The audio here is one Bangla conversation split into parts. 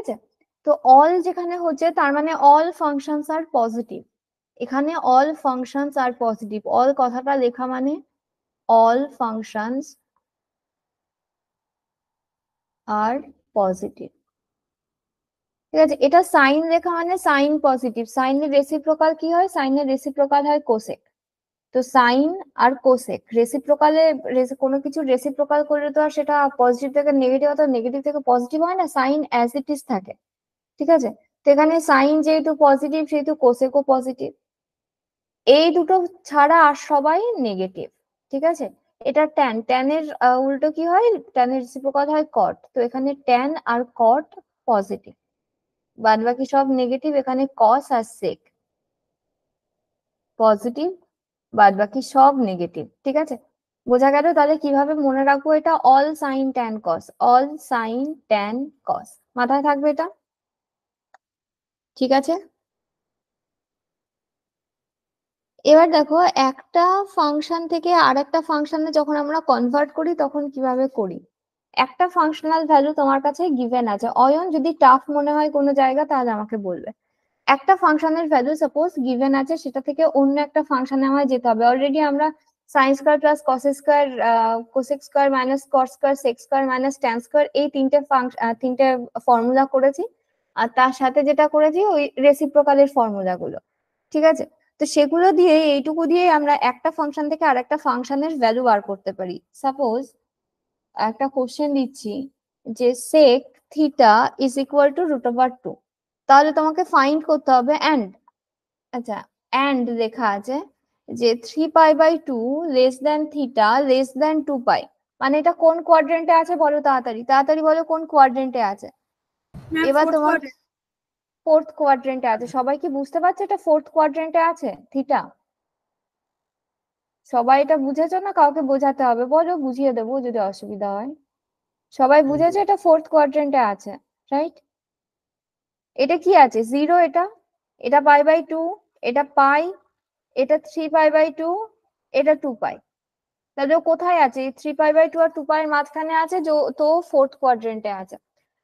আছে তো অল যেখানে হচ্ছে তার মানে অল ফাংশনস আর পজিটিভ এখানে অল ফাংশনস আর পজিটিভ অল কথাটা লেখা মানে অল ফাংশনস আর পজিটিভ ঠিক আছে এটা সাইন লেখা মানে সাইন পজিটিভ সাইনের রেসিপ্রোকাল কি হয় সাইনের রেসিপ্রোকাল হয় কোসেক তো সাইন আর কোসেক রেসিপ্রোকালে কোনো কিছু রেসিপ্রোকাল করলে তো আর সেটা পজিটিভ থেকে নেগেটিভ অর্থাৎ নেগেটিভ থেকে পজিটিভ হয় না সাইন অ্যাজ ইট ইজ থাকে ঠিক আছে তো এখানে সাইন যেহেতু পজিটিভ সেহেতু কোসেকও পজিটিভ এই দুটো ছাড়া আর সবাই নেগেটিভ ঠিক আছে এটা ট্যান ট্যানের উল্টো কি হয় ট্যানের রেসিপ্রোকাল হয় কট তো এখানে ট্যান আর কট পজিটিভ বাদ বাকি সব নেগেটিভ এখানে কস আর সেক পজিটিভ বাদ বাকি সব নেগেটিভ ঠিক আছে বোঝা গেল তাহলে কিভাবে মনে রাখবো এটা all sine tan cos all sine tan cos মাথায় থাকবে এটা ঠিক আছে এবার দেখো একটা ফাংশন থেকে আর একটা ফাংশনে যখন আমরা কনভার্ট করি তখন কিভাবে করি একটা ফাংশনাল ভ্যালু তোমার কাছে গিভেন আছে অয়ন যদি টাফ মনে হয় কোনো জায়গা তাহলে আমাকে বলবে একটা ফাংশনের ভ্যালু সাপোজ গিভেন আছে সেটা থেকে অন্য একটা ফাংশনে আমার যেতে হবে অলরেডি আমরা sine square plus cos square cosec square minus cos square sec square minus tan square এই তিনটে ফাংশন তিনটে ফর্মুলা করেছি আর তার সাথে যেটা করেছি ওই রেসিপ্রোকালের ফর্মুলাগুলো ঠিক আছে তো সেগুলো দিয়ে এইটুকু দিয়ে আমরা একটা ফাংশন থেকে আর একটা ফাংশনের ভ্যালু বার করতে পারি সাপোজ একটা কোশ্চেন দিচ্ছি যে sec theta is equal to root over two তাহলে তোমাকে ফাইন্ড করতে হবে অ্যান্ড আচ্ছা এন্ড লেখা আছে যে three pi by two less than theta less than two pi মানে এটা কোন কোয়াড্রেন্টে আছে বলো তাড়াতাড়ি তাড়াতাড়ি বলো কোন কোয়াড্রেন্টে আছে এবার তোমার ফোর্থ কোয়াড্রেন্টে আছে সবাই কি বুঝতে পারছো এটা ফোর্থ কোয়াড্রেন্টে আছে থিটা সবাই এটা বুঝেছো না কাউকে বোঝাতে হবে বলো বুঝিয়ে দেবো যদি অসুবিধা হয় সবাই বুঝেছো এটা ফোর্থ কোয়াড্রেন্টে আছে রাইট এটা কি আছে জিরো এটা এটা পাই বাই টু এটা পাই এটা থ্রি পাই বাই টু এটা টু পাই তাহলে কোথায় আছে থ্রি পাই বাই টু আর টু পাই এর মাঝখানে আছে তো ফোর্থ কোয়াড্রেন্টে আছে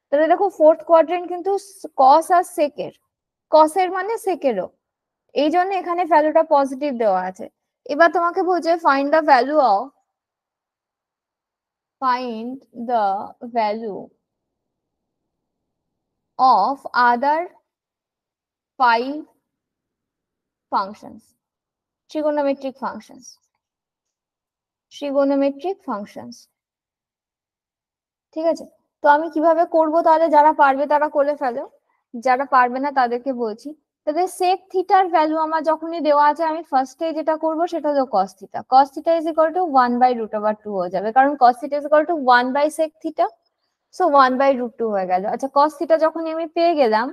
তাহলে দেখো ফোর্থ কোয়াড্রেন্ট কিন্তু কস আর সেকের কসের মানে সেকেরও এই জন্য এখানে ভ্যালুটা পজিটিভ দেওয়া আছে এবার তোমাকে বলছে find the value of find the value of other five functions, trigonometric functions. Trigonometric functions. ঠিক আছে তো আমি কিভাবে করব তাহলে যারা পারবে তারা করে ফেলো যারা পারবে না তাদেরকে বলছি তাদের সেক থিটার ভ্যালু আমার যখনই দেওয়া আছে আমি ফার্স্টে যেটা করব সেটা হলো cos theta cos theta is equal to one by root two হয়ে যাবে কারণ cos theta is equal to one by theta so one by root two হয়ে গেল আচ্ছা কস থিটা যখন আমি পেয়ে গেলাম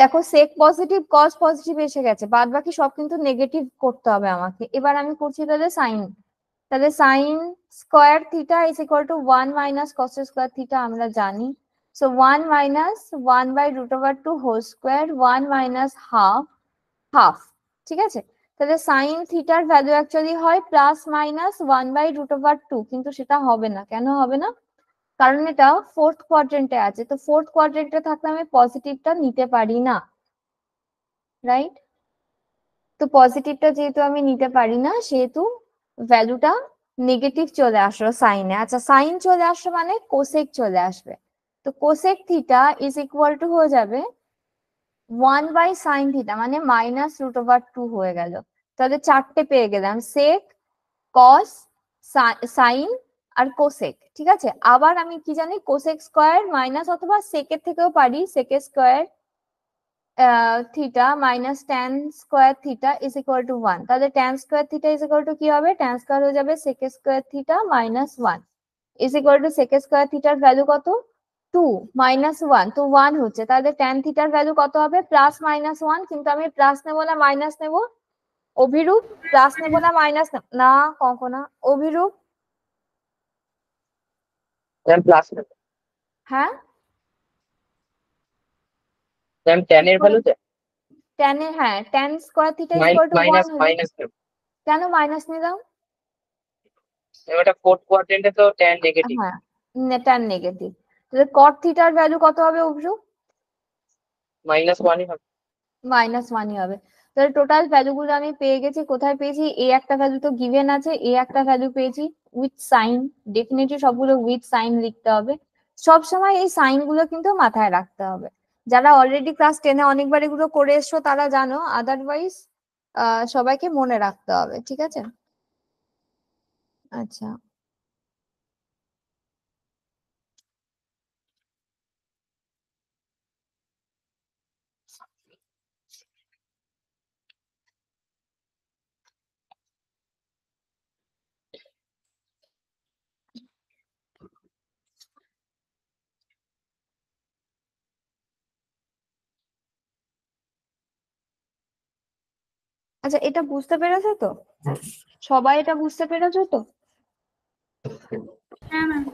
দেখো সেক পজিটিভ কস পজিটিভ এসে গেছে বাদ বাকি সব কিন্তু নেগেটিভ করতে হবে আমাকে এবার আমি করছি তাহলে সাইন তাহলে sine square theta is equal to one minus cos square theta আমরা জানি so one minus one by root over two whole square one minus half half ঠিক আছে তাহলে সাইন থিটার ভ্যালু অ্যাকচুয়ালি হয় plus minus one by root over two কিন্তু সেটা হবে না কেন হবে না কারণ এটা ফোর্থ কোয়াড্রেন্টে আছে তো ফোর্থ কোয়াড্রেন্টে থাকলে আমি পজিটিভটা নিতে পারি না রাইট তো পজিটিভটা যেহেতু আমি নিতে পারি না সেহেতু ভ্যালুটা নেগেটিভ চলে আসলো সাইনে আচ্ছা সাইন চলে আসলো মানে কোসেক চলে আসবে তো cosec theta is equal to হয়ে যাবে ওয়ান বাই সাইন থিটা মানে মাইনাস রুট ওভার টু হয়ে গেল তাহলে চারটে পেয়ে গেলাম সেক কস সাইন আর কোসেক ঠিক আছে আবার আমি কি জানি কোসেক স্কোয়ার মাইনাস অথবা সেকের থেকেও পারি সেকের square theta minus tan square theta is equal to one তাহলে tan square theta is equal to কি হবে ট্যান স্কোয়ার হয়ে যাবে সেকের square theta minus one is equal to সেকের স্কোয়ার থিটার ভ্যালু কত টু মাইনাস ওয়ান তো ওয়ান হচ্ছে তাহলে ট্যান থিটার ভ্যালু কত হবে প্লাস মাইনাস ওয়ান কিন্তু আমি প্লাস নেবো না মাইনাস নেবো অভিরূপ প্লাস নেবো না মাইনাস না কখনো অভিরূপ tan प्लस में हां tan 10 এর ভ্যালু দে tan এর হ্যাঁ tan square theta equal to -- tan ও माइनस নি দাও এটা কোড কোয়ারেন্ট এ তো tan নেগেটিভ হ্যাঁ tan নেগেটিভ তাহলে cot थीटा এর ভ্যালু কত হবে ওবসু -1 ही হবে -1 ही आवे তাহলে টোটাল ভ্যালুগুলো আমি পেয়ে গেছি কোথায় পেয়েছি এ একটা ভ্যালু তো গিভেন আছে এ একটা ভ্যালু পেয়েছি উইথ সাইন ডেফিনেটলি সবগুলো উইথ সাইন লিখতে হবে সব সময় এই সাইনগুলো কিন্তু মাথায় রাখতে হবে যারা অলরেডি ক্লাস টেনে অনেকবার এগুলো করে এসছো তারা জানো আদারওয়াইজ সবাইকে মনে রাখতে হবে ঠিক আছে আচ্ছা আচ্ছা এটা বুঝতে পেরেছো তো হ্যাঁ। সবাই এটা বুঝতে পেরেছো তো হ্যাঁ ম্যাম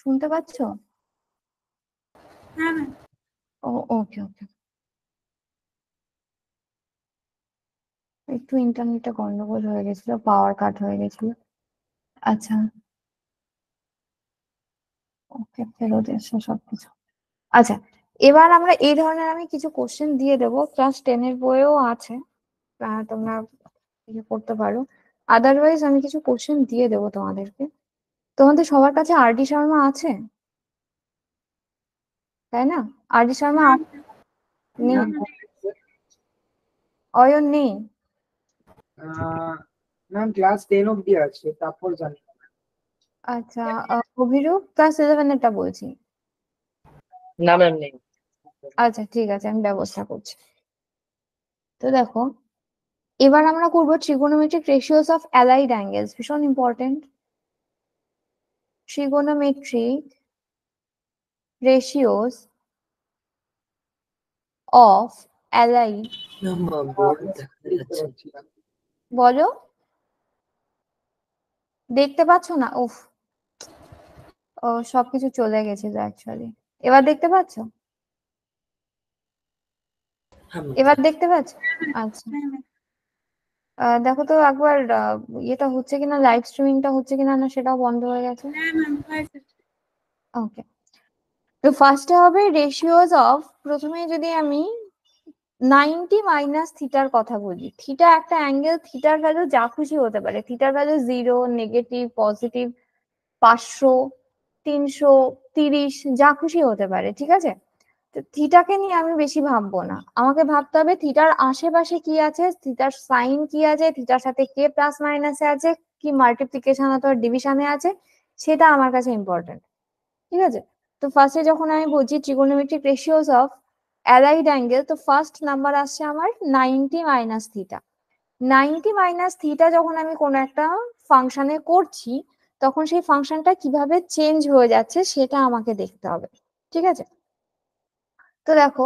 শুনতে পাচ্ছ হ্যাঁ ও ওকে ওকে একটু ইন্টারনেটটা গন্ডগোল হয়ে গেছিল পাওয়ার কাট হয়ে গেছিল আচ্ছা ওকে ফেরত এসো সবকিছু আচ্ছা এবার আমরা এই ধরনের আমি কিছু কোশ্চেন দিয়ে দেব ক্লাস টেনের বইও আছে তোমরা ইয়ে করতে পারো আদারওয়াইজ আমি কিছু কোশ্চেন দিয়ে দেবো তোমাদেরকে তোমাদের সবার কাছে আরডি শর্মা আছে তাই না আরডি শর্মা অয়ন নেই ক্লাস ইলেভেন আচ্ছা, এরটা বলছি আচ্ছা ঠিক আছে আমি ব্যবস্থা করছি তো দেখো এবার আমরা করবো অফ ভীষণ important trigonometric ratios of allied বলো দেখতে পাচ্ছ না উফ ও সবকিছু চলে গেছিল অ্যাকচুয়ালি এবার দেখতে পাচ্ছ হ্যাঁ। এবার দেখতে পাচ্ছ আচ্ছা হ্যাঁ, হ্যাঁ। দেখো তো একবার ইয়েটা হচ্ছে কিনা লাইভ স্ট্রিমিংটা হচ্ছে কিনা না সেটাও বন্ধ হয়ে গেছে ওকে তো ফার্স্টে হবে রেশিওস অফ প্রথমে যদি আমি নাইনটি মাইনাস থিটার কথা বলি থিটা একটা অ্যাঙ্গেল থিটার ভ্যালু যা খুশি হতে পারে থিটার ভ্যালু জিরো নেগেটিভ পজিটিভ পাঁচশো তিনশো তিরিশ যা খুশি হতে পারে ঠিক আছে থিটাকে নিয়ে আমি বেশি ভাববো না আমাকে ভাবতে হবে থিটার আশেপাশে কি আছে থিটার সাইন কি আছে থিটার সাথে কে প্লাস মাইনাসে আছে কি মাল্টিপ্লিকেশন অথবা ডিভিশনে আছে সেটা আমার কাছে ইম্পর্টেন্ট ঠিক আছে তো ফার্স্টে যখন আমি বলছি trigonometric ratios of allied angle তো ফার্স্ট নাম্বার আসছে আমার ninety minus theta ninety minus theta যখন আমি কোনো একটা ফাংশানে করছি তখন সেই ফাংশনটা কিভাবে চেঞ্জ হয়ে যাচ্ছে সেটা আমাকে দেখতে হবে ঠিক আছে তো দেখো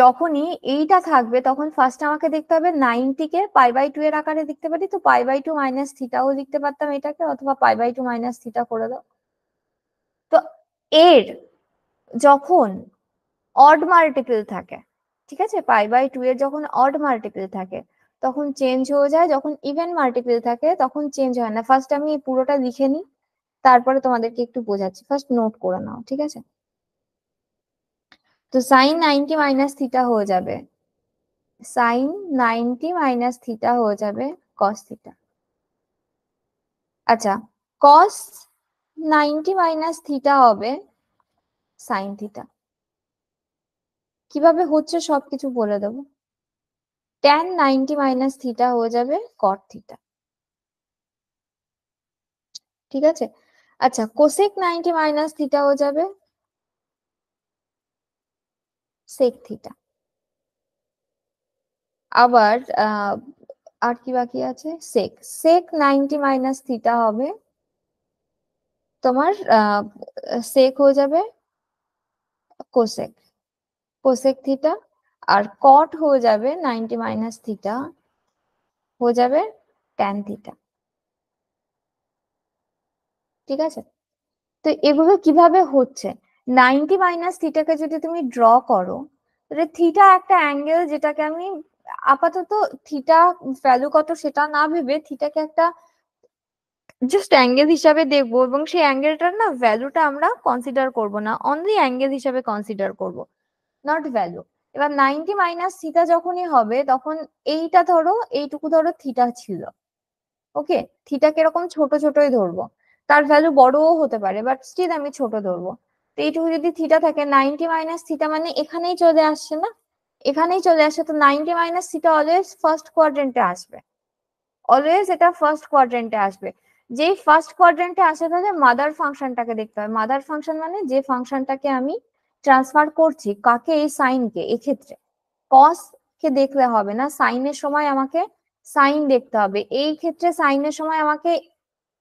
যখনই এইটা থাকবে তখন ফার্স্ট আমাকে দেখতে হবে নাইনটিকে পাই বাই টু এর আকারে দেখতে পারি তো পাই বাই টু মাইনাস থিটাও লিখতে পারতাম এটাকে অথবা pi by two minus theta করে দাও তো এর যখন অড মাল্টিপল থাকে ঠিক আছে পাই বাই টু এর যখন অড মাল্টিপল থাকে তখন চেঞ্জ হয়ে যায় যখন ইভেন মাল্টিপল থাকে তখন চেঞ্জ হয় না ফার্স্ট আমি পুরোটা লিখে নিই তারপরে তোমাদেরকে একটু বোঝাচ্ছি ফার্স্ট নোট করে নাও ঠিক আছে তো সাইন নাইনটি মাইনাস থিটা হয়ে যাবে সাইন নাইনটি মাইনাস থিটা হয়ে যাবে কস থিটা আচ্ছা কস নাইনটি মাইনাস থিটা হবে সাইন থিটা কিভাবে হচ্ছে সবকিছু বলে দেবো ট্যান নাইনটি মাইনাস থিটা হয়ে যাবে কট থিটা ঠিক আছে আচ্ছা কোসেক নাইনটি মাইনাস থিটা হয়ে যাবে সেক থিটা আবার আর কি বাকি আছে sec sec ninety minus theta হবে তোমার সেক হয়ে যাবে কোসেক কোসেক থিটা আর কট হয়ে যাবে নাইনটি মাইনাস থিটা হয়ে যাবে ট্যান থিটা ঠিক আছে তো এগুলো কিভাবে হচ্ছে নাইনটি মাইনাস থিটাকে যদি তুমি ড্র করো তাহলে থিটা একটা অ্যাঙ্গেল যেটাকে আমি আপাতত থিটা ভ্যালু কত সেটা না ভেবে থিটাকে একটা জাস্ট অ্যাঙ্গেল হিসাবে দেখবো এবং সেই অ্যাঙ্গেলটার না ভ্যালুটা আমরা কনসিডার করব না অনলি অ্যাঙ্গেল হিসাবে কনসিডার করব নট ভ্যালু এবার নাইনটি মাইনাস থিটা যখনই হবে তখন এইটা ধরো এইটুকু ধরো থিটা ছিল ওকে থিটা এরকম ছোট ছোটই ধরবো তার ভ্যালু বড়ও হতে পারে বাট স্টিল আমি ছোট ধরবো তো এইটুকু যদি থিটা থাকে নাইনটি মাইনাস থিটা মানে এখানেই চলে আসছে না এখানেই চলে আসে তো ninety minus theta always first কোয়াড্রেন্টে আসবে অলওয়েজ এটা ফার্স্ট কোয়াড্রেন্টে আসবে যেই ফার্স্ট কোয়াড্রেন্টে আসে তাহলে মাদার ফাংশনটাকে দেখতে হবে মাদার ফাংশন মানে যে ফাংশনটাকে আমি ট্রান্সফার করছি কাকে এই সাইনকে এক্ষেত্রে কস কে দেখলে হবে না সাইনের সময় আমাকে সাইন দেখতে হবে এই ক্ষেত্রে সাইনের সময় আমাকে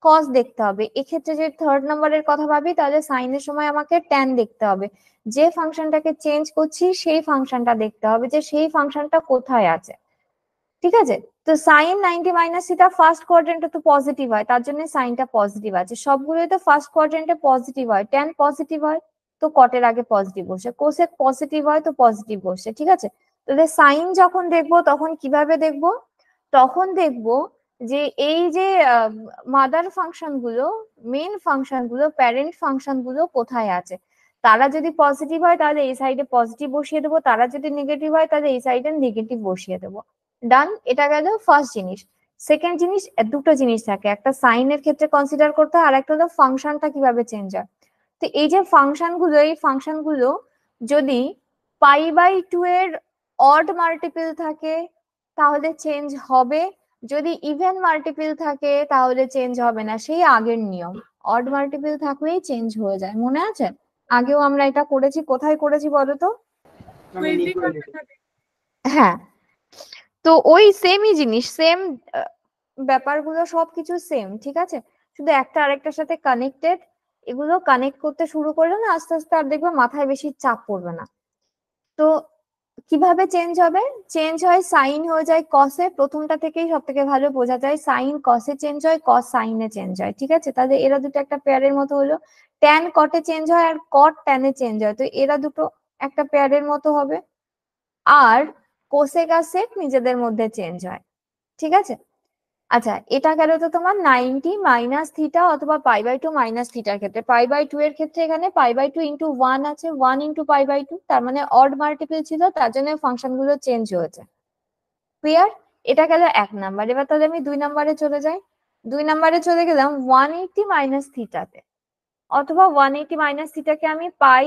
কস দেখতে হবে এক্ষেত্রে যদি থার্ড নাম্বারের কথা ভাবি তাহলে সাইনের সময় আমাকে ট্যান দেখতে হবে যে ফাংশনটাকে চেঞ্জ করছি সেই ফাংশনটা দেখতে হবে যে সেই ফাংশনটা কোথায় আছে ঠিক আছে তো sine ninety minus theta first কোয়াড্রেন্টে তো পজিটিভ হয় তার জন্য সাইনটা পজিটিভ আছে সবগুলোই তো ফার্স্ট কোয়াড্রেন্টে পজিটিভ হয় ট্যান পজিটিভ হয় তো কটের আগে পজিটিভ বসে কোসেক পজিটিভ হয় তো পজিটিভ বসে ঠিক আছে তাহলে সাইন যখন দেখবো তখন কিভাবে দেখবো তখন দেখবো যে এই যে মাদার ফাংশন গুলো মেন ফাংশন গুলো প্যারেন্ট ফাংশন গুলো কোথায় আছে তারা যদি পজিটিভ হয় তাহলে এই সাইডে পজিটিভ বসিয়ে দেবো তারা যদি নেগেটিভ হয় তাহলে এই সাইডে নেগেটিভ বসিয়ে দেবো ডান এটা গেল ফার্স্ট জিনিস সেকেন্ড জিনিস দুটো জিনিস থাকে একটা সাইনের ক্ষেত্রে কনসিডার করতে হয় আর একটা হলো ফাংশনটা কিভাবে চেঞ্জ হয় তো এই যে গুলো এই ফাংশনগুলো যদি পাই বাই টু এর অড মাল্টিপল থাকে তাহলে চেঞ্জ হবে যদি ইভেন মাল্টিপিল থাকে তাহলে চেঞ্জ হবে না সেই আগের নিয়ম অড মাল্টিপিল থাকলেই চেঞ্জ হয়ে যায় মনে আছে আগেও আমরা এটা করেছি কোথায় করেছি বলো তো হ্যাঁ তো ওই সেমই জিনিস সেম ব্যাপারগুলো সবকিছু সেম ঠিক আছে শুধু একটা আরেকটার সাথে কানেক্টেড এগুলো কানেক্ট করতে শুরু করলে না আস্তে আস্তে আর দেখবে মাথায় বেশি চাপ পড়বে না তো কিভাবে চেঞ্জ হবে চেঞ্জ হয় সাইন হয়ে যায় কসে প্রথমটা থেকেই সব থেকে ভালো বোঝা যায় সাইন কসে চেঞ্জ হয় কস সাইনে চেঞ্জ হয় ঠিক আছে তাহলে এরা দুটো একটা পেয়ারের মতো হলো ট্যান কটে চেঞ্জ হয় আর কট ট্যানে চেঞ্জ হয় তো এরা দুটো একটা পেয়ারের মতো হবে আর কোসে গা সেট নিজেদের মধ্যে চেঞ্জ হয় ঠিক আছে আচ্ছা এটা গেল তো তোমার নাইনটি মাইনাস থিটা অথবা পাই বাই টু মাইনাস থিটার ক্ষেত্রে পাই বাই টু এর ক্ষেত্রে এখানে pi by two into one আছে one into pi by two তার মানে অড মাল্টিপল ছিল তার জন্য ফাংশনগুলো চেঞ্জ হয়েছে ক্লিয়ার এটা গেল এক নাম্বার এবার তাহলে আমি দুই নাম্বারে চলে যাই দুই নাম্বারে চলে গেলাম ওয়ান এইটি মাইনাস থিটাতে অথবা ওয়ান এইটি মাইনাস থিটাকে আমি পাই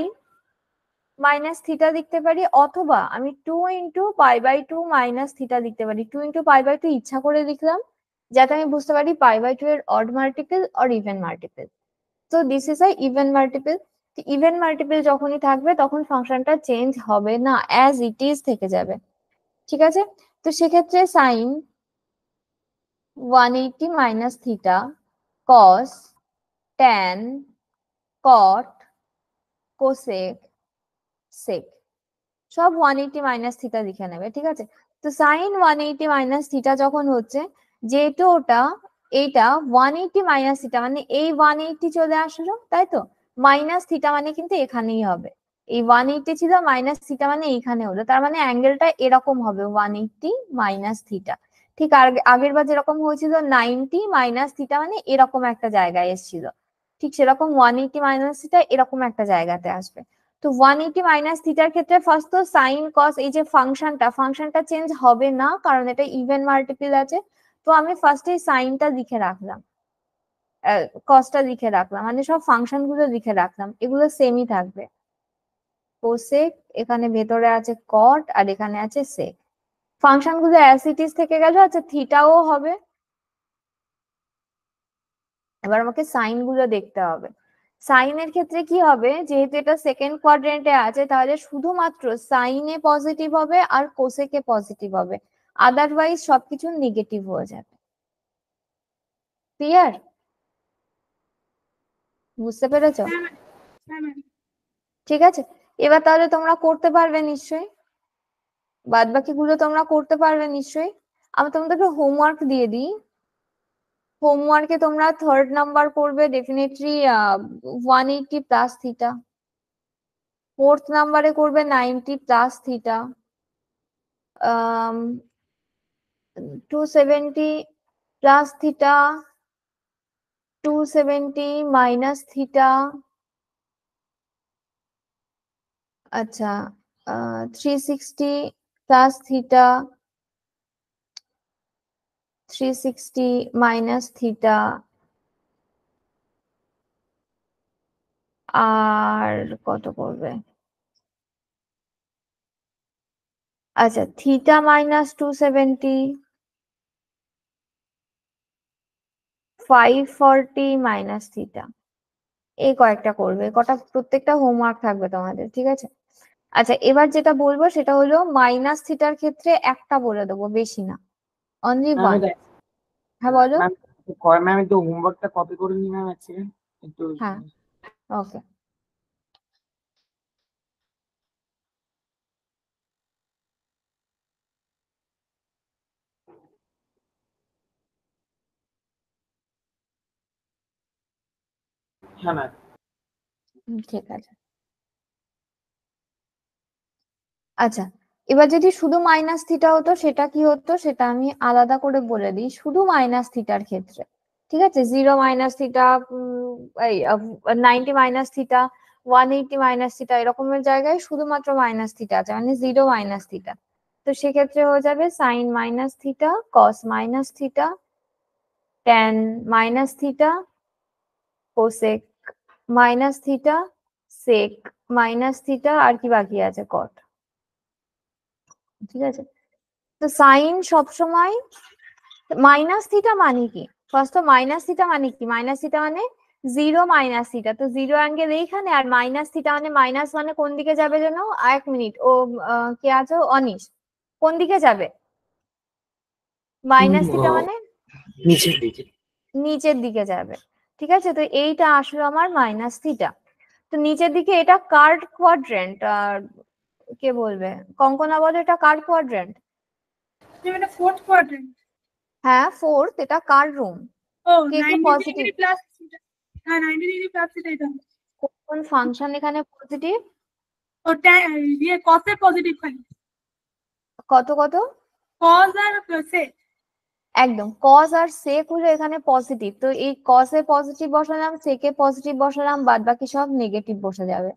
মাইনাস থিটা লিখতে পারি অথবা আমি two into pi by two minus theta লিখতে পারি two into pi by two ইচ্ছা করে লিখলাম যাতে আমি বুঝতে পারি পাই বাই টু এর odd multiple or even multiple তো this is I even multiple even multiple যখনই থাকবে তখন ফাংশনটা চেঞ্জ হবে না অ্যাজ ইট ইজ থেকে যাবে ঠিক আছে তো সেক্ষেত্রে sine one eighty minus theta cos tan cot cosec sec সব ওয়ান এইটি মাইনাস থিটা লিখে নেবে ঠিক আছে তো sine one eighty minus theta যখন হচ্ছে যেহেতু ওটা এইটা ওয়ান এইটি মাইনাস থিটা মানে এই ওয়ান এইটি চলে আসলো তাই তো মাইনাস থিটা মানে কিন্তু এখানেই হবে এই ওয়ান এইটি ছিল মাইনাস থিটা মানে এইখানে হলো তার মানে অ্যাঙ্গেলটা এরকম হবে ওয়ান এইটি মাইনাস থিটা ঠিক আগের বার যেরকম হয়েছিল নাইনটি মাইনাস থিটা মানে এরকম একটা জায়গায় এসেছিল ঠিক সেরকম ওয়ান এইটি মাইনাস থিটা এরকম একটা জায়গাতে আসবে তো ওয়ান এইটি মাইনাস থিটার ক্ষেত্রে ফার্স্ট তো সাইন কস এই যে ফাংশনটা ফাংশনটা চেঞ্জ হবে না কারণ এটা ইভেন মাল্টিপল আছে তো আমি ফার্স্টে সাইনটা লিখে রাখলাম কসটা লিখে রাখলাম মানে সব ফাংশন গুলো লিখে রাখলাম এগুলো সেমই থাকবে কোসেক এখানে ভেতরে আছে কট আর এখানে আছে সেক ফাংশন গুলো অ্যাসিটিস থেকে গেল আচ্ছা থিটাও হবে এবার আমাকে সাইন গুলো দেখতে হবে সাইনের ক্ষেত্রে কি হবে যেহেতু এটা সেকেন্ড কোয়াড্রেন্টে আছে তাহলে শুধুমাত্র সাইনে পজিটিভ হবে আর কোসেকে পজিটিভ হবে আদারওয়াইজ সবকিছু নেগেটিভ হয়ে যাবে ক্লিয়ার বুঝতে পেরেছ হ্যাঁ হ্যাঁ ঠিক আছে এবার তাহলে তোমরা করতে পারবে নিশ্চয়ই বাদ বাকি গুলো তোমরা করতে পারবে নিশ্চয়ই আমি তোমাদেরকে হোমওয়ার্ক দিয়ে দিই হোমওয়ার্কে তোমরা থার্ড নাম্বার করবে definitely one eighty plus theta fourth নাম্বারে করবে ninety plus theta 270 plus theta 270 minus theta আচ্ছা three sixty plus theta three sixty minus theta আর কত করবে আচ্ছা theta minus two seventy five forty minus theta এই কয়েকটা করবে কটা প্রত্যেকটা হোমওয়ার্ক থাকবে তোমাদের ঠিক আছে আচ্ছা এবার যেটা বলবো সেটা হলো মাইনাস থিটার ক্ষেত্রে একটা বলে দেবো বেশি না অনলি ওয়ান হ্যাঁ বলো ম্যাম একটু হোমওয়ার্কটা কপি করে নিই ম্যাম একটু হ্যাঁ ওকে আচ্ছা এবার যদি শুধু মাইনাস থিটা হতো সেটা কি হতো সেটা আমি আলাদা করে বলে দিই শুধু মাইনাস থিটার ক্ষেত্রে ঠিক আছে zero minus theta ninety minus theta one eighty minus theta এরকমের জায়গায় শুধুমাত্র মাইনাস থিটা আছে মানে জিরো মাইনাস থিটা তো সেক্ষেত্রে হয়ে যাবে sine minus theta cos minus theta tan minus theta cosec minus theta sec minus theta আর কি বাকি আছে কট ঠিক আছে তো সাইন সবসময় মাইনাস থিটা মানে কি ফার্স্ট তো মাইনাস থিটা মানে কি মাইনাস থিটা মানে জিরো মাইনাস থিটা তো জিরো অ্যাঙ্গেল এইখানে আর মাইনাস থিটা মানে মাইনাস মানে কোন দিকে যাবে যেন এক মিনিট ও কে আছে অনিশ কোন দিকে যাবে মাইনাস থিটা মানে নিচের দিকে যাবে ঠিক আছে তো এইটা আসলো আমার মাইনাস থিটা তো নিচের দিকে এটা কার্ড কোয়াড্রেন্ট আর কে বলবে কঙ্কনা বলো এটা কার্ড কোয়াড্রেন্ট এটা ফোর্থ কোয়াড্রেন্ট হ্যাঁ ফোর্থ এটা কার রুম কে কি পজিটিভ প্লাস হ্যাঁ 90 ডিগ্রি প্লাস এটা এটা কোন ফাংশন এখানে পজিটিভ ওটা ইয়ে কসে পজিটিভ খালি কত কত কজ আর সেট একদম cos আর sec হলো এখানে পজিটিভ তো এই cos এ পজিটিভ বসালাম sec এ পজিটিভ বসালাম বাদ বাকি সব নেগেটিভ বসে যাবে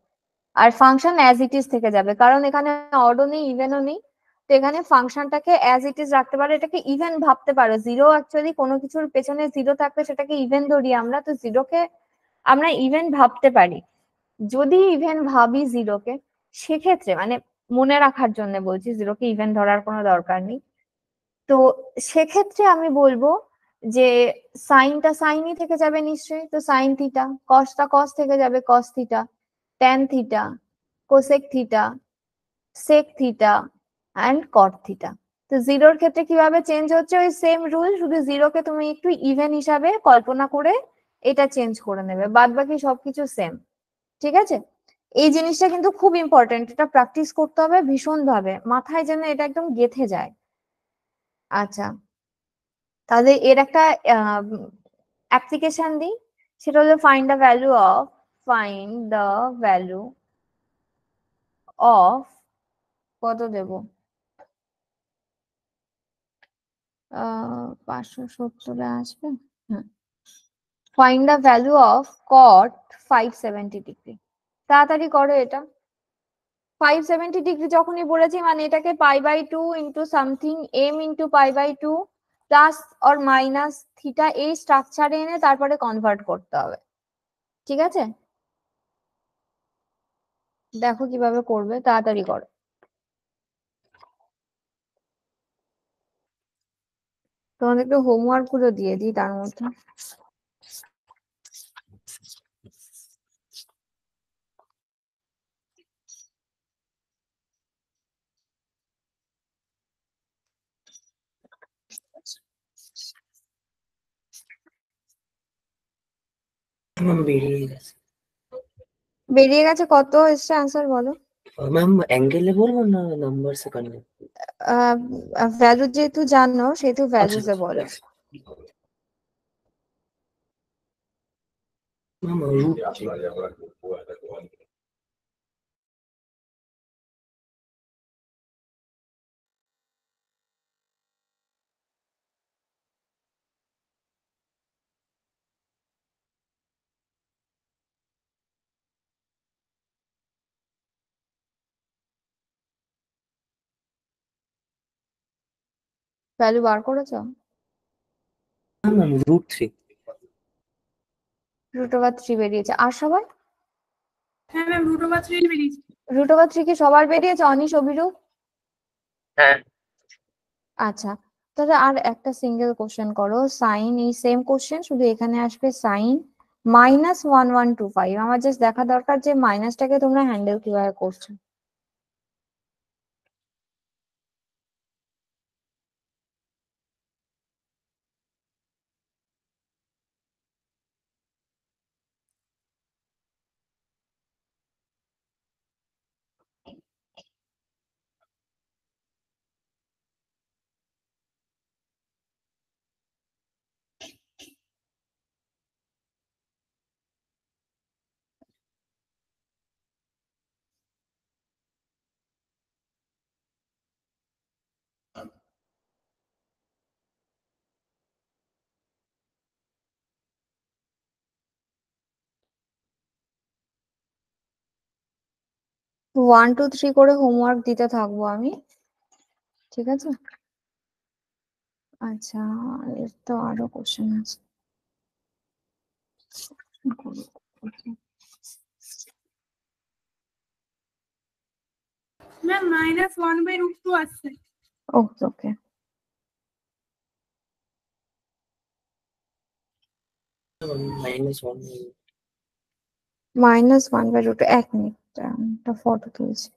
আর ফাংশন অ্যাজ ইট ইজ থেকে যাবে কারণ এখানে অডও নেই ইভেনও নেই তো এখানে ফাংশনটাকে অ্যাজ ইট ইজ রাখতে পারো এটাকে ইভেন ভাবতে পারো জিরো অ্যাকচুয়ালি কোনো কিছুর পেছনে জিরো থাকলে সেটাকে ইভেন ধরি আমরা তো জিরোকে আমরা ইভেন ভাবতে পারি যদি ইভেন ভাবি জিরোকে সেক্ষেত্রে মানে মনে রাখার জন্য বলছি জিরোকে ইভেন ধরার কোনো দরকার নেই তো সেক্ষেত্রে আমি বলবো যে সাইনটা সাইনই থেকে যাবে নিশ্চয়ই তো সাইন থিটা কসটা কস থেকে যাবে cos theta tan theta cosec theta sec theta and cot theta তো জিরোর ক্ষেত্রে কিভাবে চেঞ্জ হচ্ছে ওই সেম রুল শুধু জিরোকে তুমি একটু ইভেন হিসাবে কল্পনা করে এটা চেঞ্জ করে নেবে বাদ বাকি সবকিছু সেম ঠিক আছে এই জিনিসটা কিন্তু খুব ইম্পর্টেন্ট এটা প্র্যাকটিস করতে হবে ভীষণভাবে মাথায় যেন এটা একদম গেথে যায় আচ্ছা তাহলে এর একটা অ্যাপ্লিকেশন দিই সেটা হলো find the value of find the value of কত দেব পাঁচশো সত্তরে আসবে হ্যাঁ find the value of cot five seventy degree তাড়াতাড়ি করো এটা ফাইভ সেভেন্টি ডিগ্রি যখনই বলেছি মানে এটাকে pi by two into something M into pi by two plus or minus theta এই স্ট্রাকচারে এনে তারপরে কনভার্ট করতে হবে ঠিক আছে দেখো কিভাবে করবে তাড়াতাড়ি করো তোমাদেরকে হোমওয়ার্ক গুলো দিয়ে দিই তার মধ্যে ম্যাম বেরিয়ে গেছে বেরিয়ে গেছে কত এসছে আনসার বলো ম্যাম অ্যাঙ্গেলে বলবো না নাম্বার সেকেন্ডে ভ্যালু যেহেতু জানো সেহেতু ভ্যালুসে আচ্ছা, আচ্ছা। বলো ম্যাম রুট ভ্যালু বার করেছো root three root over three বেরিয়েছে আর সবাই হ্যাঁ রুট ওভার থ্রি কি সবার বেরিয়েছে অনিশ অভিরূপ হ্যাঁ আচ্ছা তাহলে আর একটা সিঙ্গেল কোশ্চেন করো সাইন এই সেম কোশ্চেন শুধু এখানে আসবে sine minus one one two five আমার জাস্ট দেখা দরকার যে মাইনাসটাকে তোমরা হ্যান্ডেল কিভাবে করছো ওয়ান টু থ্রি করে হোমওয়ার্ক দিতে থাকবো আমি ঠিক আছে আচ্ছা এর তো আরো কোশ্চেন আছে minus one by root two আসছে okay okay minus one by root এক মিনিট একটা ফটো তুলছি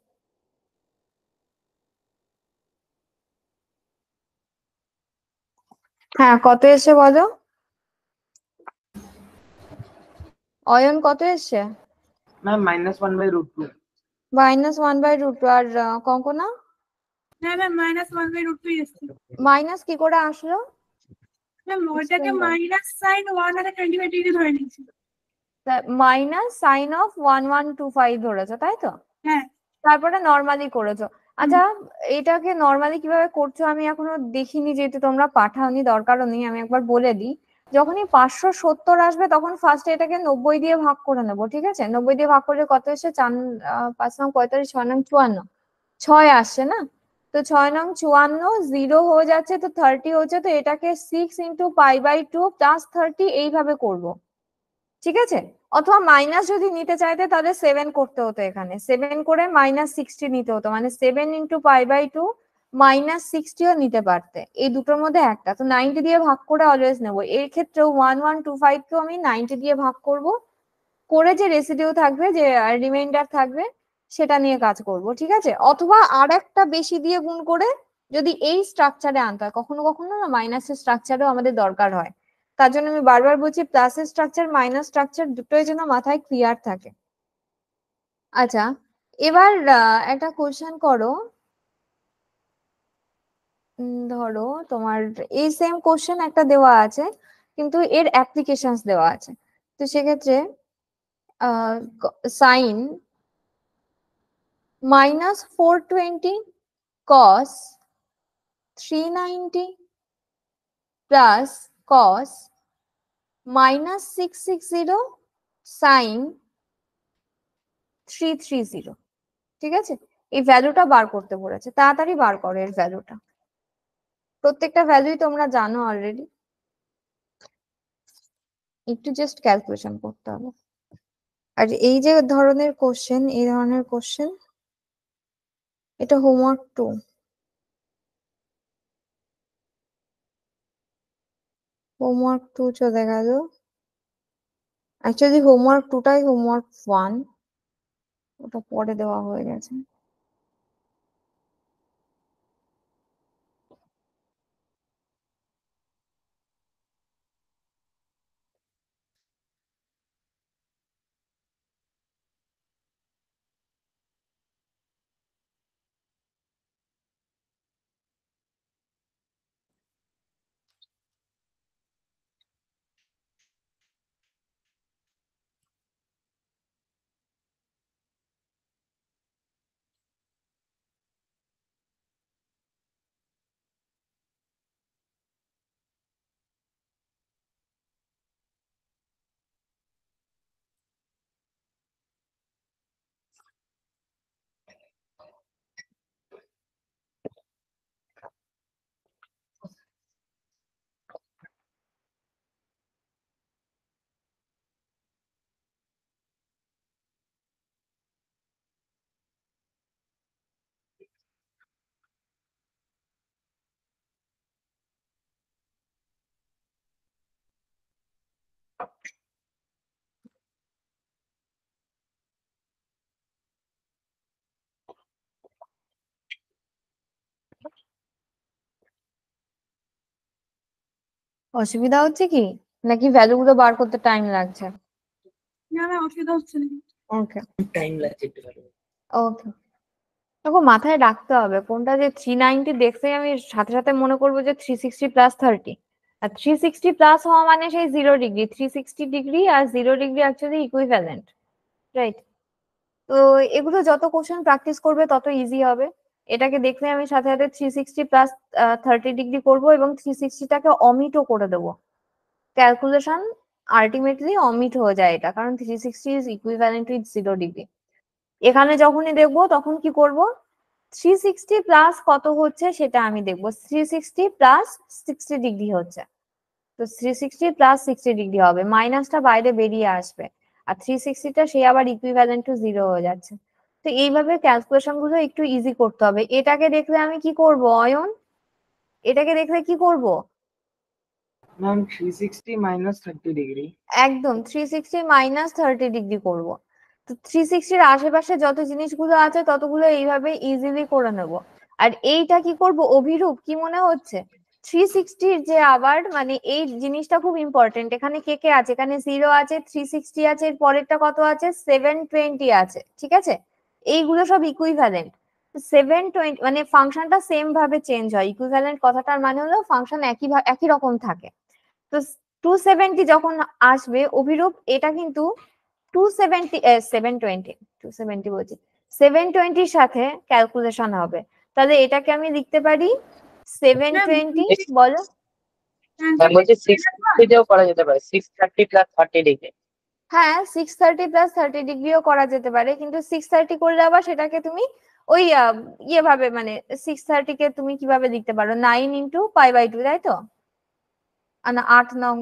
হ্যাঁ কত এসে বলো অয়ন কত এসে ma'am minus one by root two minus one by root two আর কঙ্কনা হ্যাঁ minus one by root minus কি করে আসলো মাইনাস ওয়ান আর ধরে নিয়েছিল minus sine of one one two five ধরেছো তাই তো হ্যাঁ তারপরে নর্মালি করেছো আচ্ছা এটাকে নর্মালি কিভাবে করছো আমি এখনো দেখিনি যেহেতু তোমরা পাঠাওনি দরকারও নেই আমি একবার বলে দিই যখনই পাঁচশো সত্তর আসবে তখন ফার্স্টে এটাকে নব্বই দিয়ে ভাগ করে নেবো ঠিক আছে নব্বই দিয়ে ভাগ করলে কত এসে চান পাঁচ নং পঁয়তাল্লিশ ছয় নং চুয়ান্ন ছয় আসছে না তো ছয় নং চুয়ান্ন জিরো হয়ে যাচ্ছে তো থার্টি হচ্ছে তো এটাকে six into pi by two plus thirty এইভাবে করবো ঠিক আছে অথবা মাইনাস যদি নিতে চাইতে তাহলে সেভেন করতে হতো এখানে সেভেন করে মাইনাস সিক্সটি নিতে হতো মানে seven into pi by two minus সিক্সটিও নিতে পারতে এই দুটোর মধ্যে একটা তো নাইনটি দিয়ে ভাগ করে অলওয়েজ নেবো এর ক্ষেত্রে ওয়ান ওয়ান টু ফাইভকেও আমি নাইনটি দিয়ে ভাগ করব করে যে রেসিডিও থাকবে যে রিমাইন্ডার থাকবে সেটা নিয়ে কাজ করব ঠিক আছে অথবা আর একটা বেশি দিয়ে গুণ করে যদি এই স্ট্রাকচারে আনতে হয় কখনো কখনো না মাইনাসের স্ট্রাকচারেও আমাদের দরকার হয় তার জন্য আমি বারবার বলছি প্লাসের স্ট্রাকচার মাইনাস স্ট্রাকচার দুটোই যেন মাথায় ক্লিয়ার থাকে আচ্ছা এবার একটা কোশ্চেন করো ধরো তোমার এই সেম কোশ্চেন একটা দেওয়া আছে কিন্তু এর অ্যাপ্লিকেশন দেওয়া আছে তো সেক্ষেত্রে sine minus four twenty cos three ninety plus cos minus 660 sin 330 ঠিক আছে এই ভ্যালুটা বার করতে বলেছে তাড়াতাড়ি বার এর ভ্যালুটা প্রত্যেকটা ভ্যালুই তোমরা জানো অলরেডি একটু জাস্ট ক্যালকুলেশন করতে হবে আর এই যে ধরনের কোশ্চেন এই ধরনের কোশ্চেন এটা হোমওয়ার্ক টু হোমওয়ার্ক টু চ দেখা গেল অ্যাকচুয়ালি হোমওয়ার্ক টুটাই হোমওয়ার্ক ওয়ান ওটা পরে দেওয়া হয়ে গেছে অসুবিধা হচ্ছে কি নাকি ভ্যালু গুলো বার করতে টাইম লাগছে না না অসুবিধা হচ্ছে না ওকে টাইম লাগছে একটু ওকে দেখো মাথায় রাখতে হবে কোনটা যে থ্রি নাইনটি দেখছে আমি সাথে সাথে মনে করবো যে থ্রি সিক্সটি প্লাস থার্টি আর থ্রি সিক্সটি প্লাস হওয়া মানে সেই zero degree three sixty degree আর zero degree actually equivalent right তো এগুলো যত কোশ্চেন প্র্যাকটিস করবে তত ইজি হবে এটাকে দেখলে আমি সাথে সাথে three sixty plus thirty degree করবো এবং থ্রি সিক্সটিটাকে অমিটও করে দেবো ক্যালকুলেশন আলটিমেটলি অমিট হয়ে যায় এটা কারণ three sixty is equivalent with zero degree এখানে যখনই দেখবো তখন কি করব থ্রি সিক্সটি প্লাস কত হচ্ছে সেটা আমি দেখবো three sixty plus sixty degree হচ্ছে তো three sixty plus sixty degree হবে মাইনাসটা বাইরে বেরিয়ে আসবে আর থ্রি সিক্সটিটা সে আবার ইকুইভ্যালেন্ট টু জিরো হয়ে যাচ্ছে তো এইভাবে ক্যালকুলেশন গুলো একটু ইজি করতে হবে এটাকে দেখলে আমি কি করব অয়ন এটাকে দেখলে কি করব ম্যাম 360 মাইনাস 30 ডিগ্রি একদম 360 মাইনাস 30 ডিগ্রি করব তো 360 এর আশেপাশে যত জিনিসগুলো আছে ততগুলো এইভাবে ইজিলি করে নেব আর এইটা কি করব অভিরূপ কি মনে হচ্ছে 360 এর যে আবার মানে এই জিনিসটা খুব ইম্পর্টেন্ট এখানে কে কে আছে এখানে জিরো আছে 360 আছে এর পরেরটা কত আছে 720 আছে ঠিক আছে এইগুলো সব ইকুইভ্যালেন্ট সেভেন টোয়েন্টি মানে ফাংশনটা সেম ভাবে চেঞ্জ হয় ইকুইভ্যালেন্ট কথাটার মানে হলো ফাংশন একই একই রকম থাকে তো টু সেভেন্টি যখন আসবে অভিরূপ এটা কিন্তু two seventy seven twenty two seventy বলছি সেভেন টোয়েন্টির সাথে ক্যালকুলেশন হবে তাহলে এটাকে আমি লিখতে পারি সেভেন টোয়েন্টি বলো বলছি সিক্স করা যেতে পারে six thirty plus thirty degree হ্যাঁ সিক্স থার্টি প্লাস থার্টি ডিগ্রিও করা যেতে পারে কিন্তু সিক্স থার্টি করলে আবার সেটাকে তুমি ওই ইয়ে ভাবে মানে সিক্স থার্টি কে তুমি কিভাবে লিখতে পারো nine into pi by two তাই তো না আট নং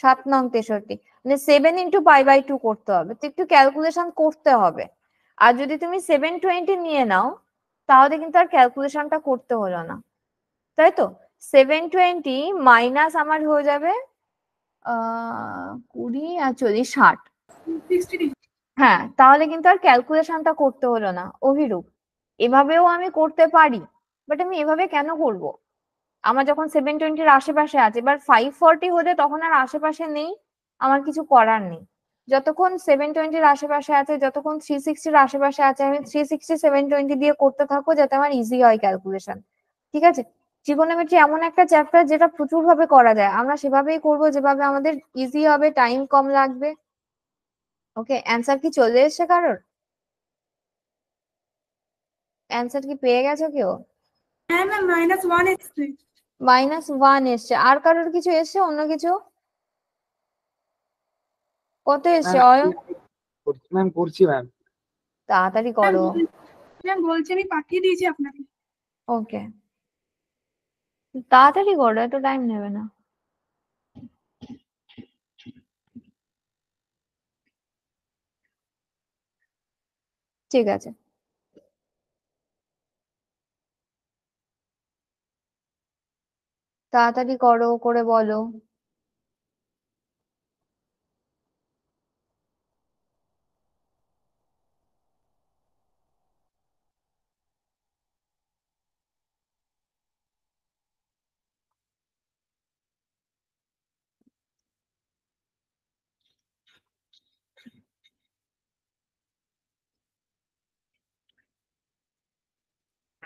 সাত নং তেষট্টি মানে seven into pi by two করতে হবে তো একটু ক্যালকুলেশন করতে হবে আর যদি তুমি সেভেন টোয়েন্টি নিয়ে নাও তাহলে কিন্তু আর ক্যালকুলেশনটা করতে হলো না তাই তো সেভেন টোয়েন্টি মাইনাস আমার হয়ে যাবে কুড়ি আর চল্লিশ ষাট হ্যাঁ তাহলে কিন্তু আর ক্যালকুলেশনটা করতে হলো না অভিরূপ এভাবেও আমি করতে পারি বাট আমি এভাবে কেন করব আমার যখন সেভেন টোয়েন্টির আশেপাশে আছে এবার ফাইভ ফর্টি হলে তখন আর আশেপাশে নেই আমার কিছু করার নেই যতক্ষণ সেভেন টোয়েন্টির আশেপাশে আছে যতক্ষণ থ্রি সিক্সটির আশেপাশে আছে আমি থ্রি সিক্সটি সেভেন টোয়েন্টি দিয়ে করতে থাকবো যাতে আমার ইজি হয় ক্যালকুলেশন ঠিক আছে ট্রিগোনোমেট্রি এমন একটা চ্যাপ্টার যেটা প্রচুর ভাবে করা যায় আমরা সেভাবেই করব যেভাবে আমাদের ইজি হবে টাইম কম লাগবে ওকে অ্যান্সার কি চলে এসছে কারোর অ্যান্সার কি পেয়ে গেছো কেউ হ্যাঁ ম্যাম মাইনাস ওয়ান এসছে মাইনাস ওয়ান এসছে আর কারোর কিছু এসছে অন্য কিছু কত এসছে হ্যাঁ, অয়ন ম্যাম করছি ম্যাম তাড়াতাড়ি করো ম্যাম বলছি আমি পাঠিয়ে দিয়েছি আপনাকে ওকে তাড়াতাড়ি করো এত টাইম নেবে না ঠিক আছে তাড়াতাড়ি করো করে বলো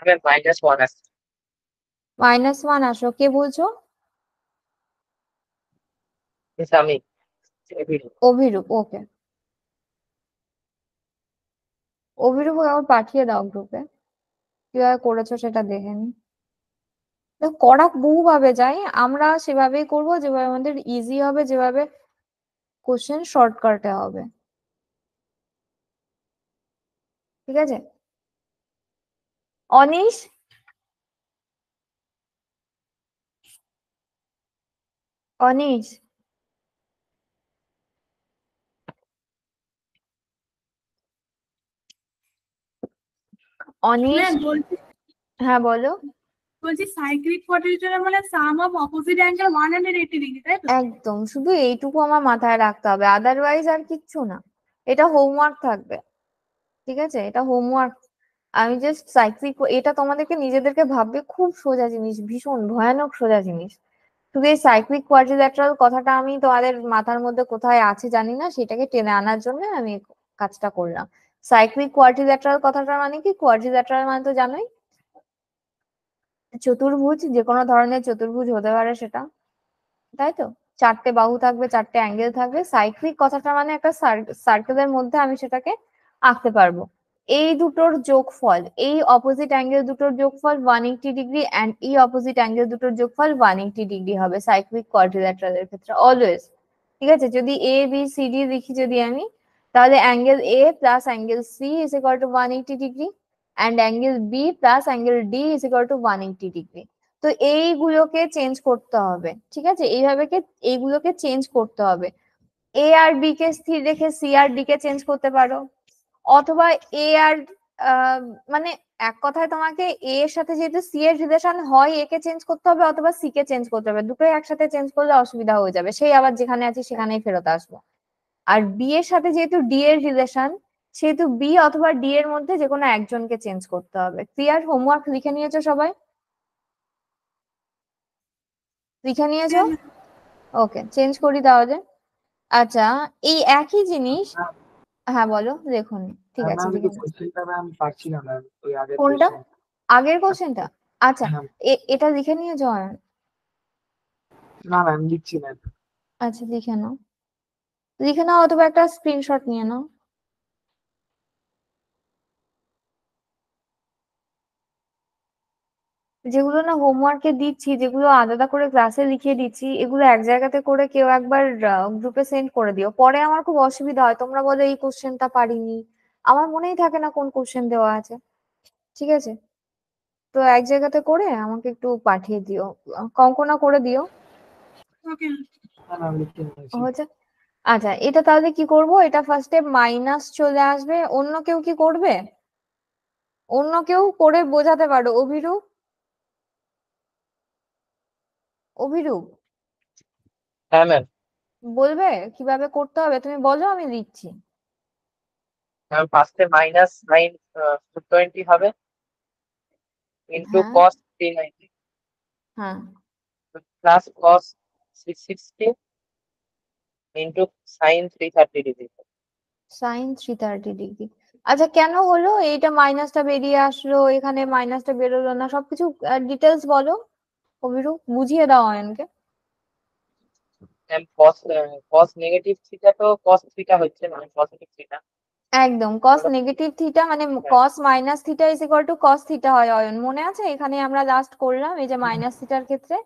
এখানে মাইনাস ওয়ান আছে মাইনাস ওয়ান আসো কে বলছো আমি অভিরূপ ওকে অভিরূপ আবার পাঠিয়ে দাও গ্রুপে কিভাবে করেছো সেটা দেখে নি করা বহুভাবে যাই আমরা সেভাবেই করব যেভাবে আমাদের ইজি হবে যেভাবে কোশ্চেন শর্টকাটে হবে ঠিক আছে অনিশ অনিশ অনিশ হ্যাঁ, হ্যাঁ বলো বলছি মানে অফ তাই তো একদম শুধু এইটুকু আমার মাথায় রাখতে হবে আদারওয়াইজ আর কিচ্ছু না এটা হোমওয়ার্ক থাকবে ঠিক আছে এটা হোমওয়ার্ক আমি জাস্ট সাইক্লিক এটা তোমাদেরকে নিজেদেরকে ভাববে খুব সোজা জিনিস ভীষণ ভয়ানক সোজা জিনিস শুধু এই সাইক্লিক কোয়াড্রিল্যাটারাল কথাটা আমি তোমাদের মাথার মধ্যে কোথায় আছে জানি না সেটাকে টেনে আনার জন্য আমি কাজটা করলাম সাইক্লিক কোয়াড্রিল্যাটারাল কথাটা মানে কি কোয়াড্রিল্যাটারাল মানে তো জানোই চতুর্ভুজ যে কোনো ধরনের চতুর্ভুজ হতে পারে সেটা তাই তো চারটে বাহু থাকবে চারটে অ্যাঙ্গেল থাকবে সাইক্লিক কথাটা মানে একটা সার্কেলের মধ্যে আমি সেটাকে আঁকতে পারবো এই দুটোর যোগফল এই অপোজিট অ্যাঙ্গেল দুটোর যোগফল ওয়ান এইটি ডিগ্রি অ্যান্ড এই অপোজিট অ্যাঙ্গেল দুটোর যোগফল ওয়ান এইটি ডিগ্রি হবে সাইক্লিক এর ক্ষেত্রে অলওয়েজ ঠিক আছে যদি এ বি সি ডি লিখি যদি আমি তাহলে angle A plus angle C is equal to one eighty degree and angle B plus angle D is equal to one eighty degree তো এইগুলোকে চেঞ্জ করতে হবে ঠিক আছে এইভাবে এইগুলোকে চেঞ্জ করতে হবে এ আর বি কে স্থির রেখে সি আর ডি কে চেঞ্জ করতে পারো অথবা এ আর মানে এক কথায় তোমাকে এ এর সাথে যেহেতু সি এর রিলেশন হয় এ কে চেঞ্জ করতে হবে অথবা সি কে চেঞ্জ করতে হবে দুটোই একসাথে চেঞ্জ করলে অসুবিধা হয়ে যাবে সেই আবার যেখানে আছি সেখানেই ফেরত আসবো আর বি এর সাথে যেহেতু ডি এর রিলেশন সেহেতু বি অথবা ডি এর মধ্যে যে কোনো একজনকে চেঞ্জ করতে হবে ক্লিয়ার হোমওয়ার্ক লিখে নিয়েছো সবাই লিখে নিয়েছো ওকে হ্যাঁ, চেঞ্জ হ্যাঁ। করি তাহলে আচ্ছা এই একই জিনিস আচ্ছা। হ্যাঁ বলো দেখুন ঠিক হ্যাঁ, আছে কোনটা আগের কোশ্চেনটা আচ্ছা হ্যাঁ, এটা লিখে নিয়ে জয়ন না লিখছি না আচ্ছা লিখে নাও লিখে নাও অথবা একটা স্ক্রিনশট নিয়ে নাও যেগুলো না হোমওয়ার্কে দিচ্ছি যেগুলো আলাদা করে ক্লাসে লিখিয়ে দিচ্ছি এগুলো এক জায়গাতে করে কেউ একবার গ্রুপে সেন্ড করে দিও পরে আমার খুব অসুবিধা হয় তোমরা বলো এই কোশ্চেনটা পারিনি আমার মনেই থাকে না কোন কোশ্চেন দেওয়া আছে ঠিক আছে তো এক জায়গাতে করে আমাকে একটু পাঠিয়ে দিও কঙ্কনা করে দিও হ্যাঁ, আচ্ছা এটা তাহলে কি করব এটা ফার্স্টে মাইনাস চলে আসবে অন্য কেউ কি করবে অন্য কেউ করে বোঝাতে পারো অভিরূপ অভিরূপ হ্যাঁ ম্যাম বলবে কিভাবে করতে হবে তুমি বলো আমি দিচ্ছি ম্যাম ফার্স্টে মাইনাস নাইন টোয়েন্টি হবে ইন্টু কস থ্রি নাইনটি হ্যাঁ plus cos six sixty into sine three thirty degree sine three thirty degree আচ্ছা কেন হলো এইটা মাইনাসটা বেরিয়ে আসলো এখানে মাইনাসটা বেরোলো না সবকিছু ডিটেলস বলো অভিরূপ বুঝিয়ে দাও অয়নকে একদম কস নেগেটিভ থিটা মানে cos minus theta is equal to cos theta হয় অয়ন মনে আছে এখানে আমরা লাস্ট করলাম এই যে মাইনাস থিটার ক্ষেত্রে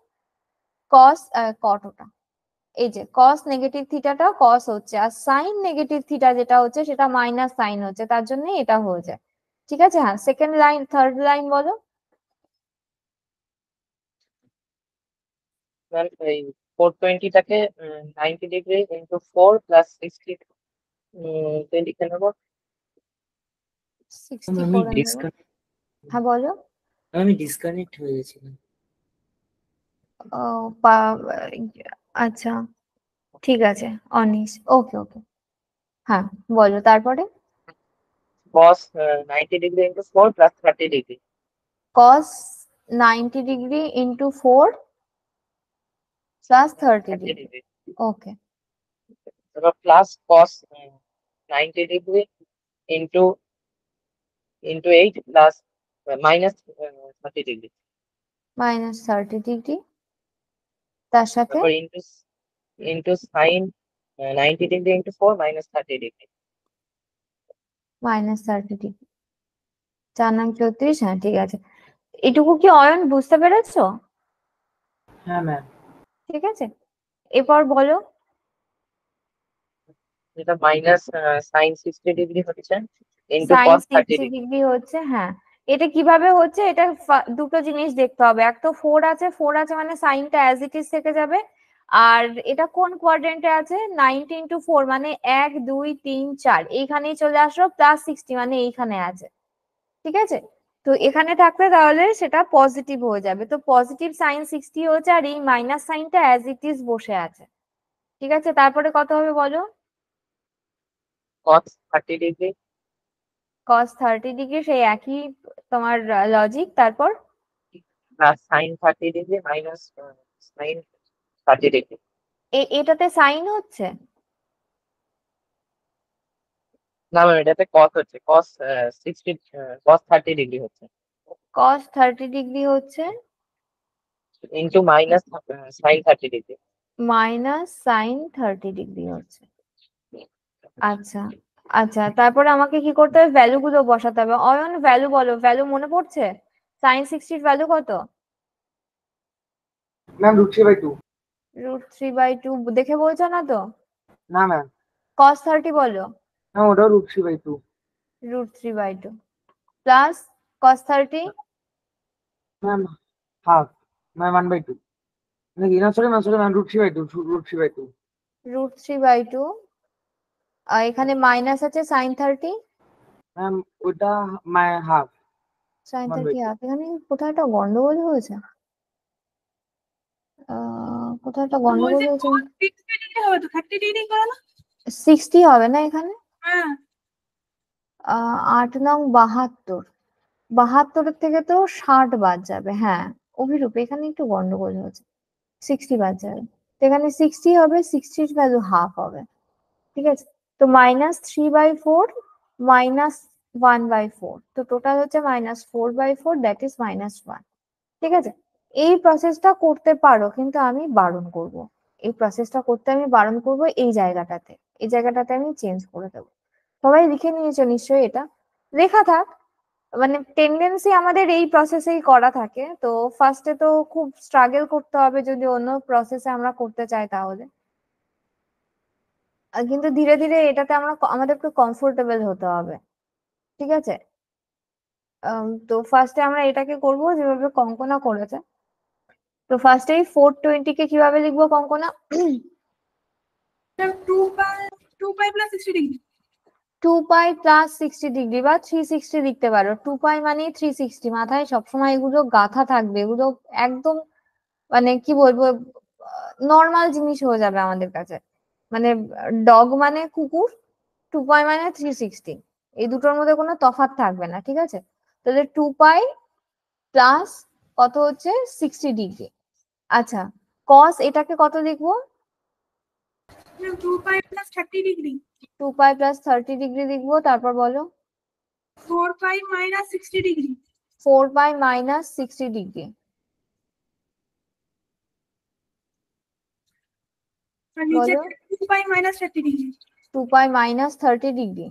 cos কটটা এই যে কস নেগেটিভ থিটাটা কস হচ্ছে আর সাইন নেগেটিভ থিটা যেটা হচ্ছে সেটা মাইনাস সাইন হচ্ছে তার জন্য এটা হয়ে যায় ঠিক আছে হ্যাঁ সেকেন্ড লাইন থার্ড লাইন বলো টুয়েলভ এই ফোর টোয়েন্টিটাকে ninety degree into four plus sixty টোয়েন্টিকে নেবো হ্যাঁ বলো আমি ডিসকানেক্ট হয়ে গেছিলাম আচ্ছা ঠিক আছে অনিশ ওকে ওকে হ্যাঁ বলো তারপরে cos 90 degree into 4 plus 30 degree cos 90 degree into 4 plus thirty degree okay এবার plus cos ninety degree into into eight plus minus thirty degree minus thirty degree তার সাথে into into sine ninety degree into four minus thirty degree minus thirty degree চার নাম চৌত্রিশ হ্যাঁ ঠিক আছে এটুকু কি অয়ন বুঝতে পেরেছো হ্যাঁ ম্যাম ঠিক আছে এরপর বলো এটা মাইনাস সাইন ডিগ্রি হচ্ছে হ্যাঁ। কিভাবে হচ্ছে এটা দুটো জিনিস দেখতে হবে ফোর আছে ফোর আছে মানে অ্যাজ ইট ইজ থেকে যাবে আর এটা কোন আছে নাইনটিন টু ফোর মানে এক দুই তিন চার এইখানেই চলে আসলো প্লাস সিক্সটি মানে এইখানে আছে ঠিক আছে তো এখানে থাকলে তাহলে সেটা পজিটিভ হয়ে যাবে তো পজিটিভ সাইন সিক্সটি হচ্ছে আর এই মাইনাস সাইনটা অ্যাজ ইট ইজ বসে আছে ঠিক আছে তারপরে কত হবে বলো cos 30 ডিগ্রি cos 30 ডিগ্রি সেই একই তোমার লজিক তারপর plus sin 30 degree minus sin 30 degree এটাতে সাইন হচ্ছে না ম্যাম এটাতে cos হচ্ছে cos 60 cos 30 ডিগ্রি হচ্ছে cos 30 ডিগ্রি হচ্ছে into minus sin 30 degree minus sin 30 degree হচ্ছে আচ্ছা আচ্ছা তারপরে আমাকে কি করতে হবে ভ্যালু গুলো বসাতে হবে অয়ন ভ্যালু বলো ভ্যালু মনে পড়ছে সাইন সিক্সটির ভ্যালু কত ma'am root three by two root three by two দেখে বলছো না তো না ম্যাম কস থার্টি বলো হ্যাঁ ওটা root three by two root three by two plus cos thirty ma'am half ma'am one by two নাকি না sorry ma'am sorry ma'am root three by two root three by two root এখানে মাইনাস আছে সাইন থার্টি ম্যাম ওটা my half sine thirty half এখানে কোথাও একটা গন্ডগোল হয়েছে কোথাও একটা গন্ডগোল হয়েছে সিক্সটি হবে না এখানে হ্যাঁ। নং বাহাত্তর বাহাত্তরের থেকে তো ষাট বাদ যাবে। হ্যাঁ, অভিরূপ এখানে একটু গন্ডগোল হয়েছে। সিক্সটি বাদ যাবে। তো এখানে সিক্সটি হবে সিক্সটির ভ্যালু হাফ হবে। ঠিক আছে? তো minus three by four minus one by four তো টোটাল হচ্ছে minus four by four that is one ঠিক আছে? এই প্রসেসটা করতে পারো কিন্তু আমি বারণ করব। এই প্রসেসটা করতে আমি বারণ করব এই জায়গাটাতে। এই জায়গাটাতে আমি চেঞ্জ করে দেবো। সবাই লিখে নিয়েছো নিশ্চয়ই এটা লেখা থাক মানে টেন্ডেন্সি আমাদের এই প্রসেসেই করা থাকে তো ফার্স্টে তো খুব স্ট্রাগল করতে হবে যদি অন্য প্রসেসে আমরা করতে চাই তাহলে কিন্তু ধীরে ধীরে এটাতে আমরা আমাদের একটু কমফোর্টেবল হতে হবে ঠিক আছে তো ফার্স্টে আমরা এটাকে করব যেভাবে কঙ্কনা করেছে তো ফার্স্টে এই ফোর টোয়েন্টিকে কিভাবে লিখবো Konkona two by two by plus sixty degree two pi plus sixty degree বা থ্রি সিক্সটি লিখতে পারো টু পাই মানে থ্রি সিক্সটি মাথায় সময় এগুলো গাথা থাকবে এগুলো একদম মানে কি বলবো নর্মাল জিনিস হয়ে যাবে আমাদের কাছে মানে ডগ মানে কুকুর টু পাই মানে থ্রি সিক্সটি এই দুটোর মধ্যে কোনো তফাৎ থাকবে না ঠিক আছে তাহলে টু পাই প্লাস কত হচ্ছে সিক্সটি ডিগ্রি আচ্ছা কস এটাকে কত লিখবো two pi plus thirty degree two pi plus thirty degree দেখবো তারপর বলো four pi minus sixty degree four pi minus sixty degree degree two pi minus thirty degree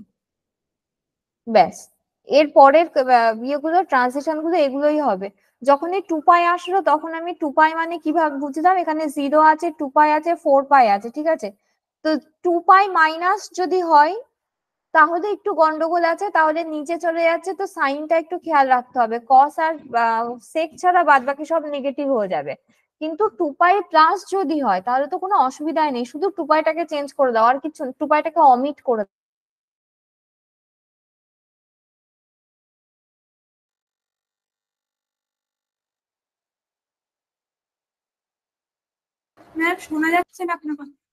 ব্যাস এর ইয়েগুলো ট্রানজিশন এগুলোই হবে যখন টু পাই আসলো তখন আমি টু পাই মানে কিভাবে বুঝলাম এখানে জিরো আছে টু পাই আছে ফোর পাই আছে ঠিক আছে তো টু পাই মাইনাস যদি হয় তাহলে একটু গন্ডগোল আছে তাহলে নিচে চলে যাচ্ছে তো সাইনটা একটু খেয়াল রাখতে হবে কস আর সেক ছাড়া বাদ বাকি সব নেগেটিভ হয়ে যাবে কিন্তু টু পাই প্লাস যদি হয় তাহলে তো কোনো অসুবিধাই নেই শুধু টু পাইটাকে চেঞ্জ করে দাও আর কিছু টু পাইটাকে অমিট করে দাও ম্যাম শোনা যাচ্ছে না আপনার কথা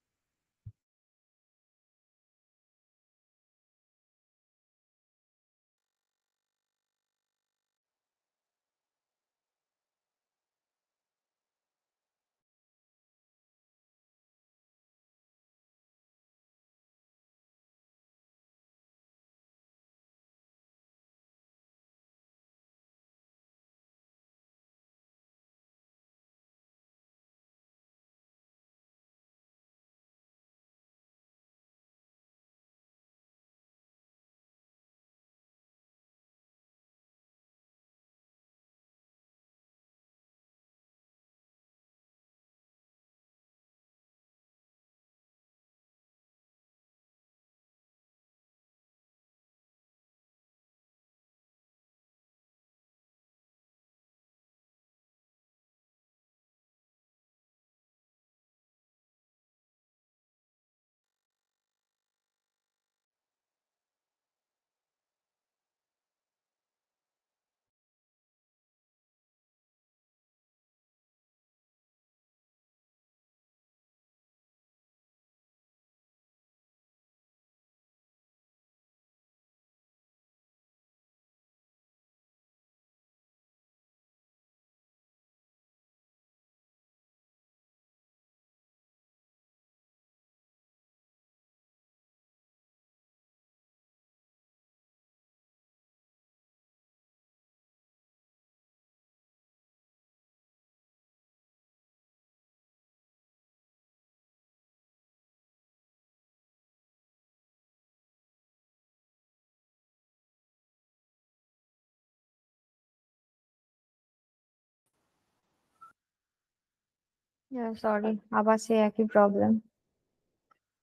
সরি আবার সে একই প্রবলেম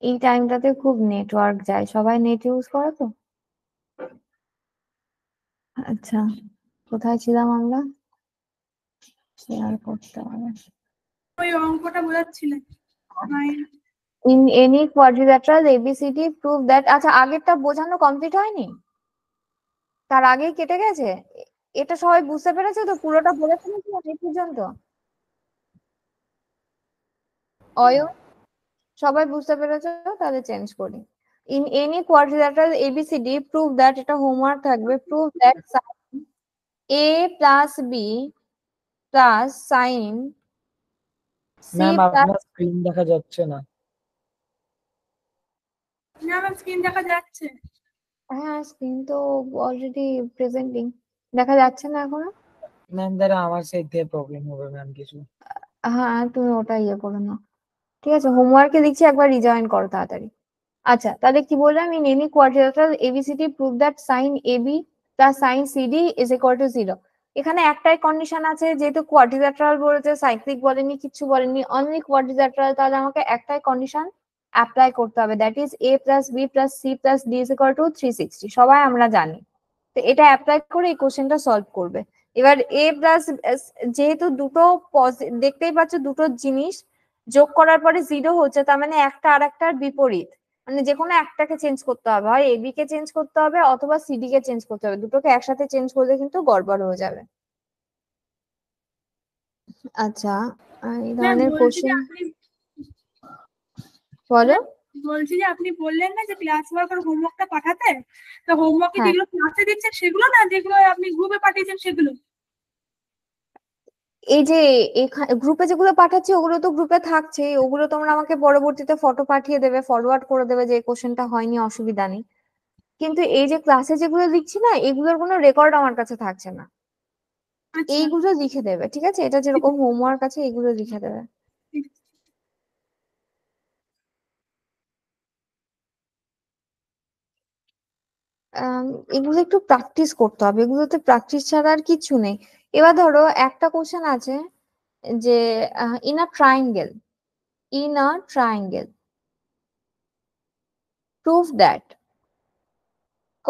এই টাইমটাতে খুব নেটওয়ার্ক যায় সবাই নেট ইউজ করে তো আচ্ছা কোথায় ছিলাম আমরা শেয়ার করতে হবে ওই অঙ্কটা বোঝাচ্ছিলেন in any quadrilateral ABCD prove that আচ্ছা আগেরটা বোঝানো কমপ্লিট হয়নি তার আগেই কেটে গেছে এটা সবাই বুঝতে পেরেছে তো পুরোটা বলেছে ফেলেছিলাম এই পর্যন্ত অয় সবাই বুঝতে পেরেছো তাহলে চেঞ্জ করি in any quadrilateral ABCD prove that এটা হোমওয়ার্ক থাকবে prove that A plus B plus sine ma'am আপনার স্ক্রিন দেখা যাচ্ছে না স্ক্রিন দেখা যাচ্ছে হ্যাঁ স্ক্রিন তো অলরেডি প্রেজেন্টিং দেখা যাচ্ছে না এখনো ম্যাম দ্বারা আমার সাইড থেকে প্রবলেম হবে ম্যাম কিছু হ্যাঁ তুমি ওটা ইয়ে করে নাও ঠিক আছে হোমওয়ার্কে দেখছি একবার রিজয়েন করো তাড়াতাড়ি আচ্ছা তাহলে কি বললাম in any quadrilateral ABCD prove that sine AB plus sine CD is equal to zero এখানে একটাই কন্ডিশন আছে যেহেতু কোয়াড্রিলেটারাল বলেছে সাইক্লিক বলেনি কিছু বলেনি অনলি কোয়াড্রিলেটারাল তাহলে আমাকে একটাই কন্ডিশন অ্যাপ্লাই করতে হবে that is A plus B plus C plus D is equal to three sixty সবাই আমরা জানি তো এটা অ্যাপ্লাই করে এই কোশ্চেনটা সলভ করবে এবার এ প্লাস যেহেতু দুটো দেখতেই পাচ্ছ দুটো জিনিস যোগ করার পরে জিরো হচ্ছে তার মানে একটা আর একটার বিপরীত মানে যে কোনো একটাকে চেঞ্জ করতে হবে হয় এবি কে চেঞ্জ করতে হবে অথবা সিডি কে চেঞ্জ করতে হবে দুটোকে একসাথে চেঞ্জ করলে কিন্তু গড়বড় হয়ে যাবে আচ্ছা এই ধরনের কোশ্চেন বলো বলছি যে আপনি বললেন না যে ক্লাস ওয়ার্ক আর হোমওয়ার্কটা পাঠাতে তো হোমওয়ার্কে যেগুলো ক্লাসে দিচ্ছেন সেগুলো না যেগুলো আপনি গ্রুপে পাঠিয়েছেন সেগুলো এই যে গ্রুপে যেগুলো পাঠাচ্ছি ওগুলো তো গ্রুপে থাকছে ওগুলো তোমরা আমাকে পরবর্তীতে ফটো পাঠিয়ে দেবে ফরওয়ার্ড করে দেবে যে কোশ্চেনটা হয়নি অসুবিধা নেই কিন্তু এই যে ক্লাসে যেগুলো লিখছি না এগুলোর কোনো রেকর্ড আমার কাছে থাকছে না আচ্ছা। এইগুলো লিখে দেবে ঠিক আছে এটা যেরকম হোমওয়ার্ক আছে এগুলো লিখে দেবে এগুলো একটু প্র্যাকটিস করতে হবে এগুলোতে প্র্যাকটিস ছাড়া আর কিছু নেই এবার ধরো একটা কোশ্চেন আছে যে in a triangle in a triangle prove that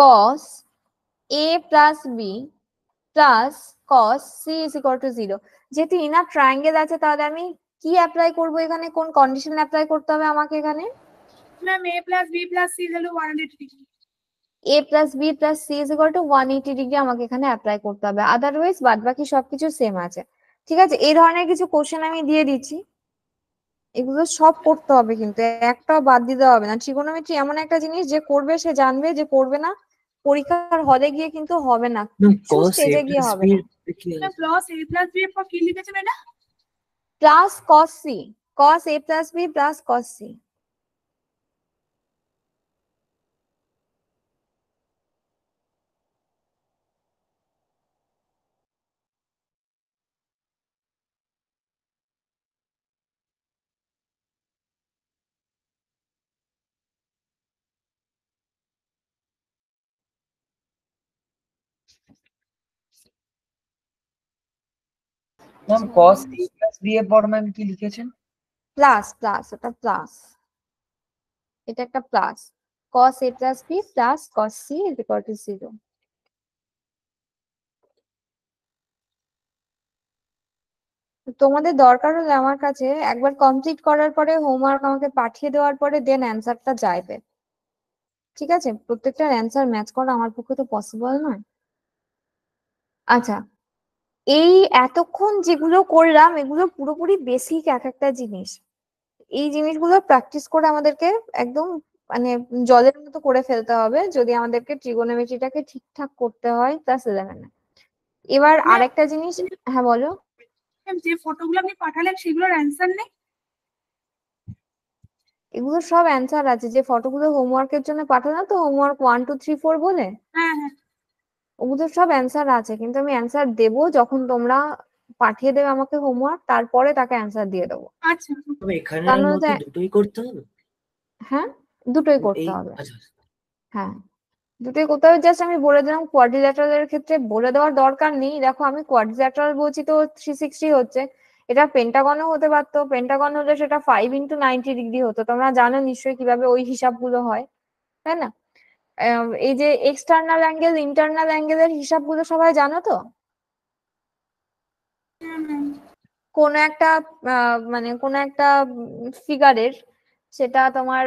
cos A plus B plus cos C is equal to zero যেহেতু আ ট্রায়াঙ্গেল আছে তাহলে আমি কি অ্যাপ্লাই করব এখানে কোন কন্ডিশন অ্যাপ্লাই করতে হবে আমাকে এখানে ma'am A plus b plus c হলো 180 degree A plus B plus C is equal to one eighty degree আমাকে এখানে অ্যাপ্লাই করতে হবে আদারওয়াইজ বাদ বাকি সবকিছু সেম আছে ঠিক আছে এই ধরনের কিছু কোশ্চেন আমি দিয়ে দিচ্ছি এগুলো সব করতে হবে কিন্তু একটাও বাদ দিতে হবে না ট্রিগোনোমেট্রি এমন একটা জিনিস যে করবে সে জানবে যে করবে না পরীক্ষার হলে গিয়ে কিন্তু হবে না স্টেজে গিয়ে হবে না plus A plus B plus cos C ma'am cos a plus b এর পর ম্যাম কি লিখেছেন প্লাস প্লাস এটা প্লাস এটা একটা plus cos a plus b plus cos c is equal to 0 তোমাদের দরকার হলে আমার কাছে একবার কমপ্লিট করার পরে হোমওয়ার্ক আমাকে পাঠিয়ে দেওয়ার পরে দেন অ্যান্সারটা যাইবে ঠিক আছে প্রত্যেকটার অ্যান্সার ম্যাচ করা আমার পক্ষে তো পসিবল নয় আচ্ছা এই এতক্ষণ যেগুলো করলাম এগুলো পুরোপুরি বেসিক এক একটা জিনিস এই জিনিসগুলো প্র্যাকটিস করে আমাদেরকে একদম মানে জলের মতো করে ফেলতে হবে যদি আমাদেরকে ত্রিগোনোমেট্রিটাকে ঠিকঠাক করতে হয় ক্লাস না এবার আরেকটা জিনিস হ্যাঁ বলো যে ফটোগুলো আপনি পাঠালেন সেগুলোর অ্যান্সার নেই এগুলো সব অ্যানসার আছে যে ফটোগুলো হোমওয়ার্কের জন্য পাঠানো তো homework one two three four বলে হ্যাঁ হ্যাঁ ওদের সব অ্যান্সার আছে কিন্তু আমি অ্যান্সার দেব যখন তোমরা পাঠিয়ে দেবে আমাকে হোমওয়ার্ক তারপরে তাকে অ্যান্সার দিয়ে দেবো হ্যাঁ দুটোই করতে হবে হ্যাঁ দুটোই করতে হবে জাস্ট আচ্ছা, আচ্ছা। হ্যাঁ, আমি বলে দিলাম কোয়াড্রিল্যাটারাল এর ক্ষেত্রে বলে দেওয়ার দরকার নেই দেখো আমি কোয়াড্রিল্যাটারাল বলছি তো থ্রি সিক্সটি হচ্ছে এটা পেন্টাগনও হতে পারতো পেন্টাগন হলে সেটা ফাইভ ইন্টু নাইনটি ডিগ্রি হতো তোমরা জানো নিশ্চয়ই কিভাবে ওই হিসাবগুলো হয় তাই না এই যে এক্সটার্নাল অ্যাঙ্গেল ইন্টারনাল অ্যাঙ্গেলের হিসাবগুলো সবাই জানো তো কোন একটা মানে কোন একটা ফিগারের সেটা তোমার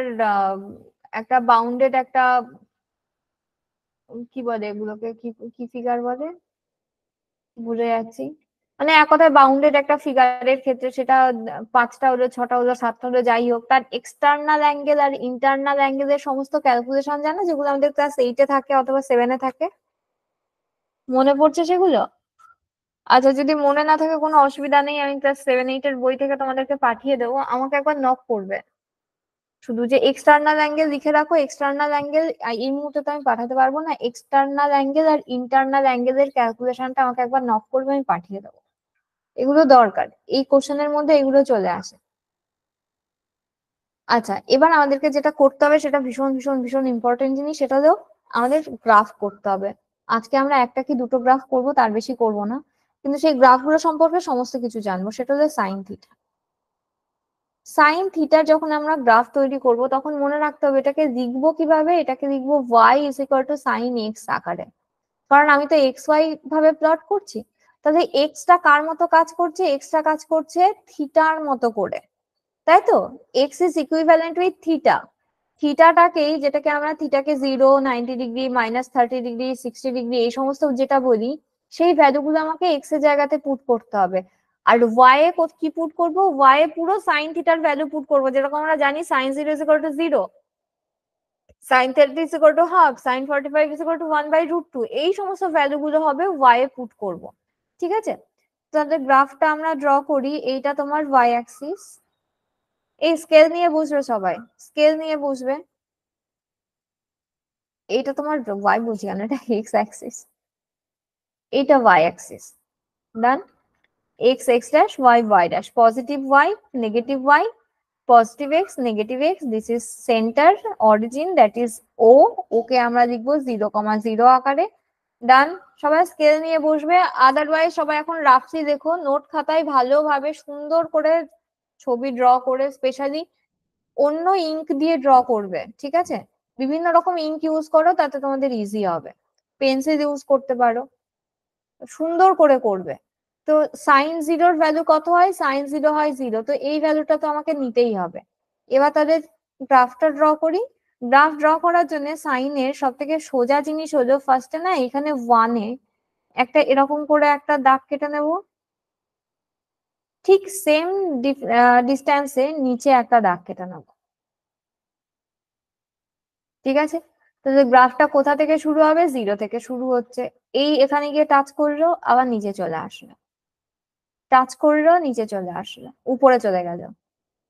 একটা বাউন্ডেড একটা কি বলে এগুলোকে কি কি ফিগার বলে ভুলে যাচ্ছি মানে এক কথায় বাউন্ডেড একটা ফিগারের ক্ষেত্রে সেটা পাঁচটা হলো ছটা হলো সাতটা হলো যাই হোক তার এক্সটার্নাল অ্যাঙ্গেল আর ইন্টারনাল অ্যাঙ্গেলের সমস্ত ক্যালকুলেশন জানো যেগুলো আমাদের ক্লাস এইটে থাকে অথবা সেভেনে থাকে মনে পড়ছে সেগুলো আচ্ছা যদি মনে না থাকে কোনো অসুবিধা নেই আমি ক্লাস সেভেন এইটের বই থেকে তোমাদেরকে পাঠিয়ে দেবো আমাকে একবার নক করবে শুধু যে এক্সটার্নাল অ্যাঙ্গেল লিখে রাখো এক্সটার্নাল অ্যাঙ্গেল এই মুহূর্তে তো আমি পাঠাতে পারবো না এক্সটার্নাল অ্যাঙ্গেল আর ইন্টারনাল অ্যাঙ্গেলের ক্যালকুলেশনটা আমাকে একবার নক করবে আমি পাঠিয়ে দেবো এগুলো দরকার এই কোশ্চেনের মধ্যে এগুলো চলে আসে আচ্ছা এবার আমাদেরকে যেটা করতে হবে সেটা ভীষণ ভীষণ ভীষণ ইম্পর্টেন্ট জিনিস সেটা হলো আমাদের গ্রাফ করতে হবে আজকে আমরা একটা কি দুটো গ্রাফ করব তার বেশি করব না কিন্তু সেই গ্রাফগুলো সম্পর্কে সমস্ত কিছু জানবো সেটা হলো সাইন থিটা সাইন থিটার যখন আমরা গ্রাফ তৈরি করব তখন মনে রাখতে হবে এটাকে লিখবো কিভাবে এটাকে লিখবো Y is equal to sine X আকারে কারণ আমি তো এক্স ওয়াই ভাবে প্লট করছি তাহলে এক্সটা কার মতো কাজ করছে এক্সটা কাজ করছে থিটার মতো করে তাই তো X is equivalent with theta থিটাটাকেই যেটাকে আমরা থিটাকে zero ninety degree minus thirty degree sixty degree এই সমস্ত যেটা বলি সেই ভ্যালুগুলো আমাকে এক্স এর জায়গাতে পুট করতে হবে আর ওয়াই এ কি পুট করব ওয়াই এ পুরো সাইন থিটার ভ্যালু পুট করব যেরকম আমরা জানি sine zero is to zero sine thirty is to half sine forty five is to one by root two এই সমস্ত ভ্যালুগুলো হবে ওয়াই এ পুট করবো ঠিক আছে তাহলে গ্রাফটা আমরা ড্র করি এইটা তোমার ওয়াই অ্যাক্সিস এই স্কেল নিয়ে বুঝবে সবাই স্কেল নিয়ে বুঝবে এইটা তোমার ওয়াই বুঝি না এটা এক্স অ্যাক্সিস এটা Y axis done X X dash Y Y dash positive Y negative Y positive X negative X this is centre origin that is O okay আমরা লিখবো জিরো কমা জিরো আকারে ডান সবাই স্কেল নিয়ে বসবে আদারওয়াইজ সবাই এখন রাফসি দেখো নোট খাতায় ভালোভাবে সুন্দর করে ছবি ড্র করে স্পেশালি অন্য ইঙ্ক দিয়ে ড্র করবে ঠিক আছে বিভিন্ন রকম ইঙ্ক ইউজ করো তাতে তোমাদের ইজি হবে পেন্সিল ইউজ করতে পারো সুন্দর করে করবে তো সাইন জিরোর ভ্যালু কত হয় সাইন জিরো হয় জিরো তো এই ভ্যালুটা তো আমাকে নিতেই হবে এবার তাদের গ্রাফটা ড্র করি গ্রাফ ড্র করার জন্য সাইনের সব থেকে সোজা জিনিস হলো ফার্স্টে না এখানে ওয়ানে একটা এরকম করে একটা দাগ কেটে নেব ঠিক সেম ডিস্ট্যান্সে নিচে একটা দাগ কেটে নেব ঠিক আছে তো গ্রাফটা কোথা থেকে শুরু হবে জিরো থেকে শুরু হচ্ছে এই এখানে গিয়ে টাচ করলো আবার নিচে চলে আসলো টাচ করলো নিচে চলে আসলো উপরে চলে গেল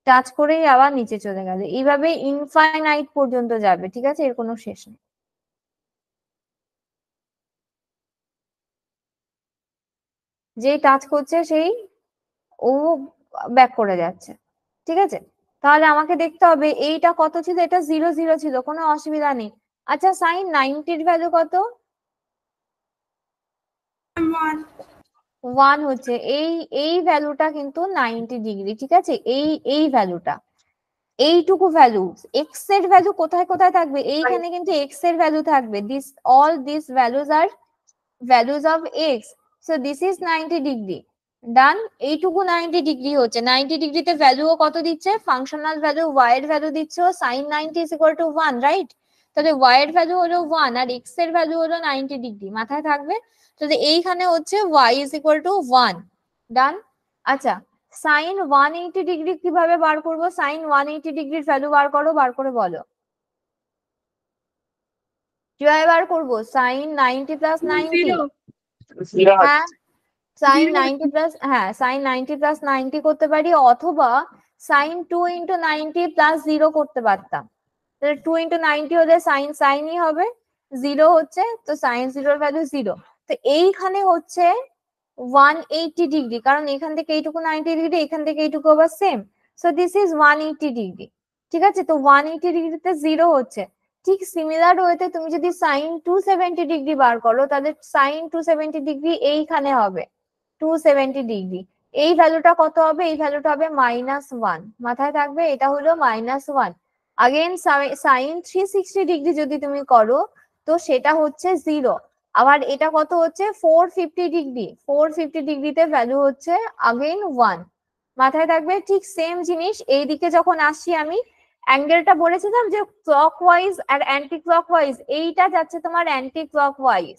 টাচ করেই আবার নিচে চলে গেল এইভাবে ইনফাইনাইট পর্যন্ত যাবে ঠিক আছে এর কোনো শেষ নেই যেই টাচ করছে সেই ও ব্যাক করে যাচ্ছে ঠিক আছে তাহলে আমাকে দেখতে হবে এইটা কত ছিল এটা জিরো জিরো ছিল কোনো অসুবিধা নেই আচ্ছা সাইন নাইনটির ভ্যালু কত ওয়ান হচ্ছে এই এই ভ্যালুটা কিন্তু নাইনটি ডিগ্রি ঠিক আছে এই এই ভ্যালুটা এইটুকু ভ্যালু এক্স এর ভ্যালু কোথায় কোথায় থাকবে এইখানে কিন্তু এক্স এর ভ্যালু থাকবে দিস অল দিস ভ্যালুজ আর values of X so this is ninety degree done এইটুকু নাইনটি ডিগ্রি হচ্ছে নাইনটি ডিগ্রিতে ভ্যালুও কত দিচ্ছে ফাংশনাল ভ্যালু ওয়াই এর ভ্যালু দিচ্ছে sine ninety is equal to one right তাহলে ওয়াই এর ভ্যালু হলো ওয়ান আর এক্স এর ভ্যালু হলো নাইনটি ডিগ্রি মাথায় থাকবে তাহলে এইখানে হচ্ছে Y is equal to one done আচ্ছা সাইন ওয়ান এইটি ডিগ্রি কিভাবে বার করবো sine one eighty degree value বার করো বার করে বলো কিভাবে বার করবো সাইন নাইনটি প্লাস নাইনটি হ্যাঁ সাইন নাইনটি প্লাস হ্যাঁ সাইন নাইনটি প্লাস নাইনটি করতে পারি অথবা sine two into ninety plus zero করতে পারতাম তাহলে টু ইন্টু নাইনটি হলে সাইন সাইনই হবে জিরো হচ্ছে তো সাইন জিরোর ভ্যালু জিরো তো এইখানে হচ্ছে ওয়ান এইটি ডিগ্রি কারণ এখান থেকে এইটুকু নাইনটি ডিগ্রি এখান থেকে এইটুকু আবার same so this is one eighty degree ঠিক আছে তো ওয়ান এইটি ডিগ্রিতে জিরো হচ্ছে ঠিক সিমিলার ওয়েতে তুমি যদি সাইন টু সেভেন্টি ডিগ্রি বার করো তাহলে সাইন টু সেভেন্টি ডিগ্রি এইখানে হবে টু সেভেন্টি ডিগ্রি এই ভ্যালুটা কত হবে এই ভ্যালুটা হবে মাইনাস ওয়ান মাথায় থাকবে এটা হলো minus one again sine three sixty degree যদি তুমি করো তো সেটা হচ্ছে জিরো আবার এটা কত হচ্ছে four fifty degree four fifty ডিগ্রিতে ভ্যালু হচ্ছে আগেন ওয়ান মাথায় থাকবে ঠিক সেম জিনিস এই দিকে যখন আসি আমি অ্যাঙ্গেলটা বলেছিলাম যে ক্লক ওয়াইজ আর অ্যান্টি ক্লক ওয়াইজ এইটা যাচ্ছে তোমার অ্যান্টি ক্লক ওয়াইজ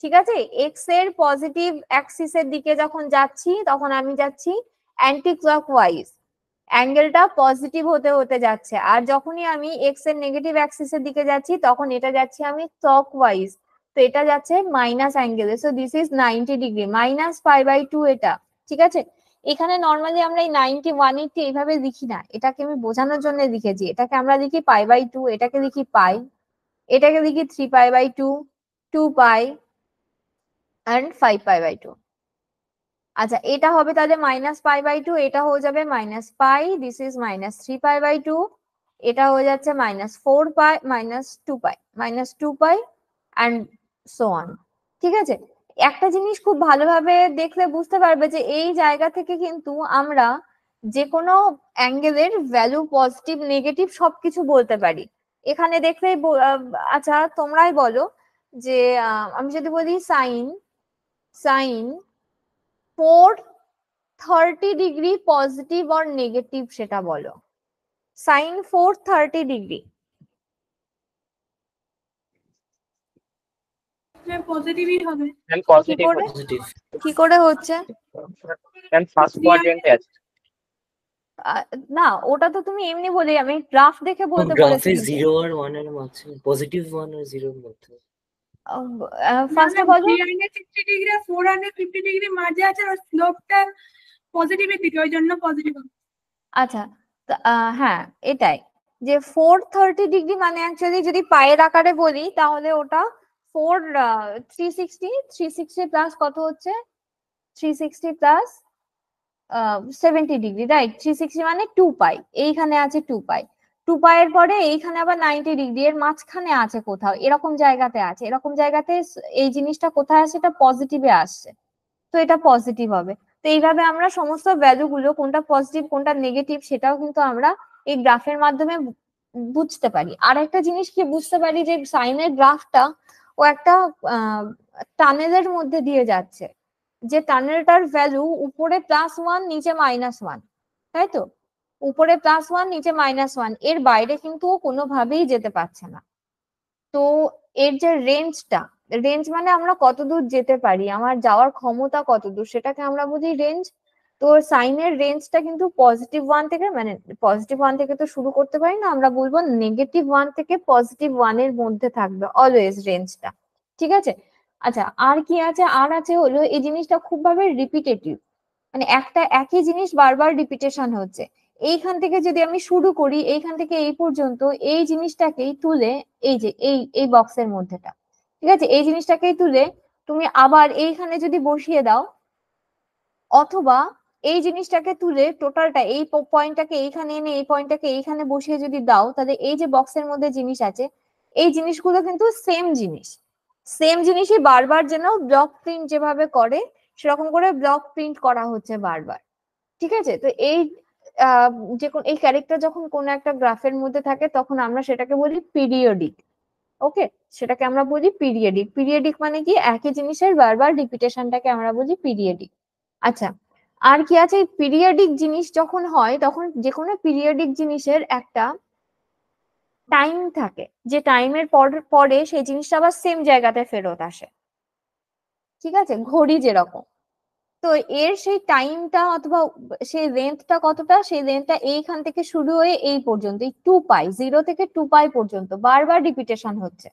ঠিক আছে এক্স এর পজিটিভ অ্যাক্সিস এর দিকে যখন যাচ্ছি তখন আমি যাচ্ছি অ্যান্টি ক্লক ওয়াইজ অ্যাঙ্গেলটা পজিটিভ হতে হতে যাচ্ছে আর যখনই আমি এক্স এর নেগেটিভ অ্যাক্সিসের দিকে যাচ্ছি তখন এটা যাচ্ছি আমি টক ওয়াইজ তো এটা যাচ্ছে মাইনাস অ্যাঙ্গেলে so this is ninety degree minus five by two এটা ঠিক আছে এখানে নর্মালি আমরা এই নাইনটি ওয়ান এইটটি এইভাবে লিখি না এটাকে আমি বোঝানোর জন্য লিখেছি এটাকে আমরা লিখি পাই বাই টু এটাকে লিখি পাই এটাকে লিখি three pi by two two pi and five pi by two আচ্ছা এটা হবে তাহলে মাইনাস পাই বাই টু এটা হয়ে যাবে minus pi this is minus three pi by two এটা হয়ে যাচ্ছে minus four pi minus two pi minus two pi and so on ঠিক আছে একটা জিনিস খুব ভালোভাবে দেখলে বুঝতে পারবে যে এই জায়গা থেকে কিন্তু আমরা যে কোনো অ্যাঙ্গেলের ভ্যালু পজিটিভ নেগেটিভ সব কিছু বলতে পারি এখানে দেখলে আচ্ছা তোমরাই বলো যে আমি যদি বলি sine sine four thirty degree positive or negative সেটা বলো সাইন ফোর থার্টি ডিগ্রি কি করে হচ্ছে না ওটা তো তুমি এমনি বলে আমি গ্রাফ দেখে বলতে পারছি জিরো এর মধ্যে first of all 360 degree 450 degree মাঝে আছে আর স্লোপটা পজিটিভের দিকে ওই জন্য পজিটিভ আচ্ছা হ্যাঁ এটাই যে ফোর থার্টি ডিগ্রি মানে অ্যাকচুয়ালি যদি পায়ের আকারে বলি তাহলে ওটা four three sixty three sixty plus কত হচ্ছে three sixty plus seventy degree right three sixty মানে টু পাই এইখানে আছে টু পাই টু পায়ের পরে এইখানে আবার নাইনটি ডিগ্রি এর মাঝখানে আছে কোথাও এরকম জায়গাতে আছে এরকম জায়গাতে এই জিনিসটা কোথায় আছে এটা পজিটিভে আসছে তো এটা পজিটিভ হবে তো এইভাবে আমরা সমস্ত ভ্যালুগুলো কোনটা পজিটিভ কোনটা নেগেটিভ সেটাও কিন্তু আমরা এই গ্রাফের মাধ্যমে বুঝতে পারি আর একটা জিনিস কি বুঝতে পারি যে সাইনের গ্রাফটা ও একটা টানেলের মধ্যে দিয়ে যাচ্ছে যে টানেলটার ভ্যালু উপরে প্লাস ওয়ান নিচে মাইনাস ওয়ান তাই তো উপরে প্লাস ওয়ান নিচে মাইনাস ওয়ান এর বাইরে কিন্তু কোনোভাবেই যেতে পারছে না তো এর যে রেঞ্জটা রেঞ্জ মানে আমরা কতদূর যেতে পারি আমার যাওয়ার ক্ষমতা কতদূর সেটাকে আমরা বুঝি রেঞ্জ তো সাইনের রেঞ্জটা কিন্তু পজিটিভ ওয়ান থেকে মানে পজিটিভ ওয়ান থেকে তো শুরু করতে পারি না আমরা বলবো নেগেটিভ ওয়ান থেকে পজিটিভ ওয়ান এর মধ্যে থাকবে অলওয়েজ রেঞ্জটা ঠিক আছে আচ্ছা আর কি আছে আর আছে হলো এই জিনিসটা খুব ভাবে রিপিটেটিভ মানে একটা একই জিনিস বারবার রিপিটেশন হচ্ছে এইখান থেকে যদি আমি শুরু করি এইখান থেকে এই পর্যন্ত এই জিনিসটাকেই তুলে এই যে এই এই বক্সের মধ্যেটা ঠিক আছে এই জিনিসটাকেই তুলে তুমি আবার এইখানে যদি বসিয়ে দাও অথবা এই জিনিসটাকে তুলে টোটালটা এই পয়েন্টটাকে এইখানে এনে এই পয়েন্টটাকে এইখানে বসিয়ে যদি দাও তাহলে এই যে বক্সের মধ্যে জিনিস আছে এই জিনিসগুলো কিন্তু সেম জিনিস সেম জিনিসই বারবার যেন ব্লক প্রিন্ট যেভাবে করে সেরকম করে ব্লক প্রিন্ট করা হচ্ছে বারবার ঠিক আছে তো এই যে কোন এই ক্যারেক্টার যখন কোনো একটা গ্রাফের মধ্যে থাকে তখন আমরা সেটাকে বলি পিরিয়ডিক ওকে সেটাকে আমরা বলি পিরিয়ডিক পিরিয়ডিক মানে কি একই জিনিসের বারবার রিপিটেশনটাকে আমরা বলি পিরিয়ডিক আচ্ছা আর কি আছে পিরিয়ডিক জিনিস যখন হয় তখন যে কোনো পিরিয়ডিক জিনিসের একটা টাইম থাকে যে টাইমের পরে সেই জিনিসটা আবার সেম জায়গাতে ফেরত আসে ঠিক আছে ঘড়ি যেরকম তো এর সেই টাইমটা অথবা সেই রেন্টটা কতটা সেই রেঞ্জটা এইখান থেকে শুরু হয়ে এই পর্যন্ত এই টু পাই জিরো থেকে টু পাই পর্যন্ত বারবার রিপিটেশন হচ্ছে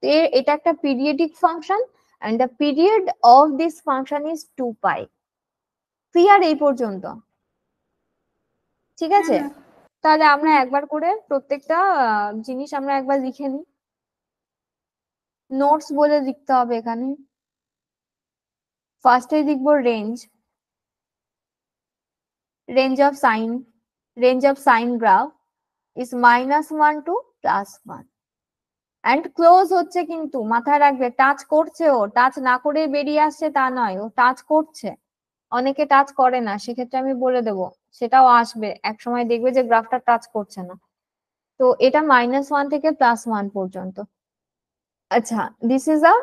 তো এটা একটা periodic function and the period of this function is two pi clear এই পর্যন্ত ঠিক আছে হ্যাঁ। তাহলে আমরা একবার করে প্রত্যেকটা জিনিস আমরা একবার লিখে নিই নোটস বলে লিখতে হবে এখানে ফার্স্টে লিখব range range of sine range of sine graph is minus one to plus one and close হচ্ছে কিন্তু মাথায় রাখবে টাচ করছে ও টাচ না করে বেরিয়ে আসছে তা নয় ও টাচ করছে অনেকে টাচ করে না সেক্ষেত্রে আমি বলে দেব সেটাও আসবে এক সময় দেখবে যে গ্রাফটা টাচ করছে না তো এটা মাইনাস ওয়ান থেকে প্লাস ওয়ান পর্যন্ত আচ্ছা this is a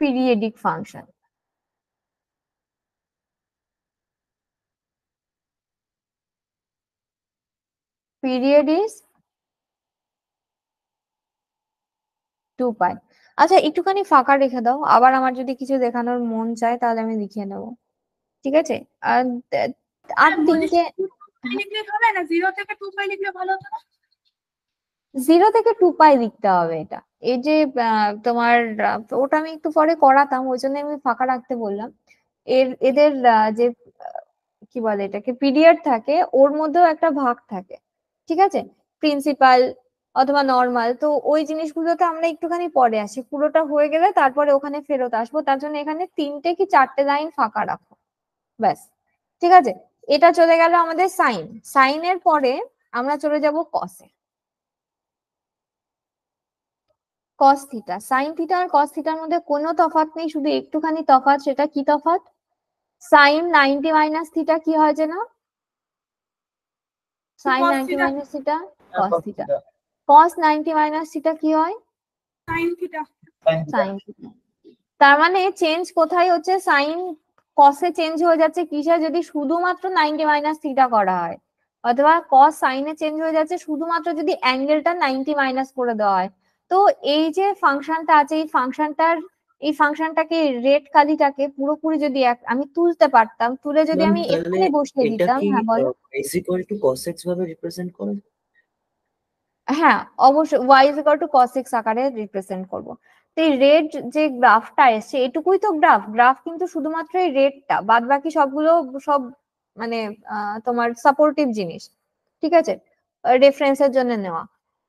periodic function period is two pi আচ্ছা একটুখানি ফাঁকা রেখে দাও আবার আমার যদি কিছু দেখানোর মন চায় তাহলে আমি লিখে নেব ঠিক আছে আর জিরো হ্যাঁ, থেকে টু পাই জিরো থেকে টু পাই লিখতে হবে এটা এই যে তোমার ওটা আমি একটু পরে করাতাম ওই জন্য আমি ফাঁকা রাখতে বললাম এর এদের যে কি বলে এটাকে পিরিয়ড থাকে ওর মধ্যেও একটা ভাগ থাকে ঠিক আছে প্রিন্সিপাল অথবা নর্মাল তো ওই জিনিসগুলোতে আমরা একটুখানি পরে আসি পুরোটা হয়ে গেলে তারপরে ওখানে ফেরত আসবো তার জন্য এখানে তিনটে কি চারটে লাইন ফাঁকা রাখো ব্যাস ঠিক আছে এটা চলে গেল আমাদের সাইন সাইনের পরে আমরা চলে যাব কসে কস থিটা সাইন থিটা আর কস থিটার মধ্যে কোনো তফাত নেই শুধু একটুখানি তফাত সেটা কি তফাত সাইন নাইনটি মাইনাস থিটা কি হয় যে না sin 90 minus θ হ্যাঁ, cos θ cos 90 minus θ কি হয় sin θ sin θ তার মানে চেঞ্জ কোথায় হচ্ছে sin cos এ চেঞ্জ হয়ে যাচ্ছে কিসে যদি শুধুমাত্র 90 minus θ করা হয় অথবা cos sin এ চেঞ্জ হয়ে যাচ্ছে শুধুমাত্র যদি অ্যাঙ্গেলটা 90 মাইনাস করে দেওয়া হয় তো এই যে ফাংশনটা আছে এই ফাংশনটার এই ফাংশনটাকে রেড কালিটাকে পুরোপুরি যদি আমি তুলতে পারতাম তুলে যদি আমি এখানে বসিয়ে দিতাম হ্যাঁ বল cos x ভাবে রিপ্রেজেন্ট হ্যাঁ অবশ্যই y cos x আকারে রিপ্রেজেন্ট করব তো এই রেড যে গ্রাফটা এসছে এটুকুই তো গ্রাফ গ্রাফ কিন্তু শুধুমাত্র এই রেডটা বাদ বাকি সবগুলো সব মানে তোমার সাপোর্টিভ জিনিস ঠিক আছে রেফারেন্সের জন্য নেওয়া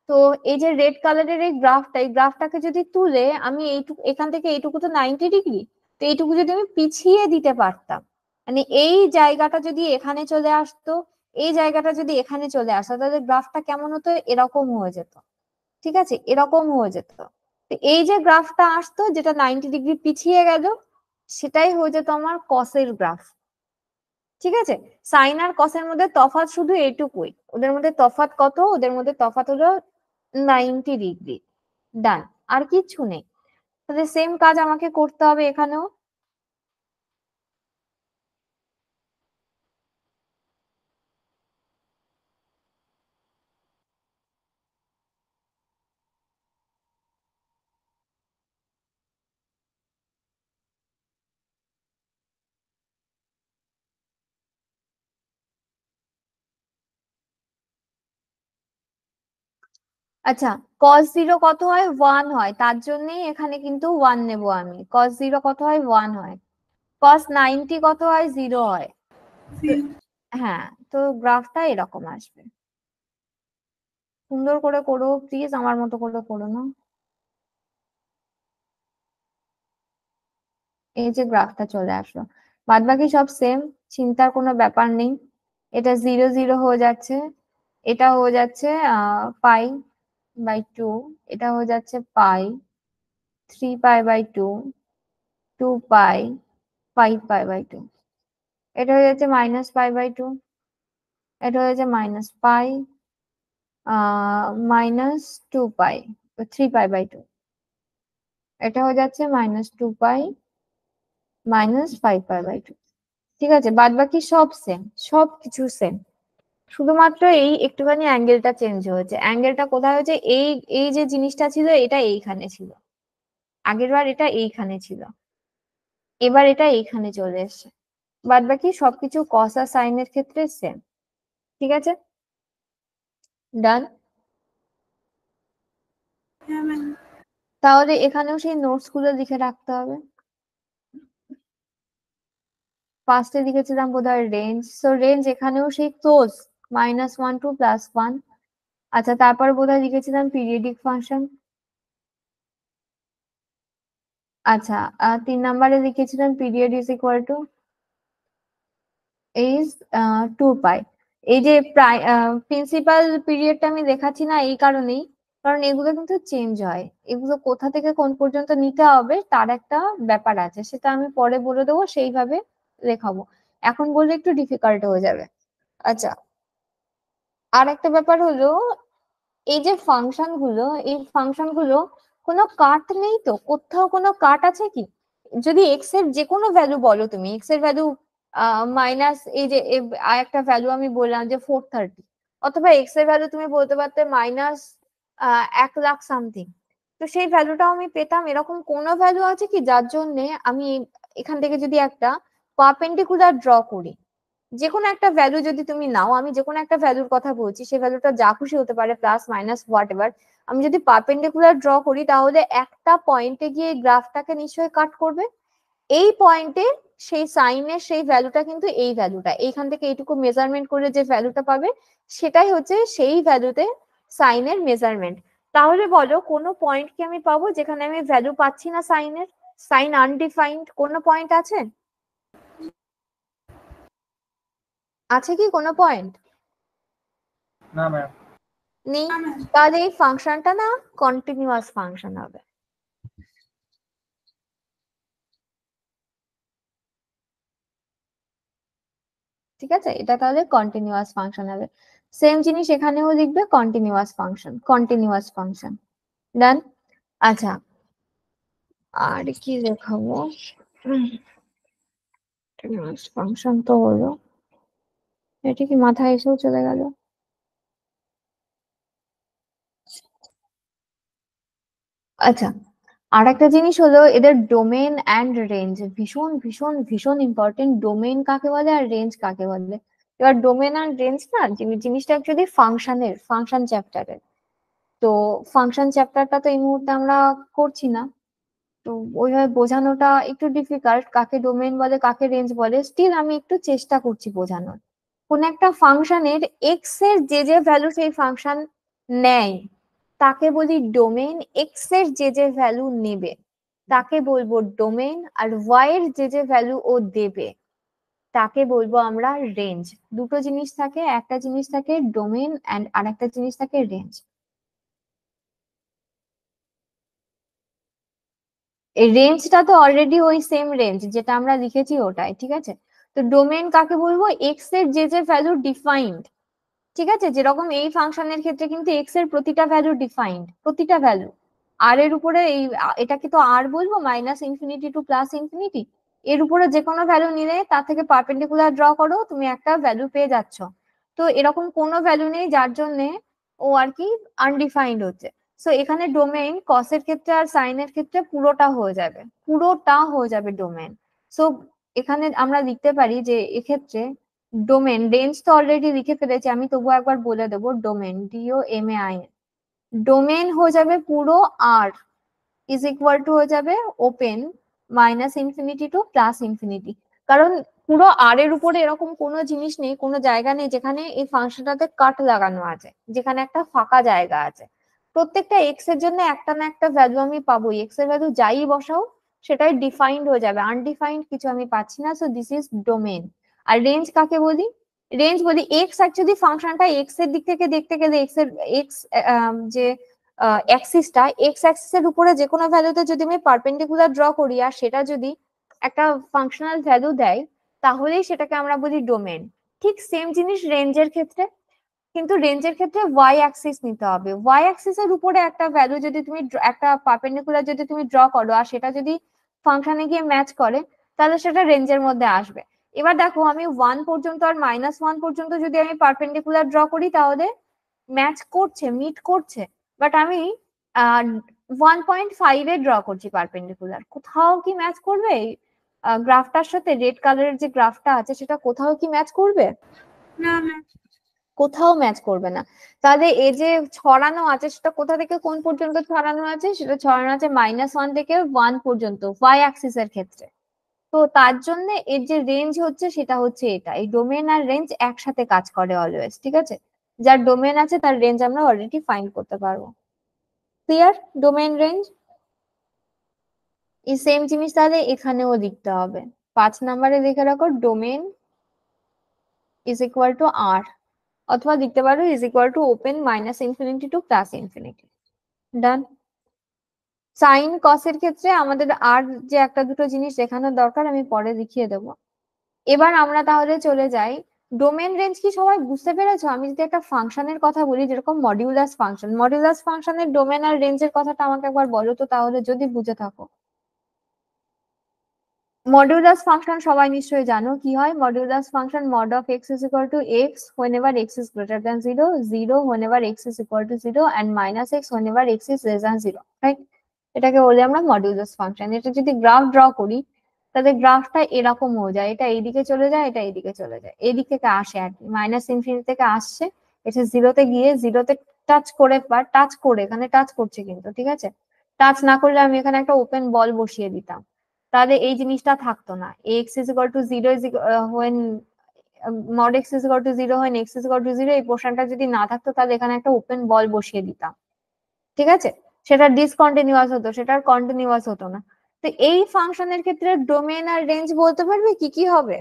তো এই যে রেড কালারের এই গ্রাফটা এই গ্রাফটাকে যদি তুলে আমি এইটুকু এখান থেকে এইটুকু তো নাইনটি ডিগ্রি তো এইটুকু যদি আমি পিছিয়ে দিতে পারতাম মানে এই জায়গাটা যদি এখানে চলে আসতো এই জায়গাটা যদি এখানে চলে আসতো তাহলে গ্রাফটা কেমন হতো এরকম হয়ে যেত ঠিক আছে এরকম হয়ে যেত এই যে গ্রাফটা আসতো যেটা নাইনটি ডিগ্রি পিছিয়ে গেল সেটাই হয়ে যেত আমার কসের গ্রাফ ঠিক আছে সাইন আর কসের মধ্যে তফাৎ শুধু এইটুকুই ওদের মধ্যে তফাৎ কত ওদের মধ্যে তফাত হলো 90 ডিগ্রি ডান আর কিচ্ছু নেই তাহলে সেম কাজ আমাকে করতে হবে এখানেও আচ্ছা cos 0 কত হয় 1 হয় তার জন্যই এখানে কিন্তু 1 নেব আমি cos 0 কত হয় 1 হয় cos 90 কত হয় 0 হয় হ্যাঁ তো গ্রাফটা এরকম আসবে সুন্দর করে করো প্লিজ আমার মতো করে করো না এই যে গ্রাফটা চলে আসলো বাদ বাকি সব সেম চিন্তার কোনো ব্যাপার নেই এটা জিরো জিরো হয়ে যাচ্ছে এটা হয়ে যাচ্ছে পাই বাই টু এটা হয়ে যাচ্ছে pi three pi by two two pi five pi by two এটা হয়ে যাচ্ছে মাইনাস পাই বাই টু এটা হয়ে যাচ্ছে minus pi minus two pi three pi by two এটা হয়ে যাচ্ছে minus two pi minus five pi by two ঠিক আছে বাদ বাকি সব সেম সব কিছু সেম শুধুমাত্র এই একটুখানি অ্যাঙ্গেলটা চেঞ্জ হয়েছে অ্যাঙ্গেলটা কোথায় হয়েছে এই এই যে জিনিসটা ছিল এটা এইখানে ছিল আগের বার এটা এইখানে ছিল এবার এটা এইখানে চলে এসছে বাদ বাকি সবকিছু কসা সাইনের ক্ষেত্রে সেম ঠিক আছে ডান হ্যাঁ, তাহলে এখানেও সেই নোটস গুলো লিখে রাখতে হবে ফার্স্টে লিখেছিলাম বোধ হয় রেঞ্জ সো রেঞ্জ এখানেও সেই close minus one to plus one আচ্ছা তারপর বোধহয় লিখেছিলাম পিরিয়ডিক ফাংশন আচ্ছা তিন নাম্বারে লিখেছিলাম period is equal to is two pi এই যে প্রায় প্রিন্সিপাল পিরিয়ডটা আমি দেখাচ্ছি না এই কারণেই কারণ এগুলো কিন্তু চেঞ্জ হয় এগুলো কোথা থেকে কোন পর্যন্ত নিতে হবে তার একটা ব্যাপার আছে সেটা আমি পরে বলে দেবো সেইভাবে লেখাবো এখন বললে একটু ডিফিকাল্ট হয়ে যাবে আচ্ছা আর একটা ব্যাপার হলো এই যে ফাংশন গুলো এই ফাংশন গুলো কোনো কাট নেই তো কোথাও কোনো কাট আছে কি যদি এক্স এর যে কোনো ভ্যালু বলো তুমি এক্স এর ভ্যালু মাইনাস এই যে একটা ভ্যালু আমি বললাম যে ফোর থার্টি অথবা এক্স এর ভ্যালু তুমি বলতে পারতে মাইনাস এক লাখ সামথিং তো সেই ভ্যালুটাও আমি পেতাম এরকম কোনো ভ্যালু আছে কি যার জন্যে আমি এখান থেকে যদি একটা পারপেন্ডিকুলার ড্র করি যে কোনো একটা ভ্যালু যদি তুমি নাও আমি যে কোনো একটা ভ্যালুর কথা বলছি সেই ভ্যালুটা যা খুশি হতে পারে প্লাস মাইনাস হোয়াট এভার আমি যদি পারপেন্ডিকুলার ড্র করি তাহলে একটা পয়েন্টে গিয়ে গ্রাফটাকে নিশ্চয়ই কাট করবে এই পয়েন্টে সেই সাইনের সেই ভ্যালুটা কিন্তু এই ভ্যালুটা এইখান থেকে এইটুকু মেজারমেন্ট করে যে ভ্যালুটা পাবে সেটাই হচ্ছে সেই ভ্যালুতে সাইনের মেজারমেন্ট তাহলে বলো কোন পয়েন্ট কি আমি পাবো যেখানে আমি ভ্যালু পাচ্ছি না সাইনের সাইন আনডিফাইন্ড কোনো পয়েন্ট আছে আছে কি কোনো পয়েন্ট না ম্যাম নেই তাহলে এই ফাংশনটা না কন্টিনিউয়াস ফাংশন হবে ঠিক আছে এটা তাহলে কন্টিনিউয়াস ফাংশন হবে সেম জিনিস এখানেও লিখবে continuous function continuous function done আচ্ছা আর কি দেখাবো কন্টিনিউয়াস ফাংশন তো হলো এটা কি মাথায় এসেও চলে গেল আচ্ছা আর একটা জিনিস হলো এদের ডোমেন অ্যান্ড রেঞ্জ ভীষণ ভীষণ ভীষণ ইম্পর্টেন্ট ডোমেন কাকে বলে আর রেঞ্জ কাকে বলে এবার ডোমেন অ্যান্ড রেঞ্জ না জিনিসটা অ্যাকচুয়ালি ফাংশনের ফাংশন চ্যাপ্টারের তো ফাংশন চ্যাপ্টারটা তো এই মুহূর্তে আমরা করছি না তো ওইভাবে বোঝানোটা একটু ডিফিকাল্ট কাকে ডোমেন বলে কাকে রেঞ্জ বলে স্টিল আমি একটু চেষ্টা করছি বোঝানোর কোন একটা ফাংশনের এক্স এর যে যে ভ্যালু সেই ফাংশন নেয় তাকে বলি ডোমেন এক্স এর যে যে ভ্যালু নেবে তাকে বলবো ডোমেন আর ওয়াই এর যে যে ভ্যালু ও দেবে তাকে বলবো আমরা রেঞ্জ দুটো জিনিস থাকে একটা জিনিস থাকে ডোমেন অ্যান্ড একটা জিনিস থাকে রেঞ্জ রেঞ্জটা তো অলরেডি ওই সেম রেঞ্জ যেটা আমরা লিখেছি ওটাই ঠিক আছে তো ডোমেন কাকে বলবো এক্স এর যে যে ভ্যালু ডিফাইন্ড ঠিক আছে যেরকম এই ফাংশনের ক্ষেত্রে কিন্তু এক্স এর প্রতিটা ভ্যালু ডিফাইন্ড প্রতিটা ভ্যালু আর এর উপরে এই এটাকে তো আর বলবো minus infinity to plus infinity এর উপরে যে কোনো ভ্যালু নিলে তার থেকে পারপেন্ডিকুলার ড্র করো তুমি একটা ভ্যালু পেয়ে যাচ্ছ তো এরকম কোনো ভ্যালু নেই যার জন্য ও আর কি আনডিফাইন্ড হচ্ছে সো এখানে ডোমেইন কসের ক্ষেত্রে আর সাইনের ক্ষেত্রে পুরোটা হয়ে যাবে পুরোটা হয়ে যাবে ডোমেইন সো এখানে আমরা লিখতে পারি যে এক্ষেত্রে ডোমেন রেঞ্জ তো অলরেডি লিখে ফেলেছি আমি তবুও একবার বলে দেব domain D O M A I N হয়ে যাবে পুরো আর ইজ ইকুয়াল টু হয়ে যাবে open minus infinity to plus infinity কারণ পুরো আর এর উপরে এরকম কোনো জিনিস নেই কোনো জায়গা নেই যেখানে এই ফাংশনটাতে কাট লাগানো আছে যেখানে একটা ফাঁকা জায়গা আছে প্রত্যেকটা এক্স এর জন্য একটা না একটা ভ্যালু আমি পাবোই এক্স এর ভ্যালু যাই বসাও সেটাই ডিফাইন্ড হয়ে যাবে আনডিফাইন্ড কিছু আমি পাচ্ছি না সো দিস ইজ ডোমেন আর রেঞ্জ কাকে বলি রেঞ্জ বলি এক্স যদি ফাংশনটা এক্স এর দিক থেকে দেখতে গেলে এক্স এর এক্স যে অ্যাক্সিসটা এক্স অ্যাক্সিস এর উপরে যে কোনো ভ্যালুতে যদি আমি পারপেন্ডিকুলার ড্র করি আর সেটা যদি একটা ফাংশনাল ভ্যালু দেয় তাহলেই সেটাকে আমরা বলি ডোমেন ঠিক সেম জিনিস রেঞ্জের ক্ষেত্রে কিন্তু রেঞ্জের ক্ষেত্রে ওয়াই অ্যাক্সিস নিতে হবে ওয়াই অ্যাক্সিসের উপরে একটা ভ্যালু যদি তুমি একটা পারপেন্ডিকুলার যদি তুমি ড্র করো আর সেটা যদি ফাংশনে গিয়ে ম্যাচ করে তাহলে সেটা রেঞ্জের মধ্যে আসবে এবার দেখো আমি ওয়ান পর্যন্ত আর মাইনাস ওয়ান পর্যন্ত যদি আমি পারপেন্ডিকুলার ড্র করি তাহলে ম্যাচ করছে মিট করছে বাট আমি ওয়ান পয়েন্ট ফাইভে ড্র করছি পারপেন্ডিকুলার কোথাও কি ম্যাচ করবে গ্রাফটার সাথে রেড কালারের যে গ্রাফটা আছে সেটা কোথাও কি ম্যাচ করবে না ম্যাচ কোথাও ম্যাচ করবে না তাহলে এই যে ছড়ানো আছে সেটা কোথা থেকে কোন পর্যন্ত ছড়ানো আছে সেটা ছড়ানো আছে মাইনাস ওয়ান থেকে ওয়ান পর্যন্ত ওয়াই অ্যাক্সিস এর ক্ষেত্রে তো তার জন্য এর যে রেঞ্জ হচ্ছে সেটা হচ্ছে এটা এই ডোমেন আর রেঞ্জ একসাথে কাজ করে অলওয়েজ ঠিক আছে যার ডোমেন আছে তার রেঞ্জ আমরা অলরেডি ফাইন্ড করতে পারবো ক্লিয়ার ডোমেন রেঞ্জ এই সেম জিনিস তাহলে এখানেও লিখতে হবে পাঁচ নাম্বারে লিখে রাখো domain is equal to R অথবা লিখতে পারো is equal to open minus infinity to plus infinity done sine কসের ক্ষেত্রে আমাদের আর যে একটা দুটো জিনিস দেখানোর দরকার আমি পরে দেখিয়ে দেব এবার আমরা তাহলে চলে যাই ডোমেন রেঞ্জ কি সবাই বুঝতে পেরেছো আমি যদি একটা ফাংশনের কথা বলি যেরকম মডিউলাস ফাংশন মডিউলাস ফাংশনের ডোমেন আর রেঞ্জের কথাটা আমাকে একবার বলো তো তাহলে যদি বুঝে থাকো মডিউলাস ফাংশন সবাই নিশ্চয়ই জানো কি হয় modulus function mod of X is equal to X whenever X is greater than zero zero whenever X is equal to zero and minus X whenever X is less than zero right এটাকে বলি আমরা মডিউলাস ফাংশন এটা যদি গ্রাফ ড্র করি তাহলে গ্রাফটা এরকম হয়ে যায় এটা এইদিকে চলে যায় এটা এইদিকে চলে যায় এদিক থেকে আসে আর কি মাইনাস ইনফিনিটি থেকে আসছে এটা জিরোতে গিয়ে জিরোতে টাচ করে বা টাচ করে এখানে টাচ করছে কিন্তু ঠিক আছে টাচ না করলে আমি এখানে একটা ওপেন বল বসিয়ে দিতাম তাহলে এই জিনিসটা থাকতো না X is equal to zero is when mod X is to zero when X is equal to zero এই পোর্শনটা যদি না থাকতো তাহলে এখানে একটা ওপেন বল বসিয়ে দিতাম ঠিক আছে সেটা ডিসকন্টিনিউয়াস হতো সেটা কন্টিনিউয়াস হতো না তো এই ফাংশনের ক্ষেত্রে ডোমেন আর রেঞ্জ বলতে পারবে কি কি হবে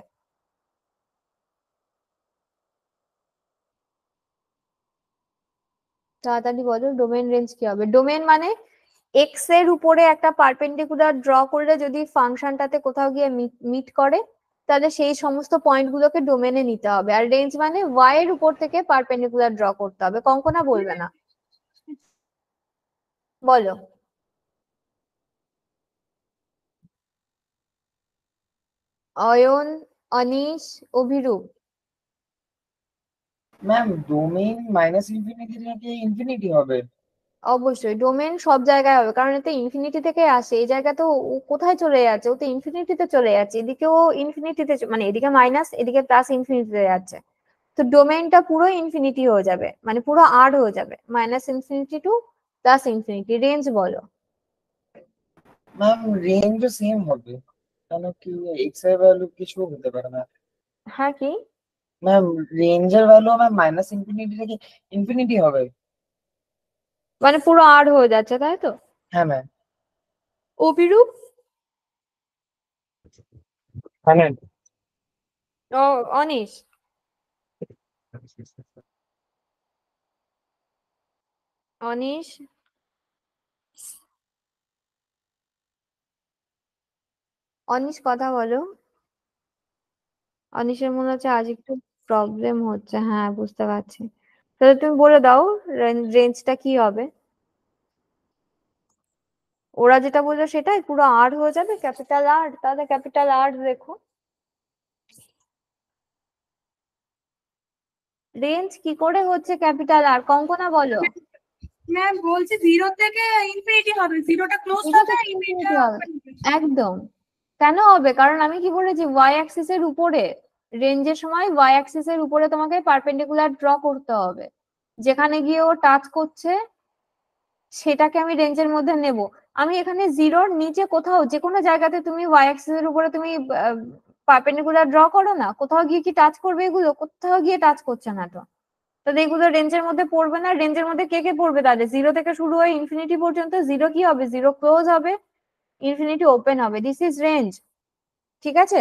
তাড়াতাড়ি বলো ডোমেন রেঞ্জ কি হবে ডোমেন মানে এক্স এর উপরে একটা পারপেন্ডিকুলার ড্র করলে যদি ফাংশনটাতে কোথাও গিয়ে মিট করে তাহলে সেই সমস্ত পয়েন্টগুলোকে ডোমেনে নিতে হবে আর রেঞ্জ মানে ওয়াই এর উপর থেকে পারপেন্ডিকুলার ড্র করতে হবে কঙ্কনা বলবে না বলো Ayan Anish Abhirup ma'am domain minus infinity থেকে ইনফিনিটি হবে অবশ্যই ডোমেন সব জায়গায় হবে কারণ এতে ইনফিনিটি থেকে আসে এই জায়গা তো কোথায় চলে যাচ্ছে ও তো ইনফিনিটিতে চলে যাচ্ছে এদিকেও ইনফিনিটিতে মানে এদিকে মাইনাস এদিকে প্লাস ইনফিনিটিতে যাচ্ছে তো ডোমেনটা পুরো ইনফিনিটি হয়ে যাবে মানে পুরো আর হয়ে যাবে minus infinity to plus infinity range বলো ম্যাম রেঞ্জ সেম হবে কেন কি এক্স এর ভ্যালু কিছু হতে পারে না হ্যাঁ কি ম্যাম রেঞ্জের ভ্যালু আমার মাইনাস ইনফিনিটি থেকে ইনফিনিটি হবে মানে পুরো আর হয়ে যাচ্ছে তাই তো হ্যাঁ ম্যাম অভিরূপ হ্যাঁ ম্যাম ও অনিশ অনিশ অনিশ কথা বলো অনিশের মনে হচ্ছে আজ একটু প্রবলেম হচ্ছে হ্যাঁ বুঝতে পারছি তাহলে তুমি বলে দাও রেঞ্জটা কি হবে ওরা যেটা বললো সেটাই পুরো আর হয়ে যাবে ক্যাপিটাল আর তাহলে ক্যাপিটাল আর দেখো রেঞ্জ কি করে হচ্ছে ক্যাপিটাল আর কঙ্কনা বলো ম্যাম বলছি জিরো থেকে ইনফিনিটি হবে জিরোটা ক্লোজ হবে ইনফিনিটি হবে একদম কেন হবে কারণ আমি কি বলেছি ওয়াই অ্যাক্সিস এর উপরে রেঞ্জের সময় ওয়াই অ্যাক্সিস এর উপরে তোমাকে পারপেন্ডিকুলার ড্র করতে হবে যেখানে গিয়ে ও টাচ করছে সেটাকে আমি রেঞ্জের মধ্যে নেব আমি এখানে জিরোর নিচে কোথাও যে কোনো জায়গাতে তুমি ওয়াই অ্যাক্সিস এর উপরে তুমি পারপেন্ডিকুলার ড্র করো না কোথাও গিয়ে কি টাচ করবে এগুলো কোথাও গিয়ে টাচ করছে না তো তাহলে এগুলো রেঞ্জের মধ্যে পড়বে না রেঞ্জের মধ্যে কে কে পড়বে তাহলে জিরো থেকে শুরু হয়ে ইনফিনিটি পর্যন্ত জিরো কি হবে জিরো ক্লোজ হবে ইনফিনিটি ওপেন হবে দিস ইজ রেঞ্জ ঠিক আছে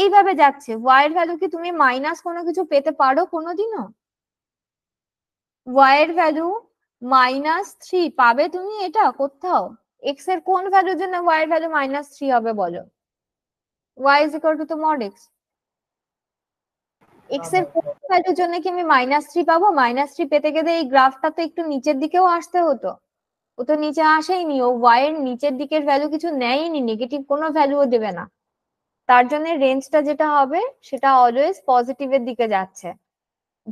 এইভাবে যাচ্ছে ওয়াইয়ের ভ্যালু কি তুমি মাইনাস কোনো কিছু পেতে পারো কোনোদিনও ওয়াই ভ্যালু মাইনাস থ্রি পাবে তুমি এটা কোথাও এক্স এর কোন ভ্যালুর জন্য ওয়াইয়ের ভ্যালু মাইনাস থ্রি হবে বলো ওয়াই ইজ টু তো মড এক্স এর কোন জন্য কি আমি মাইনাস থ্রি পাবো মাইনাস থ্রি পেতে গেলে এই গ্রাফটা তো একটু নিচের দিকেও আসতে হতো ও তো নিচে আসেইনি ও নিচের দিকের ভ্যালু কিছু নেগেটিভ কোনো ভ্যালুও দেবে না তার জন্য রেঞ্জটা যেটা হবে সেটা অলওয়েজ পজিটিভের দিকে যাচ্ছে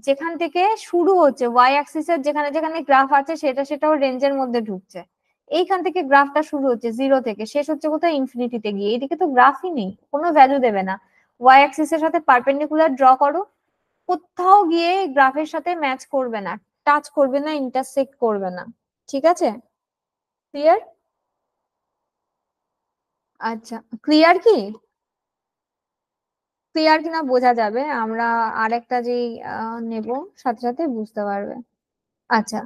যেখান থেকে শুরু হচ্ছে ওয়াই অ্যাক্সিসের যেখানে যেখানে গ্রাফ আছে সেটা সেটাও রেঞ্জের মধ্যে ঢুকছে এইখান থেকে গ্রাফটা শুরু হচ্ছে জিরো থেকে শেষ হচ্ছে কোথাও ইনফিনিটিতে গিয়ে এদিকে তো গ্রাফই নেই কোনো ভ্যালু দেবে না ওয়াই অ্যাক্সিস এর সাথে পারপেন্ডিকুলার ড্র করো কোথাও গিয়ে গ্রাফের সাথে ম্যাচ করবে না টাচ করবে না ইন্টারসেক্ট করবে না ঠিক আছে ক্লিয়ার আচ্ছা ক্লিয়ার কি ক্লিয়ার কিনা বোঝা যাবে আমরা আরেকটা যে নেব সাথে সাথে বুঝতে পারবে আচ্ছা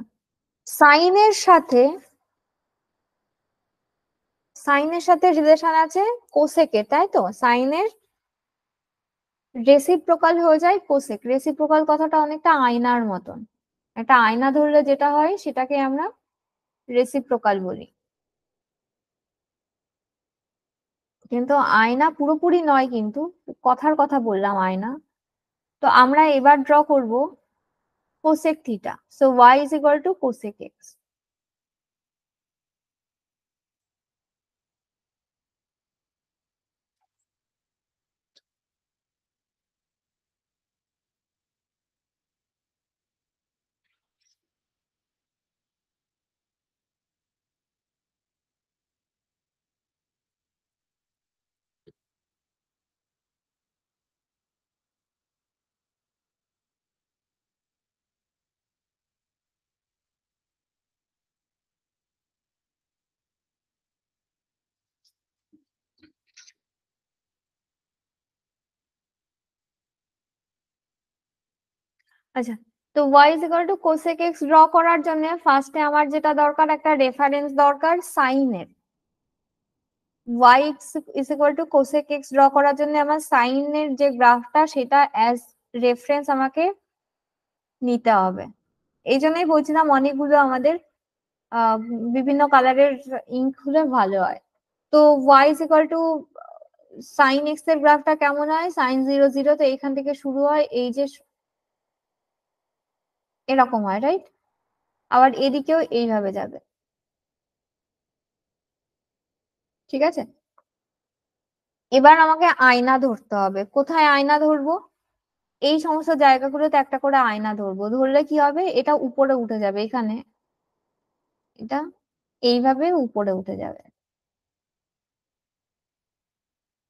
সাইনের সাথে সাইনের সাথে রিলেশন আছে কোসেকে তাই তো সাইনের রেসিপ্রোকাল হয়ে যায় কোসেক রেসিপ্রোকাল কথাটা অনেকটা আয়নার মতন একটা আয়না ধরলে যেটা হয় সেটাকে আমরা রেসিপ্রোকাল বলি কিন্তু আয়না পুরোপুরি নয় কিন্তু কথার কথা বললাম আয়না তো আমরা এবার ড্র করব cosec theta so Y is equal to cosec X আচ্ছা তো y is equal to cosec x draw করার জন্য ফার্স্টে আমার যেটা দরকার একটা রেফারেন্স দরকার সাইনের y is equal to cosec x draw করার জন্য আমার সাইনের যে গ্রাফটা সেটা অ্যাজ রেফারেন্স আমাকে নিতে হবে এই জন্যই বলছিলাম অনেকগুলো আমাদের বিভিন্ন কালারের ইঙ্ক হলে ভালো হয় তো y is equal to sin x এর গ্রাফটা কেমন হয় sin 0 0 তো এখান থেকে শুরু হয় এই যে এরকম হয় রাইট আবার এদিকেও এইভাবে যাবে ঠিক আছে এবার আমাকে আয়না ধরতে হবে কোথায় আয়না ধরবো এই সমস্ত জায়গাগুলোতে একটা করে আয়না ধরবো ধরলে কি হবে এটা উপরে উঠে যাবে এখানে এটা এইভাবে উপরে উঠে যাবে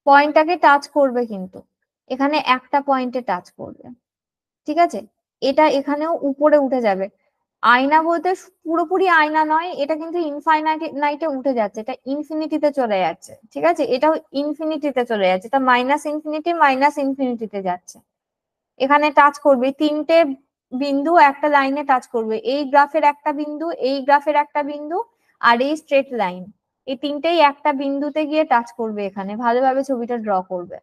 পয়েন্টটাকে টাচ করবে কিন্তু এখানে একটা পয়েন্টে টাচ করবে ঠিক আছে এটা এখানেও উপরে উঠে যাবে আয়না বলতে পুরোপুরি আয়না নয় এটা কিন্তু ইনফাইনাইটে উঠে যাচ্ছে এটা ইনফিনিটিতে চলে যাচ্ছে ঠিক আছে এটাও ইনফিনিটিতে চলে যাচ্ছে এটা মাইনাস ইনফিনিটি মাইনাস ইনফিনিটিতে যাচ্ছে এখানে টাচ করবে তিনটে বিন্দু একটা লাইনে টাচ করবে এই গ্রাফের একটা বিন্দু এই গ্রাফের একটা বিন্দু আর এই স্ট্রেট লাইন এই তিনটেই একটা বিন্দুতে গিয়ে টাচ করবে এখানে ভালোভাবে ছবিটা ড্র করবে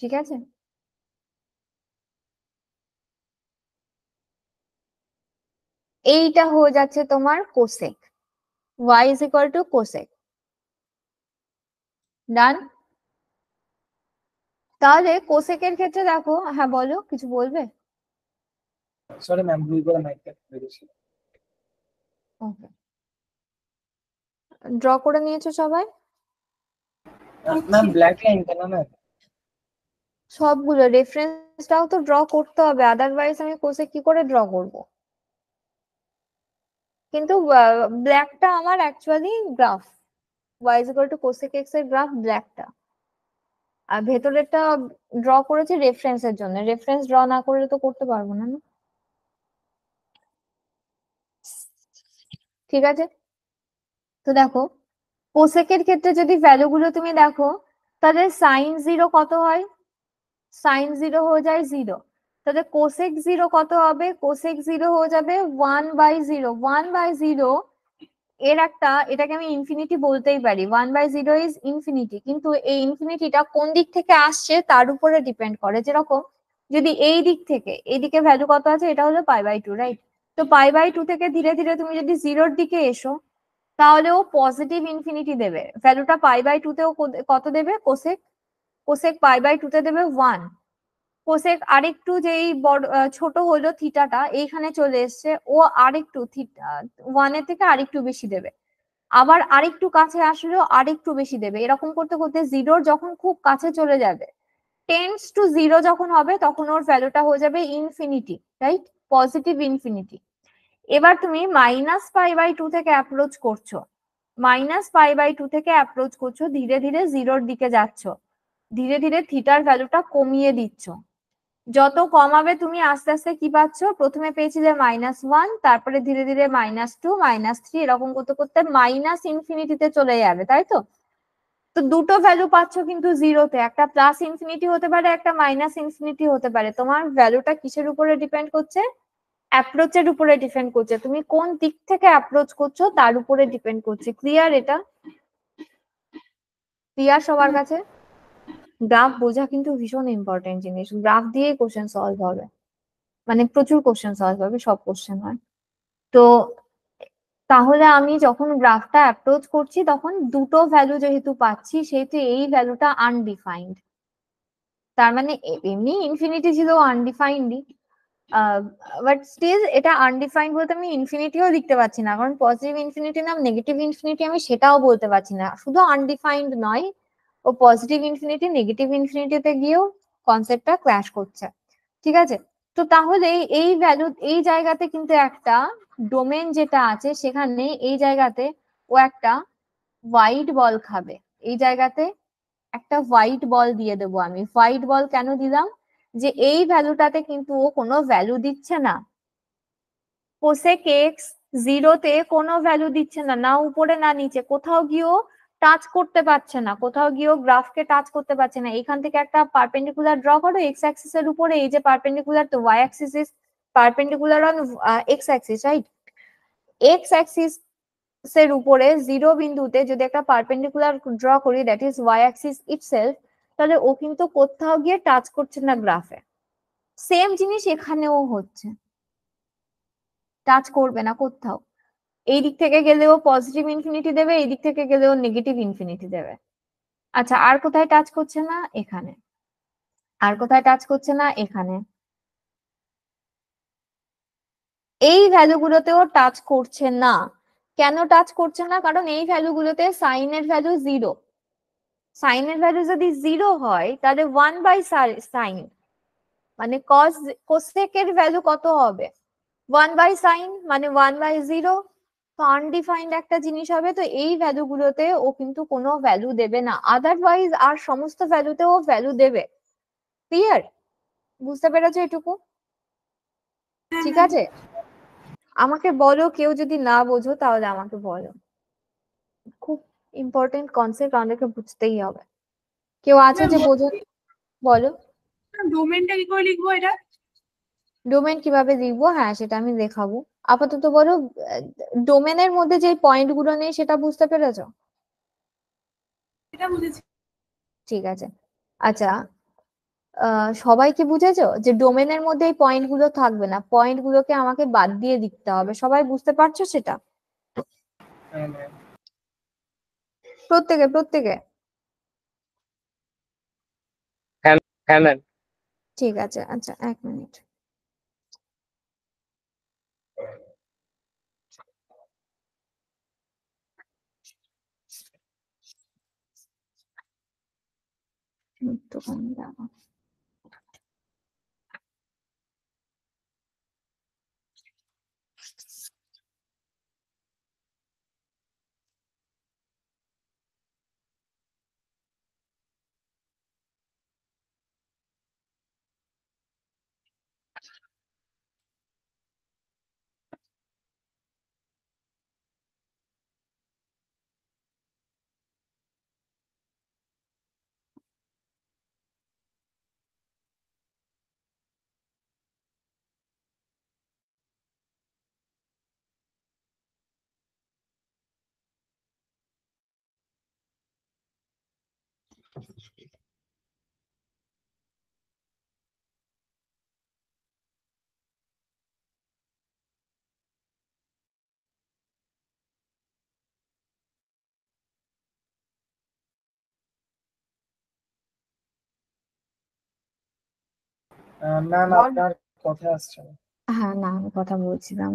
ঠিক আছে এইটা হয়ে যাচ্ছে তোমার cosec Y is equal to cosec done তাহলে কোসেকের ক্ষেত্রে দেখো হ্যাঁ বলো কিছু বলবে সরি ম্যাম ওকে ড্র করে নিয়েছো সবাই ম্যাম ব্ল্যাক লাইন কেন ম্যাম সবগুলো রেফারেন্সটাও তো ড্র করতে হবে আদারওয়াইজ আমি কোসে কি করে ড্র করবো কিন্তু ব্ল্যাকটা আমার actually graph Y is equal to cosec X এর গ্রাফ ব্ল্যাকটা আর ভেতরেরটা ড্র করেছি রেফারেন্সের জন্য রেফারেন্স ড্র না করলে তো করতে পারবো না না ঠিক আছে তো দেখো কোসেকের ক্ষেত্রে যদি ভ্যালুগুলো তুমি দেখো তাহলে সাইন জিরো কত হয় সাইন জিরো হয়ে যায় জিরো তাহলে কোসেক জিরো কত হবে কোসেক জিরো হয়ে যাবে one by zero one by zero এর একটা এটাকে আমি ইনফিনিটি বলতেই পারি one by zero is infinity কিন্তু এই ইনফিনিটিটা কোন দিক থেকে আসছে তার উপরে ডিপেন্ড করে যেরকম যদি এই দিক থেকে এইদিকে ভ্যালু কত আছে এটা হলো পাই বাই টু রাইট তো পাই বাই টু থেকে ধীরে ধীরে তুমি যদি জিরোর দিকে এসো তাহলে ও পজিটিভ ইনফিনিটি দেবে ভ্যালুটা পাই বাই টুতেও কত দেবে কোসেক কোসেক পাই বাই টুতে দেবে ওয়ান কোসেক আরেকটু যে এই বড় ছোট হলো থিটাটা এইখানে চলে এসছে ও আরেকটু থিটা ওয়ানের থেকে আরেকটু বেশি দেবে আবার আরেকটু কাছে আসলেও আরেকটু বেশি দেবে এরকম করতে করতে জিরোর যখন খুব কাছে চলে যাবে টেন্স টু জিরো যখন হবে তখন ওর ভ্যালুটা হয়ে যাবে ইনফিনিটি রাইট পজিটিভ ইনফিনিটি এবার তুমি মাইনাস ফাইভ বাই টু থেকে অ্যাপ্রোচ করছো মাইনাস ফাইভ বাই টু থেকে অ্যাপ্রোচ করছো ধীরে ধীরে জিরোর দিকে যাচ্ছ ধীরে ধীরে থিটার ভ্যালুটা কমিয়ে দিচ্ছ যত কমাবে তুমি আস্তে আস্তে কি পাচ্ছ প্রথমে পেয়েছিলে মাইনাস ওয়ান তারপরে ধীরে ধীরে মাইনাস টু মাইনাস থ্রি এরকম করতে করতে মাইনাস ইনফিনিটিতে চলে যাবে তাই তো তো দুটো ভ্যালু পাচ্ছ কিন্তু জিরোতে একটা প্লাস ইনফিনিটি হতে পারে একটা মাইনাস ইনফিনিটি হতে পারে তোমার ভ্যালুটা কিসের উপরে ডিপেন্ড করছে অ্যাপ্রোচের উপরে ডিপেন্ড করছে তুমি কোন দিক থেকে অ্যাপ্রোচ করছো তার উপরে ডিপেন্ড করছে ক্লিয়ার এটা ক্লিয়ার সবার কাছে গ্রাফ বোঝা কিন্তু ভীষণ ইম্পর্টেন্ট জিনিস গ্রাফ দিয়ে কোশ্চেন সলভ হবে মানে প্রচুর কোশ্চেন সলভ হবে সব কোশ্চেন হয় তো তাহলে আমি যখন গ্রাফটা অ্যাপ্রোচ করছি তখন দুটো ভ্যালু যেহেতু পাচ্ছি সেহেতু এই ভ্যালুটা আনডিফাইন্ড তার মানে এমনি ইনফিনিটি ছিল আনডিফাইন্ডই বাট স্টিল এটা আনডিফাইন্ড বলতে আমি ইনফিনিটিও লিখতে পারছি না কারণ পজিটিভ ইনফিনিটি নাম নেগেটিভ ইনফিনিটি আমি সেটাও বলতে পারছি না শুধু আনডিফাইন্ড নয় ও পজিটিভ ইনফিনিটি নেগেটিভ ইনফিনিটিতে গিয়েও কনসেপ্টটা ক্র্যাশ করছে ঠিক আছে তো তাহলে এই ভ্যালু এই জায়গাতে কিন্তু একটা ডোমেন যেটা আছে সেখানে এই জায়গাতে ও একটা হোয়াইট বল খাবে এই জায়গাতে একটা হোয়াইট বল দিয়ে দেবো আমি হোয়াইট বল কেন দিলাম যে এই ভ্যালুটাতে কিন্তু ও কোনো ভ্যালু দিচ্ছে না পোসেক এক্স জিরোতে কোনো ভ্যালু দিচ্ছে না না উপরে না নিচে কোথাও গিয়েও টাচ করতে পারছে না কোথাও গিয়েও গ্রাফকে টাচ করতে পারছে না এখান থেকে একটা পারপেন্ডিকুলার ড্র করো এক্স অ্যাক্সিস এর উপরে এই যে পারপেন্ডিকুলার তো Y axis is perpendicular on X axis right X axis এর উপরে জিরো বিন্দুতে যদি একটা পারপেন্ডিকুলার ড্র করি that is Y axis itself তাহলে ও কিন্তু কোথাও গিয়ে টাচ করছে না গ্রাফে সেম জিনিস এখানেও হচ্ছে টাচ করবে না কোথাও এই দিক থেকে গেলেও পজিটিভ ইনফিনিটি দেবে এই দিক থেকে গেলেও নেগেটিভ ইনফিনিটি দেবে আচ্ছা আর কোথায় টাচ করছে না এখানে আর কোথায় টাচ করছে না এখানে এই ভ্যালুগুলোতেও টাচ করছে না কেন টাচ করছে না কারণ এই ভ্যালুগুলোতে সাইনের ভ্যালু জিরো সাইনের ভ্যালু যদি জিরো হয় তাহলে ওয়ান বাই সাইন মানে কস কোসেকের ভ্যালু কত হবে ওয়ান বাই সাইন মানে ওয়ান বাই জিরো তো আনডিফাইন্ড একটা জিনিস হবে তো এই ভ্যালুগুলোতে ও কিন্তু কোনো ভ্যালু দেবে না আদারওয়াইজ আর সমস্ত ভ্যালুতে ও ভ্যালু দেবে ক্লিয়ার বুঝতে পেরেছো এটুকু ঠিক আছে আমাকে বলো কেউ যদি না বোঝো তাহলে আমাকে বলো খুব ইম্পর্টেন্ট কনসেপ্ট আমাদেরকে বুঝতেই হবে কেউ আছে যে বোঝো বলো ডোমেনটা কি করে লিখবো এটা ডোমেন কিভাবে লিখবো হ্যাঁ সেটা আমি দেখাবো আপাতত বলো ডোমেনের মধ্যে যে পয়েন্ট গুলো নেই সেটা বুঝতে পেরেছ ঠিক আছে আচ্ছা সবাই কি বুঝেছো যে ডোমেনের মধ্যে এই পয়েন্ট গুলো থাকবে না পয়েন্ট গুলোকে আমাকে বাদ দিয়ে দিতে হবে সবাই বুঝতে পারছো সেটা হ্যাঁ, প্রত্যেকে প্রত্যেকে হ্যাঁ, হ্যাঁ, ঠিক আছে আচ্ছা এক minute Muchas else this week. হ্যাঁ না আমি কথা বলছিলাম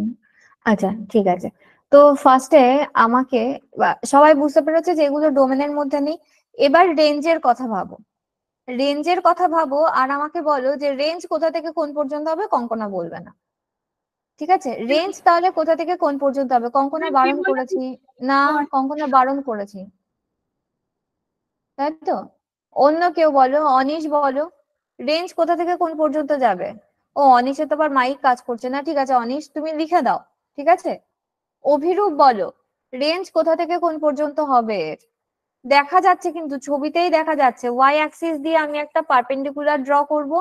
আচ্ছা ঠিক আছে তো ফার্স্টে আমাকে সবাই বুঝতে পেরেছে যে এগুলো ডোমেনের মধ্যে নেই এবার রেঞ্জের কথা ভাবো রেঞ্জের কথা ভাবো আর আমাকে বলো যে রেঞ্জ কোথা থেকে কোন পর্যন্ত হবে কঙ্কনা বলবে না ঠিক আছে রেঞ্জ তাহলে কোথা থেকে কোন পর্যন্ত হবে কঙ্কনা হ্যাঁ, বারণ করেছি না হ্যাঁ। কঙ্কনা বারণ করেছি তাই তো অন্য কেউ বলো অনিশ বলো রেঞ্জ কোথা থেকে কোন পর্যন্ত যাবে ও অনিশে তো আবার মাইক কাজ করছে না ঠিক আছে অনিশ তুমি লিখে দাও ঠিক আছে অভিরূপ বলো রেঞ্জ কোথা থেকে কোন পর্যন্ত হবে দেখা যাচ্ছে কিন্তু ছবিতেই দেখা যাচ্ছে ওয়াই অ্যাক্সিস দিয়ে আমি একটা পারপেন্ডিকুলার ড্র করব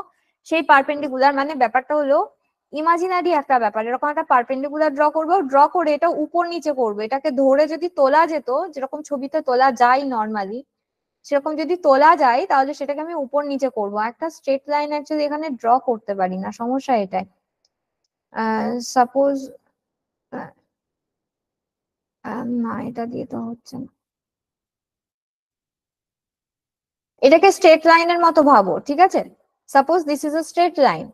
সেই পারপেন্ডিকুলার মানে ব্যাপারটা হলো ইমাজিনারি একটা ব্যাপার এরকম একটা পারপেন্ডিকুলার ড্র করব ড্র করে এটা উপর নিচে করব এটাকে ধরে যদি তোলা যেত যেরকম ছবিতে তোলা যায় নর্মালি সেরকম যদি তোলা যায় তাহলে সেটাকে আমি উপর নিচে করব একটা স্ট্রেট লাইন অ্যাকচুয়ালি এখানে ড্র করতে পারি না সমস্যা এটাই সাপোজ না এটা দিয়ে তো হচ্ছে না এটাকে স্ট্রেট লাইনের মতো ভাবো ঠিক আছে suppose this is a straight line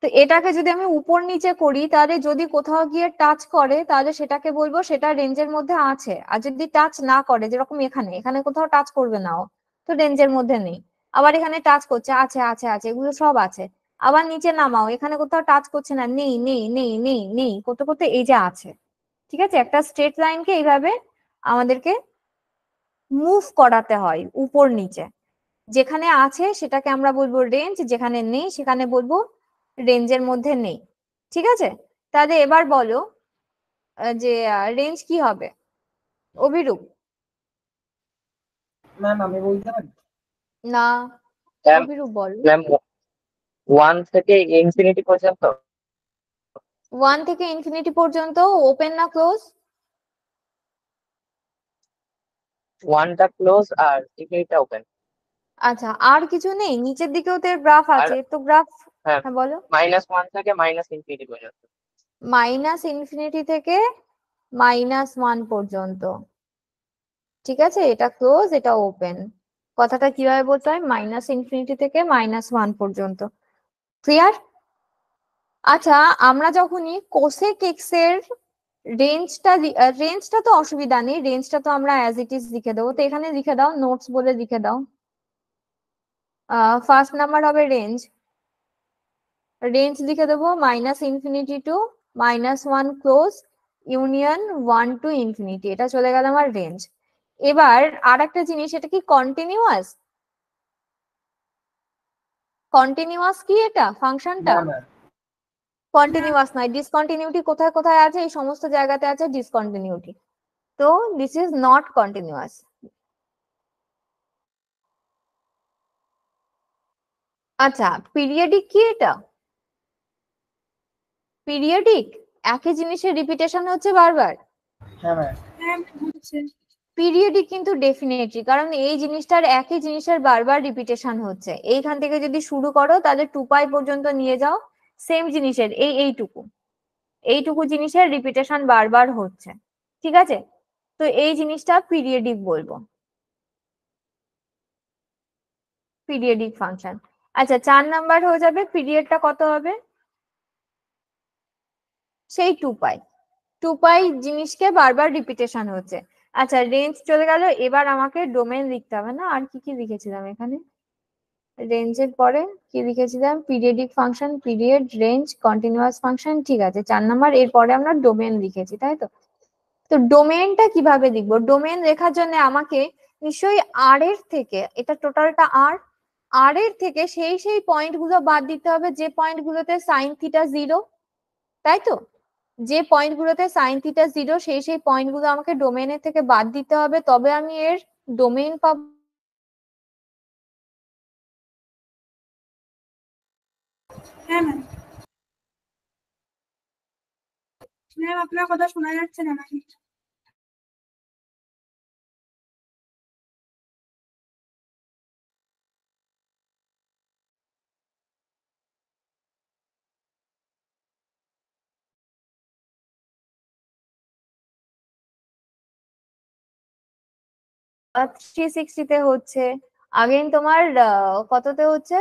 তো এটাকে যদি আমি উপর নিচে করি তাহলে যদি কোথাও গিয়ে টাচ করে তাহলে সেটাকে বলবো সেটা রেঞ্জের মধ্যে আছে আর যদি টাচ না করে যেরকম এখানে এখানে কোথাও টাচ করবে নাও তো রেঞ্জের মধ্যে নেই আবার এখানে টাচ করছে আছে আছে আছে এগুলো সব আছে আবার নিচে নামাও এখানে কোথাও টাচ করছে না নেই নেই নেই নেই নেই করতে করতে এই যে আছে ঠিক আছে একটা স্ট্রেট লাইনকে এইভাবে আমাদেরকে মুভ করাতে হয় উপর নিচে যেখানে আছে সেটাকে আমরা বলবো রেঞ্জ যেখানে নেই সেখানে বলবো রেঞ্জের মধ্যে নেই ঠিক আছে তাহলে এবার বলো যে রেঞ্জ কি হবে অভিরূপ না অভিরূপ বলো ম্যাম থেকে ইনফিনিটি পর্যন্ত 1 থেকে ইনফিনিটি পর্যন্ত ওপেন না ক্লোজ ওয়ানটা ক্লোজ আর ইনফিনিটিটা ওপেন আচ্ছা আর কিছু নেই নিচের দিকেও তো গ্রাফ আছে তো গ্রাফ হ্যাঁ, হ্যাঁ বলো মাইনাস ওয়ান থেকে মাইনাস ইনফিনিটি পর্যন্ত মাইনাস ইনফিনিটি থেকে মাইনাস ওয়ান পর্যন্ত ঠিক আছে এটা ক্লোজ এটা ওপেন কথাটা কিভাবে বলতে হয় মাইনাস ইনফিনিটি থেকে মাইনাস ওয়ান পর্যন্ত ক্লিয়ার আচ্ছা আমরা যখনই কোসেক এক্স এর রেঞ্জটা রেঞ্জটা তো অসুবিধা নেই রেঞ্জটা তো আমরা অ্যাজ ইট ইজ লিখে দেবো তো এখানে লিখে দাও নোটস বলে লিখে দাও ফার্স্ট নাম্বার হবে রেঞ্জ রেঞ্জ লিখে দেবো minus infinity to minus one close union one to infinity এটা চলে গেল আমার রেঞ্জ এবার আর একটা জিনিস এটা কি কন্টিনিউয়াস কন্টিনিউয়াস কি এটা ফাংশনটা কন্টিনিউয়াস নয় ডিসকন্টিনিউটি কোথায় কোথায় আছে এই সমস্ত জায়গাতে আছে ডিসকন্টিনিউটি তো দিস ইজ নট কন্টিনিউয়াস আচ্ছা পিরিয়ডিক কি এটা পিরিয়ডিক একই জিনিসের রিপিটেশন হচ্ছে বারবার পিরিয়ডিক হ্যাঁ, হ্যাঁ, কিন্তু ডেফিনেটলি কারণ এই জিনিসটার একই জিনিসের বারবার রিপিটেশন হচ্ছে এইখান থেকে যদি শুরু করো তাহলে টুপাই পর্যন্ত নিয়ে যাও সেম জিনিসের এই এইটুকু এইটুকু জিনিসের রিপিটেশন বারবার হচ্ছে ঠিক আছে তো এই জিনিসটা পিরিয়ডিক বলবো পিরিয়ডিক ফাংশন আচ্ছা চার নাম্বার হয়ে যাবে পিরিয়ডটা কত হবে সেই টু পাই টু পাই জিনিসকে বারবার রিপিটেশন হচ্ছে আচ্ছা রেঞ্জ চলে গেল এবার আমাকে ডোমেন লিখতে হবে না আর কি কি লিখেছিলাম এখানে রেঞ্জের পরে কি লিখেছিলাম periodic function period range continuous function ঠিক আছে চার নাম্বার এরপরে আমরা ডোমেন লিখেছি তাই তো তো ডোমেনটা কিভাবে লিখবো ডোমেন লেখার জন্য আমাকে নিশ্চয়ই আর এর থেকে এটা টোটালটা আর আর এর থেকে সেই সেই পয়েন্ট গুলো বাদ দিতে হবে যে পয়েন্ট গুলোতে সাইন থিটা জিরো তাই তো যে পয়েন্ট গুলোতে সাইন থিটা জিরো সেই সেই পয়েন্ট গুলো আমাকে ডোমেনের থেকে বাদ দিতে হবে তবে আমি এর ডোমেন পাব হ্যাঁ ম্যাম ম্যাম আপনার কথা শোনা যাচ্ছে না থ্রি সিক্সটিতে হচ্ছে আগেন তোমার কততে হচ্ছে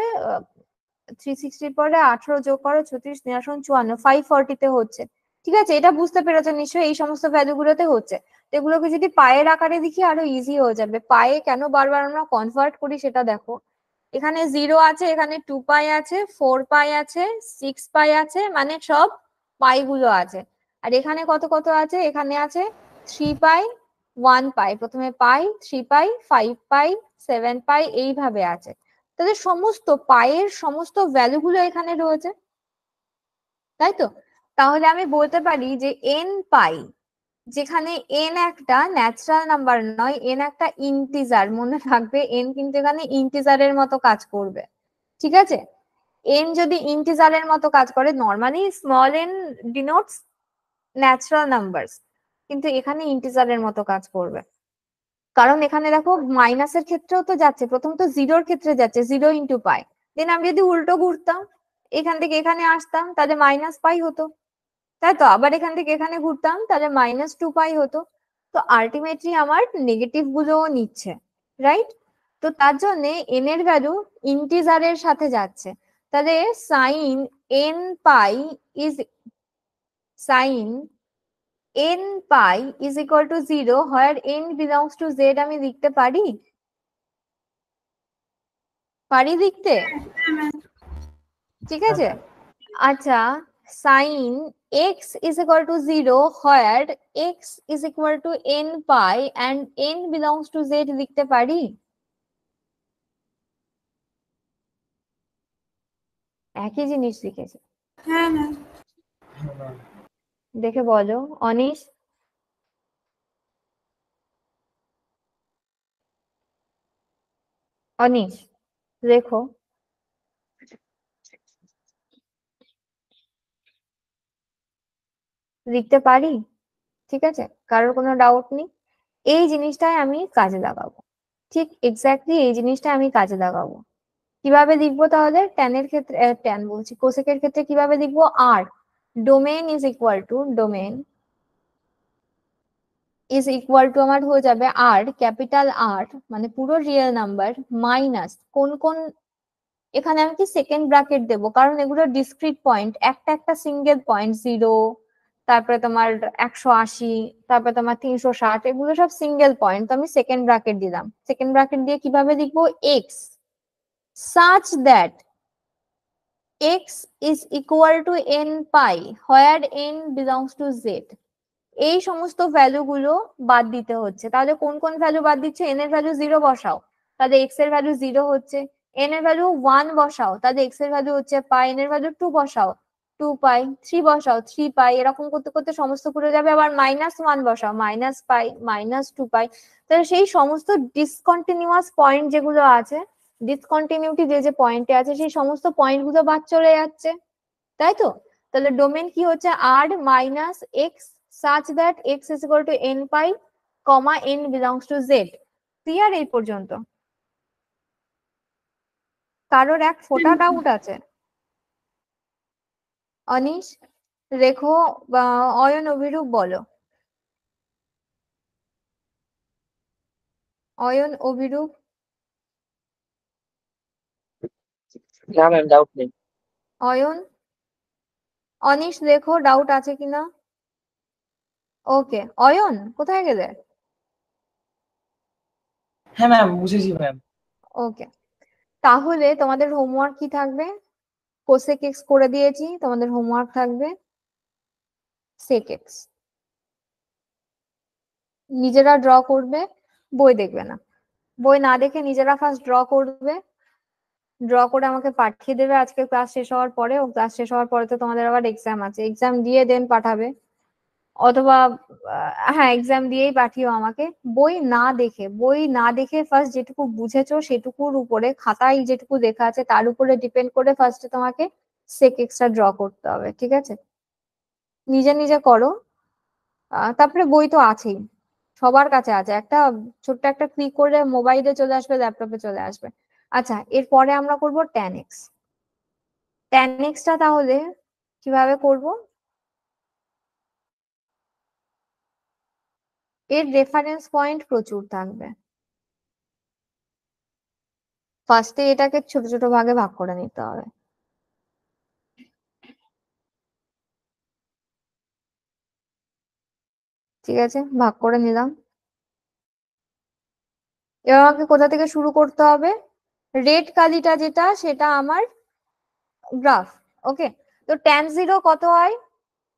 থ্রি সিক্সটির পরে আঠারো যোগ করো ছত্রিশ নিরাশন চুয়ান্ন ফাইভ ফর্টিতে হচ্ছে ঠিক আছে এটা বুঝতে পেরেছো নিশ্চয়ই এই সমস্ত ভ্যালুগুলোতে হচ্ছে তো এগুলোকে যদি পায়ের আকারে দেখি আরো ইজি হয়ে যাবে পায়ে কেন বারবার আমরা কনভার্ট করি সেটা দেখো এখানে জিরো আছে এখানে টু পাই আছে ফোর পাই আছে সিক্স পাই আছে মানে সব পাই গুলো আছে আর এখানে কত কত আছে এখানে আছে থ্রি পাই ওয়ান পাই প্রথমে pi three pi five pi seven pi এইভাবে আছে তাদের সমস্ত পায়ের সমস্ত ভ্যালুগুলো এখানে রয়েছে তাই তো তাহলে আমি বলতে পারি যে এন পাই যেখানে এন একটা ন্যাচারাল নাম্বার নয় এন একটা ইন্টিজার মনে রাখবে এন কিন্তু এখানে ইন্টিজারের মতো কাজ করবে ঠিক আছে এন যদি ইন্টিজারের মতো কাজ করে normally small N denotes natural numbers কিন্তু এখানে ইন্টিজারের মতো কাজ করবে কারণ এখানে দেখো মাইনাসের ক্ষেত্রেও তো যাচ্ছে প্রথম তো জিরোর ক্ষেত্রে যাচ্ছে জিরো ইন্টু পাই দেন আমি যদি উল্টো ঘুরতাম এখান থেকে এখানে আসতাম তাহলে মাইনাস পাই হতো তাই তো আবার এখান থেকে এখানে ঘুরতাম তাহলে মাইনাস টু পাই হতো তো আলটিমেটলি আমার নেগেটিভ গুলোও নিচ্ছে রাইট তো তার জন্য এন এর ভ্যালু ইন্টিজারের সাথে যাচ্ছে তাহলে sine N pi is sine n pi is equal to 0 where n belongs to z আমি লিখতে পারি পারি লিখতে ঠিক আছে আচ্ছা sin x is equal to 0 where x is equal to n pi and n belongs to z লিখতে পারি একই জিনিস লিখেছে হ্যাঁ ম্যাম দেখে বলো অনিশ অনিশ দেখো লিখতে পারি ঠিক আছে কারোর কোনো ডাউট নেই এই জিনিসটাই আমি কাজে লাগাবো ঠিক এক্স্যাক্টলি এই জিনিসটা আমি কাজে লাগাবো কিভাবে লিখবো তাহলে ট্যানের ক্ষেত্রে ট্যান বলছি কোসেকের ক্ষেত্রে কিভাবে লিখবো R domain is equal to domain is equal to আমার হয়ে যাবে আর ক্যাপিটাল আর মানে পুরো রিয়েল নাম্বার মাইনাস কোন কোন এখানে আমি কি সেকেন্ড ব্র্যাকেট দেব কারণ এগুলো ডিসক্রিট পয়েন্ট একটা একটা সিঙ্গেল পয়েন্ট জিরো তারপরে তোমার একশো আশি তারপরে তোমার তিনশো ষাট এগুলো সব সিঙ্গেল পয়েন্ট তো আমি সেকেন্ড ব্র্যাকেট দিলাম সেকেন্ড ব্র্যাকেট দিয়ে কিভাবে লিখবো X such that x is equal to n pi where n belongs to z এই সমস্ত ভ্যালু গুলো বাদ দিতে হচ্ছে তাহলে কোন কোন ভ্যালু বাদ দিচ্ছে n এর ভ্যালু 0 বসাও তাহলে x এর ভ্যালু 0 হচ্ছে n এর ভ্যালু 1 বসাও তাহলে x এর ভ্যালু হচ্ছে পাই n এর ভ্যালু 2 বসাও 2 পাই 3 বসাও 3 পাই এরকম করতে করতে সমস্ত পুরো যাবে আবার মাইনাস 1 বসাও মাইনাস পাই মাইনাস 2 পাই তাহলে সেই সমস্ত ডিসকন্টিনিউয়াস পয়েন্ট যেগুলো আছে ডিসকন্টিনিউটি যে যে পয়েন্টে আছে সেই সমস্ত পয়েন্টগুলো বাদ চলে যাচ্ছে তাই তো তাহলে ডোমেন কি হচ্ছে R minus X such that X is equal to N pi comma N belongs to Z clear এই পর্যন্ত কারোর এক ফোটা ডাউট আছে অনিশ রেখো অয়ন অভিরূপ বলো অয়ন অভিরূপ না ম্যাম ডাউট নেই অয়ন অনিশ দেখো ডাউট আছে কিনা ওকে অয়ন কোথায় গেলে হ্যাঁ ম্যাম বুঝেছি ম্যাম ওকে তাহলে তোমাদের হোমওয়ার্ক কি থাকবে কোসেক এক্স করে দিয়েছি তোমাদের হোমওয়ার্ক থাকবে সেক এক্স নিজেরা ড্র করবে বই দেখবে না বই না দেখে নিজেরা ফার্স্ট ড্র করবে ড্র করে আমাকে পাঠিয়ে দেবে আজকে ক্লাস শেষ হওয়ার পরে ও ক্লাস শেষ হওয়ার পরে তো তোমাদের আবার এক্সাম আছে এক্সাম দিয়ে দেন পাঠাবে অথবা হ্যাঁ এক্সাম দিয়েই পাঠিও আমাকে বই না দেখে বই না দেখে ফার্স্ট যেটুকু বুঝেছো সেটুকুর উপরে খাতায় যেটুকু দেখা আছে তার উপরে ডিপেন্ড করে ফার্স্টে তোমাকে সেক এক্সট্রা ড্র করতে হবে ঠিক আছে নিজে নিজে করো তারপরে বই তো আছেই সবার কাছে আছে একটা ছোট্ট একটা ক্লিক করে মোবাইলে চলে আসবে ল্যাপটপে চলে আসবে আচ্ছা এরপরে আমরা করব ট্যান এক্স ট্যান এক্সটা তাহলে কিভাবে করব এর রেফারেন্স পয়েন্ট প্রচুর থাকবে ফার্স্টে এটাকে ছোট ছোট ভাগে ভাগ করে নিতে হবে ঠিক আছে ভাগ করে নিলাম এবার আমাকে কোথা থেকে শুরু করতে হবে রেড কালিটা যেটা সেটা আমার গ্রাফ ওকে তো ট্যান জিরো কত হয়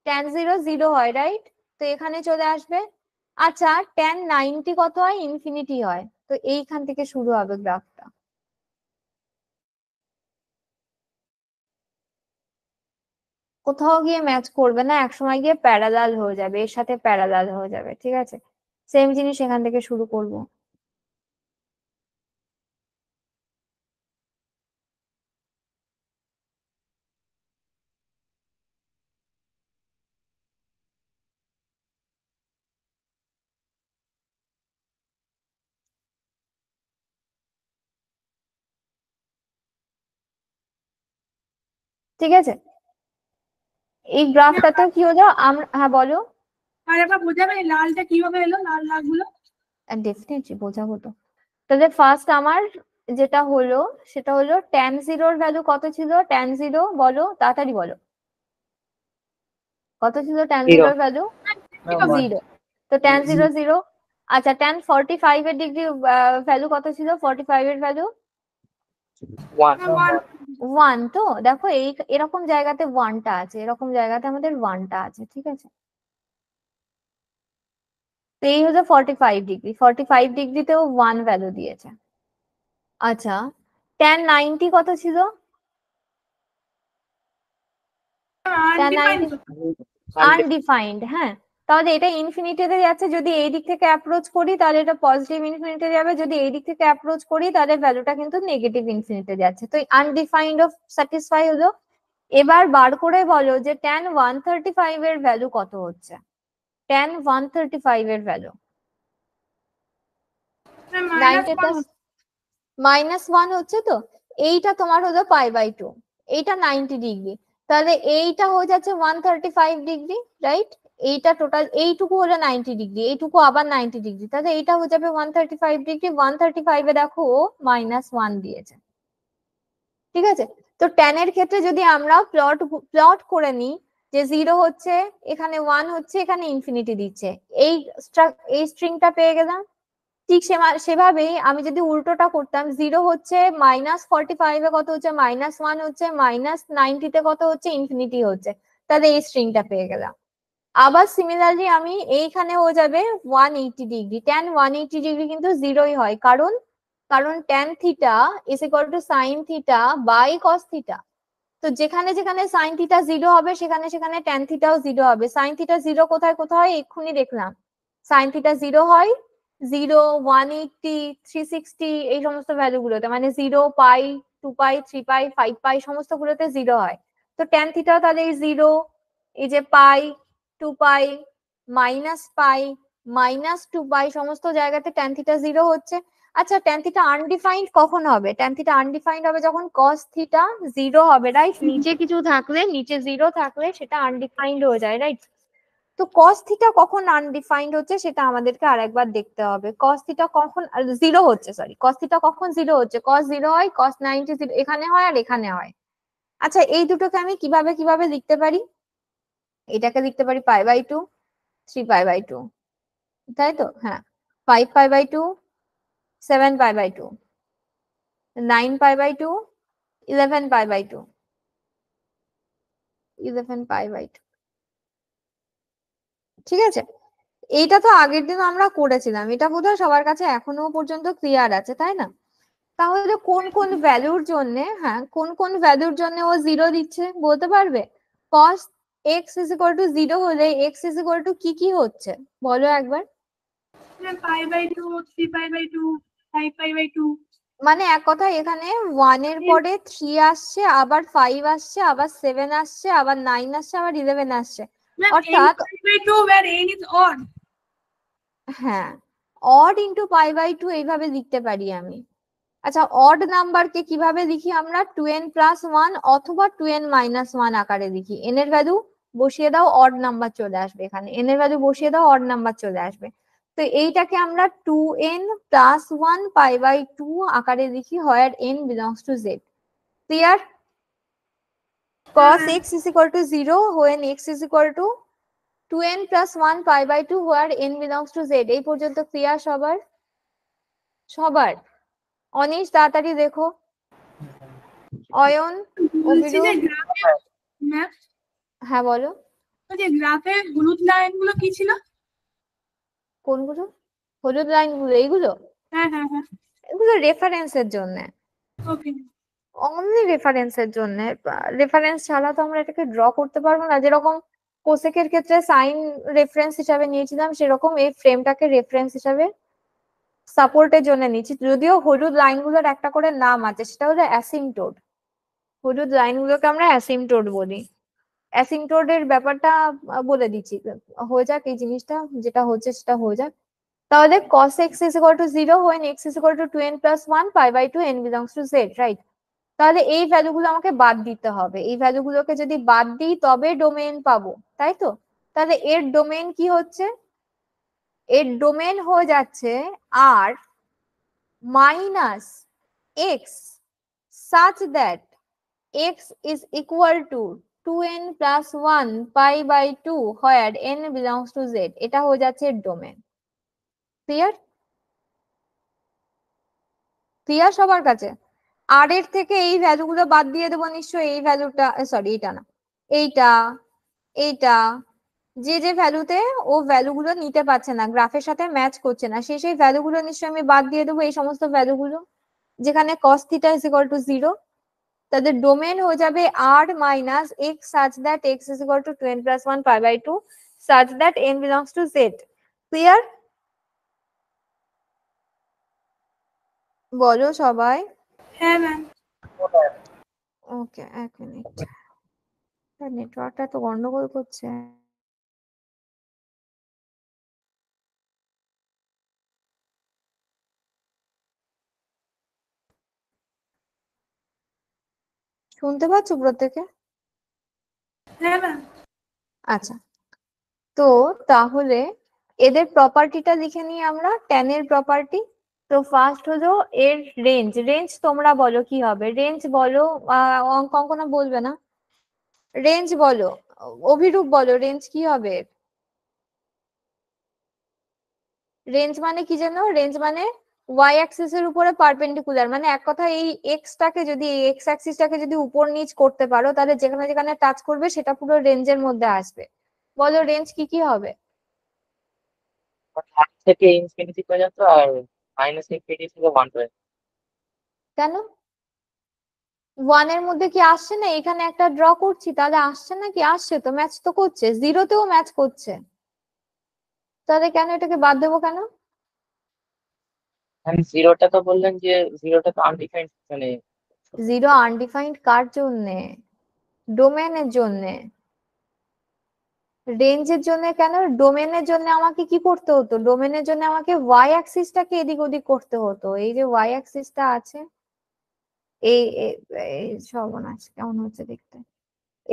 ট্যান জিরো জিরো হয় রাইট তো এখানে চলে আসবে আচ্ছা ট্যান নাইনটি কত হয় ইনফিনিটি হয় তো এইখান থেকে শুরু হবে গ্রাফটা কোথাও গিয়ে ম্যাচ করবে না একসময় গিয়ে প্যারালাল হয়ে যাবে এর সাথে প্যারালাল হয়ে যাবে ঠিক আছে সেম জিনিস এখান থেকে শুরু করবো ঠিক আছে এই গ্রাফটাতে কি হলো আমরা হ্যাঁ বলো আরে বাবা বোঝাবে লালটা কিভাবে এলো লাল লালগুলো ডেফিনেটলি বোঝাবো তো তাহলে ফার্স্ট আমার যেটা হলো সেটা হলো 0 জিরোর ভ্যালু কত ছিল tan জিরো বলো তাড়াতাড়ি বলো কত ছিল 0 জিরোর ভ্যালু জিরো তো tan জিরো জিরো আচ্ছা tan 45 এর ডিগ্রি ভ্যালু কত ছিল 45 এর ভ্যালু ওয়ান তো দেখো এই এরকম জায়গাতে ওয়ানটা আছে এরকম জায়গাতে আমাদের ওয়ানটা আছে ঠিক আছে তো এই হচ্ছে forty five degree forty five ডিগ্রিতেও ওয়ান ভ্যালু দিয়েছে আচ্ছা টেন নাইনটি কত ছিল আনডিফাইন্ড হ্যাঁ তাহলে এটা ইনফিনিটিতে যাচ্ছে যদি এই দিক থেকে অ্যাপ্রোচ করি তাহলে এটা পজিটিভ ইনফিনিটে যাবে যদি এই দিক থেকে অ্যাপ্রোচ করি তাহলে ভ্যালুটা কিন্তু নেগেটিভ ইনফিনিটে যাচ্ছে তো আনডিফাইন্ড অফ স্যাটিসফাই হলো এবার বার করে বলো যে ট্যান ওয়ান থার্টি ফাইভ এর ভ্যালু কত হচ্ছে ট্যান ওয়ান থার্টি ফাইভ এর ভ্যালু মাইনাস ওয়ান হচ্ছে তো এইটা তোমার হলো পাই বাই টু এইটা নাইনটি ডিগ্রি তাহলে এইটা হয়ে যাচ্ছে one thirty five degree right এইটা টোটাল এইটুকু হলো নাইনটি ডিগ্রি এইটুকু আবার নাইনটি ডিগ্রি তাহলে এইটা হয়ে যাবে one thirty five degree one thirty ফাইভে দেখো ও মাইনাস ওয়ান দিয়েছে ঠিক আছে তো টেনের ক্ষেত্রে যদি আমরা প্লট প্লট করে নিই যে জিরো হচ্ছে এখানে ওয়ান হচ্ছে এখানে ইনফিনিটি দিচ্ছে এই এই স্ট্রিংটা পেয়ে গেলাম ঠিক সেভাবেই আমি যদি উল্টোটা করতাম জিরো হচ্ছে মাইনাস ফর্টি ফাইভে কত হচ্ছে মাইনাস ওয়ান হচ্ছে মাইনাস নাইনটিতে কত হচ্ছে ইনফিনিটি হচ্ছে তাহলে এই স্ট্রিংটা পেয়ে গেলাম আবার সিমিলারলি আমি এইখানে হয়ে যাবে one eighty degree tan one eighty degree কিন্তু জিরোই হয় কারণ কারণ tan theta is equal to sine theta by cos theta তো যেখানে যেখানে সাইন থিটা জিরো হবে সেখানে সেখানে ট্যান থিটাও জিরো হবে সাইন থিটা জিরো কোথায় কোথায় এক্ষুনি দেখলাম সাইন থিটা জিরো হয় zero one eighty three sixty এই সমস্ত ভ্যালুগুলোতে মানে zero pi two pi three pi five pi সমস্তগুলোতে জিরো হয় তো ট্যান থিটাও তাহলে এই জিরো এই যে pi two pi minus pi minus two pi সমস্ত জায়গাতে ট্যান থিটা জিরো হচ্ছে আচ্ছা ট্যান থিটা আনডিফাইন্ড কখন হবে ট্যান থিটা আনডিফাইন্ড হবে যখন কস থিটা জিরো হবে রাইট নিচে কিছু থাকলে নিচে জিরো থাকলে সেটা আনডিফাইন্ড হয়ে যায় রাইট তো কস থিটা কখন আনডিফাইন্ড হচ্ছে সেটা আমাদেরকে আরেকবার দেখতে হবে কস থিটা কখন জিরো হচ্ছে সরি কস থিটা কখন জিরো হচ্ছে কস জিরো হয় কস নাইনটি জিরো এখানে হয় আর এখানে হয় আচ্ছা এই দুটোকে আমি কিভাবে কিভাবে লিখতে পারি এটাকে লিখতে পারি pi by two three pi by two তাই তো হ্যাঁ five pi by two seven pi by two nine pi by two eleven pi by two eleven pi by two ঠিক আছে এইটা তো আগের দিন আমরা করেছিলাম এটা বোধহয় সবার কাছে এখনো পর্যন্ত ক্লিয়ার আছে তাই না তাহলে কোন কোন ভ্যালুর জন্য হ্যাঁ কোন কোন ভ্যালুর জন্য ও জিরো দিচ্ছে বলতে পারবে cos X is equal to zero হলে এক্স ইজ ইকুয়াল টু কি কি হচ্ছে বলো একবার হ্যাঁ, মানে এক কথা এখানে ওয়ান এর হ্যাঁ। পরে থ্রি আসছে আবার ফাইভ আসছে আবার সেভেন আসছে আবার নাইন আসছে আবার ইলেভেন আসছে অর্থাৎ হ্যাঁ odd into pi by two এইভাবে লিখতে পারি আমি আচ্ছা অড নাম্বারকে কিভাবে লিখি আমরা টু এন প্লাস ওয়ান অথবা টু এন মাইনাস ওয়ান আকারে লিখি এন এর ভ্যালু বসিয়ে দাও অড নাম্বার চলে আসবে এখানে এন এর ভ্যালু বসিয়ে দাও অড নাম্বার চলে আসবে তো এইটাকে আমরা two N plus one pi by two আকারে লিখি where N belongs to Z clear cos হ্যাঁ, হ্যাঁ। x is equal to 0 when x is equal to 2n plus 1 pi by 2 where n belongs to z এই পর্যন্ত ক্লিয়ার সবার সবার অনিশ তাড়াতাড়ি দেখো হ্যাঁ। অয়ন অভিরূপ হ্যাঁ বলো যে গ্রাফের হলুদ লাইনগুলো কি ছিল কোনগুলো হলুদ লাইনগুলো এইগুলো হ্যাঁ হ্যাঁ হ্যাঁ এগুলো রেফারেন্সের জন্য অনলি রেফারেন্সের জন্য রেফারেন্স ছাড়া তো আমরা এটাকে ড্র করতে পারবো না যেরকম কোসেকের ক্ষেত্রে সাইন রেফারেন্স হিসাবে নিয়েছিলাম সেরকম এই ফ্রেমটাকে রেফারেন্স হিসাবে সাপোর্টের জন্য নিচ্ছি যদিও হলুদ লাইনগুলোর একটা করে নাম আছে সেটা হলো অ্যাসিমটোড হলুদ লাইনগুলোকে আমরা অ্যাসিমটোড বলি অ্যাসিমটোডের ব্যাপারটা বলে দিচ্ছি হয়ে যাক এই জিনিসটা যেটা হচ্ছে সেটা হয়ে যাক তাহলে cos x is equal to 0 when x is equal to 2n plus 1 pi by 2 n belongs to z right তাহলে এই ভ্যালুগুলো আমাকে বাদ দিতে হবে এই ভ্যালুগুলোকে যদি বাদ দিই তবে ডোমেন পাবো তাই তো তাহলে এর ডোমেন কি হচ্ছে এর ডোমেন হয়ে যাচ্ছে R minus X such that x is equal to 2n plus 1 pi by 2 where n belongs to z এটা হয়ে যাচ্ছে ডোমেন ক্লিয়ার ক্লিয়ার সবার কাছে আর এর থেকে এই ভ্যালুগুলো বাদ দিয়ে দেবো নিশ্চয়ই এই ভ্যালুটা সরি এটা না এইটা এইটা যে যে ভ্যালুতে ও ভ্যালুগুলো নিতে পারছে না গ্রাফের সাথে ম্যাচ করছে না সেই সেই ভ্যালুগুলো নিশ্চয়ই আমি বাদ দিয়ে দেবো এই সমস্ত ভ্যালুগুলো যেখানে cos θ 0 তাদের ডোমেন হয়ে যাবে R minus X such that X is equal to two N plus one five by two such that N belongs to Z clear বলো সবাই হ্যাঁ ম্যাম ওকে এক মিনিট নেটওয়ার্কটা হ্যাঁ, তো গন্ডগোল করছে শুনতে পাচ্ছ প্রত্যেকে হ্যাঁ ম্যাম আচ্ছা তো তাহলে এদের প্রপার্টিটা লিখে নিই আমরা টেন এর প্রপার্টি তো ফার্স্ট হলো এর রেঞ্জ রেঞ্জ তোমরা বলো কি হবে রেঞ্জ বলো অঙ্ক অঙ্ক না বলবে না রেঞ্জ বলো অভিরূপ বলো রেঞ্জ কি হবে রেঞ্জ মানে কি জানো রেঞ্জ মানে ওয়াই অ্যাক্সিস এর উপরে পারপেন্ডিকুলার মানে এক কথা এই এক্সটাকে যদি এই এক্স অ্যাক্সিসটাকে যদি উপর নিচ করতে পারো তাহলে যেখানে যেখানে টাচ করবে সেটা পুরো রেঞ্জের মধ্যে আসবে বলো রেঞ্জ কি কি হবে থেকে ইনফিনিটি পর্যন্ত আর মাইনাস ইনফিনিটি থেকে ওয়ান পর্যন্ত কেন ওয়ানের মধ্যে কি আসছে না এখানে একটা ড্র করছি তাহলে আসছে না কি আসছে তো ম্যাচ তো করছে জিরোতেও ম্যাচ করছে তাহলে কেন এটাকে বাদ দেবো কেন ম্যাম জিরোটা তো বললেন যে জিরোটা তো আনডিফাইন্ড মানে জিরো আনডিফাইন্ড কার জন্য ডোমেনের জন্য রেঞ্জের জন্য কেন ডোমেনের জন্য আমাকে কি করতে হতো ডোমেনের জন্য আমাকে ওয়াই অ্যাক্সিসটাকে এদিক ওদিক করতে হতো এই যে ওয়াই অ্যাক্সিসটা আছে এই সর্বনাশ কেমন হচ্ছে দেখতে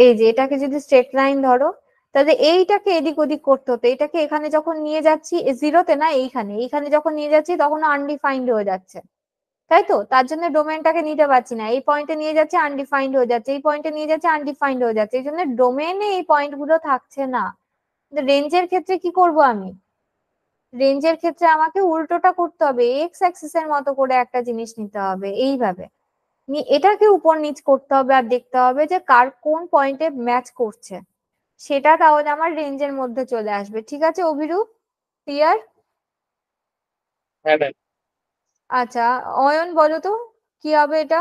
এই যে এটাকে যদি স্ট্রেট লাইন ধরো তাহলে এইটাকে এদিক ওদিক করতে হতো এটাকে এখানে যখন নিয়ে যাচ্ছি জিরোতে না এইখানে এইখানে যখন নিয়ে যাচ্ছি তখন আনডিফাইন্ড হয়ে যাচ্ছে তাই তো তার জন্য ডোমেনটাকে নিতে পারছি না এই পয়েন্টে নিয়ে যাচ্ছে আনডিফাইন্ড হয়ে যাচ্ছে এই পয়েন্টে নিয়ে যাচ্ছে আনডিফাইন্ড হয়ে যাচ্ছে এই জন্য ডোমেনে এই পয়েন্টগুলো থাকছে না রেঞ্জের ক্ষেত্রে কি করব আমি রেঞ্জের ক্ষেত্রে আমাকে উল্টোটা করতে হবে এক্স অ্যাক্সিস এর মতো করে একটা জিনিস নিতে হবে এইভাবে এটাকে উপর নিচ করতে হবে আর দেখতে হবে যে কার কোন পয়েন্টে ম্যাচ করছে সেটা তাহলে আমার রেঞ্জের মধ্যে চলে আসবে ঠিক আছে অভিরূপ ক্লিয়ার আচ্ছা অয়ন বলো তো কি হবে এটা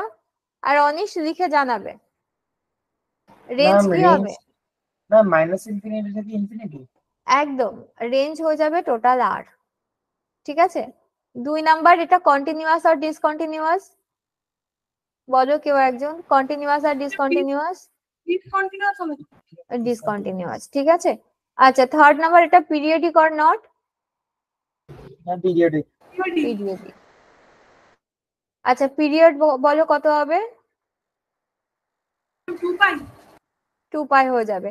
আর অনিশ লিখে জানাবে রেঞ্জ কি হবে না মাইনাস ইনফিনিটি থেকে ইনফিনিটি একদম রেঞ্জ হয়ে যাবে টোটাল আর ঠিক আছে দুই নাম্বার এটা কন্টিনিউয়াস আর ডিসকন্টিনিউয়াস বলো কেউ একজন কন্টিনিউয়াস আর ডিসকন্টিনিউয়াস ডিসকন্টিনিউয়াস ঠিক আছে আচ্ছা থার্ড নাম্বার এটা পিরিয়ডিক অর নট আচ্ছা পিরিয়ড বলো কত হবে টু পাই হয়ে যাবে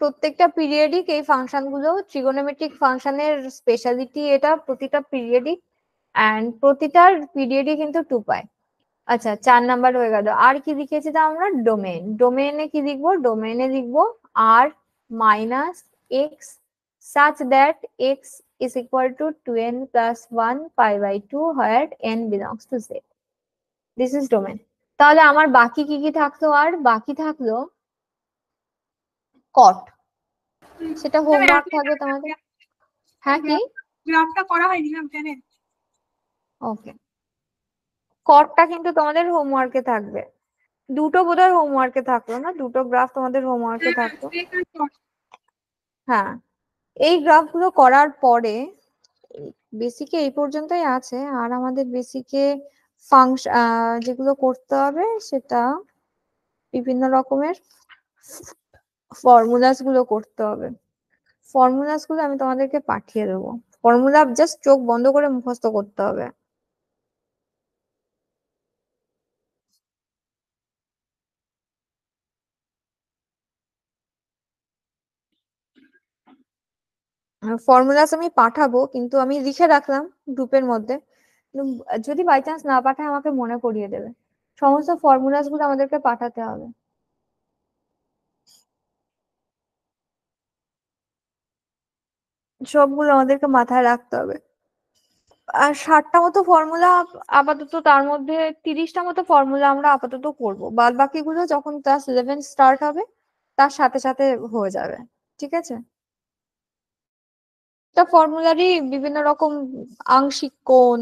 প্রত্যেকটা পিরিয়ডিক এই ফাংশনগুলো ট্রিগোনোমেট্রিক ফাংশনের স্পেশালিটি এটা প্রতিটা পিরিয়ডিক অ্যান্ড প্রতিটার পিরিয়ডই কিন্তু টু পাই আচ্ছা চার নাম্বার হয়ে গেল আর কি লিখেছি তা আমরা ডোমেন ডোমেনে কি লিখবো ডোমেনে লিখবো R minus X such that X is to two N plus one pi by two where N belongs to z. This is domain তাহলে আমার বাকি কি কি থাকতো আর বাকি থাকলো কট সেটা হোমওয়ার্ক থাকবে তোমাদের হ্যাঁ কি গ্রাফটা করা হয়নি ম্যাম জানেন ওকে করটা কিন্তু তোমাদের হোমওয়ার্কে থাকবে দুটো বোধহয় হোমওয়ার্কে থাকলো না দুটো গ্রাফ তোমাদের হোমওয়ার্কে থাকতো হ্যাঁ এই গ্রাফগুলো করার পরে বেসিকে এই পর্যন্তই আছে আর আমাদের বেসিকে ফাংশন যেগুলো করতে হবে সেটা বিভিন্ন রকমের ফর্মুলাস গুলো করতে হবে ফর্মুলাস গুলো আমি তোমাদেরকে পাঠিয়ে দেবো ফর্মুলা জাস্ট চোখ বন্ধ করে মুখস্থ করতে হবে ফর্মুলাস আমি পাঠাবো কিন্তু আমি লিখে রাখলাম গ্রুপের মধ্যে যদি বাই চান্স না পাঠায় আমাকে মনে করিয়ে দেবে সমস্ত ফর্মুলাস গুলো আমাদেরকে পাঠাতে হবে সবগুলো আমাদেরকে মাথায় রাখতে হবে আর ষাটটা মতো ফর্মুলা আপাতত তার মধ্যে তিরিশটা মতো ফর্মুলা আমরা আপাতত করব বাদ বাকিগুলো যখন ক্লাস ইলেভেন স্টার্ট হবে তার সাথে সাথে হয়ে যাবে ঠিক আছে প্রত্যেকটা ফর্মুলারই বিভিন্ন রকম আংশিক কোণ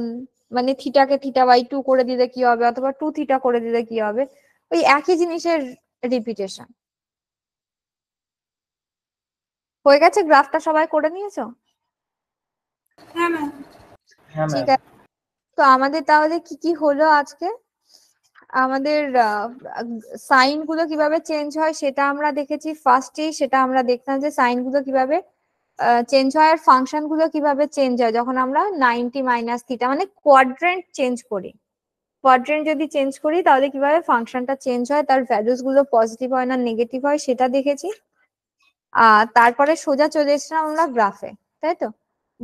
মানে থিটাকে থিটা বাই টু করে দিলে কি হবে অথবা টু থিটা করে দিলে কি হবে ওই একই জিনিসের রিপিটেশন হয়ে গেছে গ্রাফটা সবাই করে নিয়েছো হ্যাঁ, হ্যাঁ, ঠিক আছে তো আমাদের তাহলে কি কি হলো আজকে আমাদের সাইন গুলো কিভাবে চেঞ্জ হয় সেটা আমরা দেখেছি ফার্স্টে সেটা আমরা দেখলাম যে সাইন গুলো কিভাবে চেঞ্জ হয় আর ফাংশন গুলো কিভাবে চেঞ্জ হয় যখন আমরা নাইনটি মাইনাস থিটা মানে কোয়াড্রেন্ট চেঞ্জ করি কোয়াড্রেন্ট যদি চেঞ্জ করি তাহলে কিভাবে ফাংশনটা চেঞ্জ হয় তার ভ্যালুস গুলো পজিটিভ হয় না নেগেটিভ হয় সেটা দেখেছি আর তারপরে সোজা চলে এসেছিলাম আমরা গ্রাফে তাই তো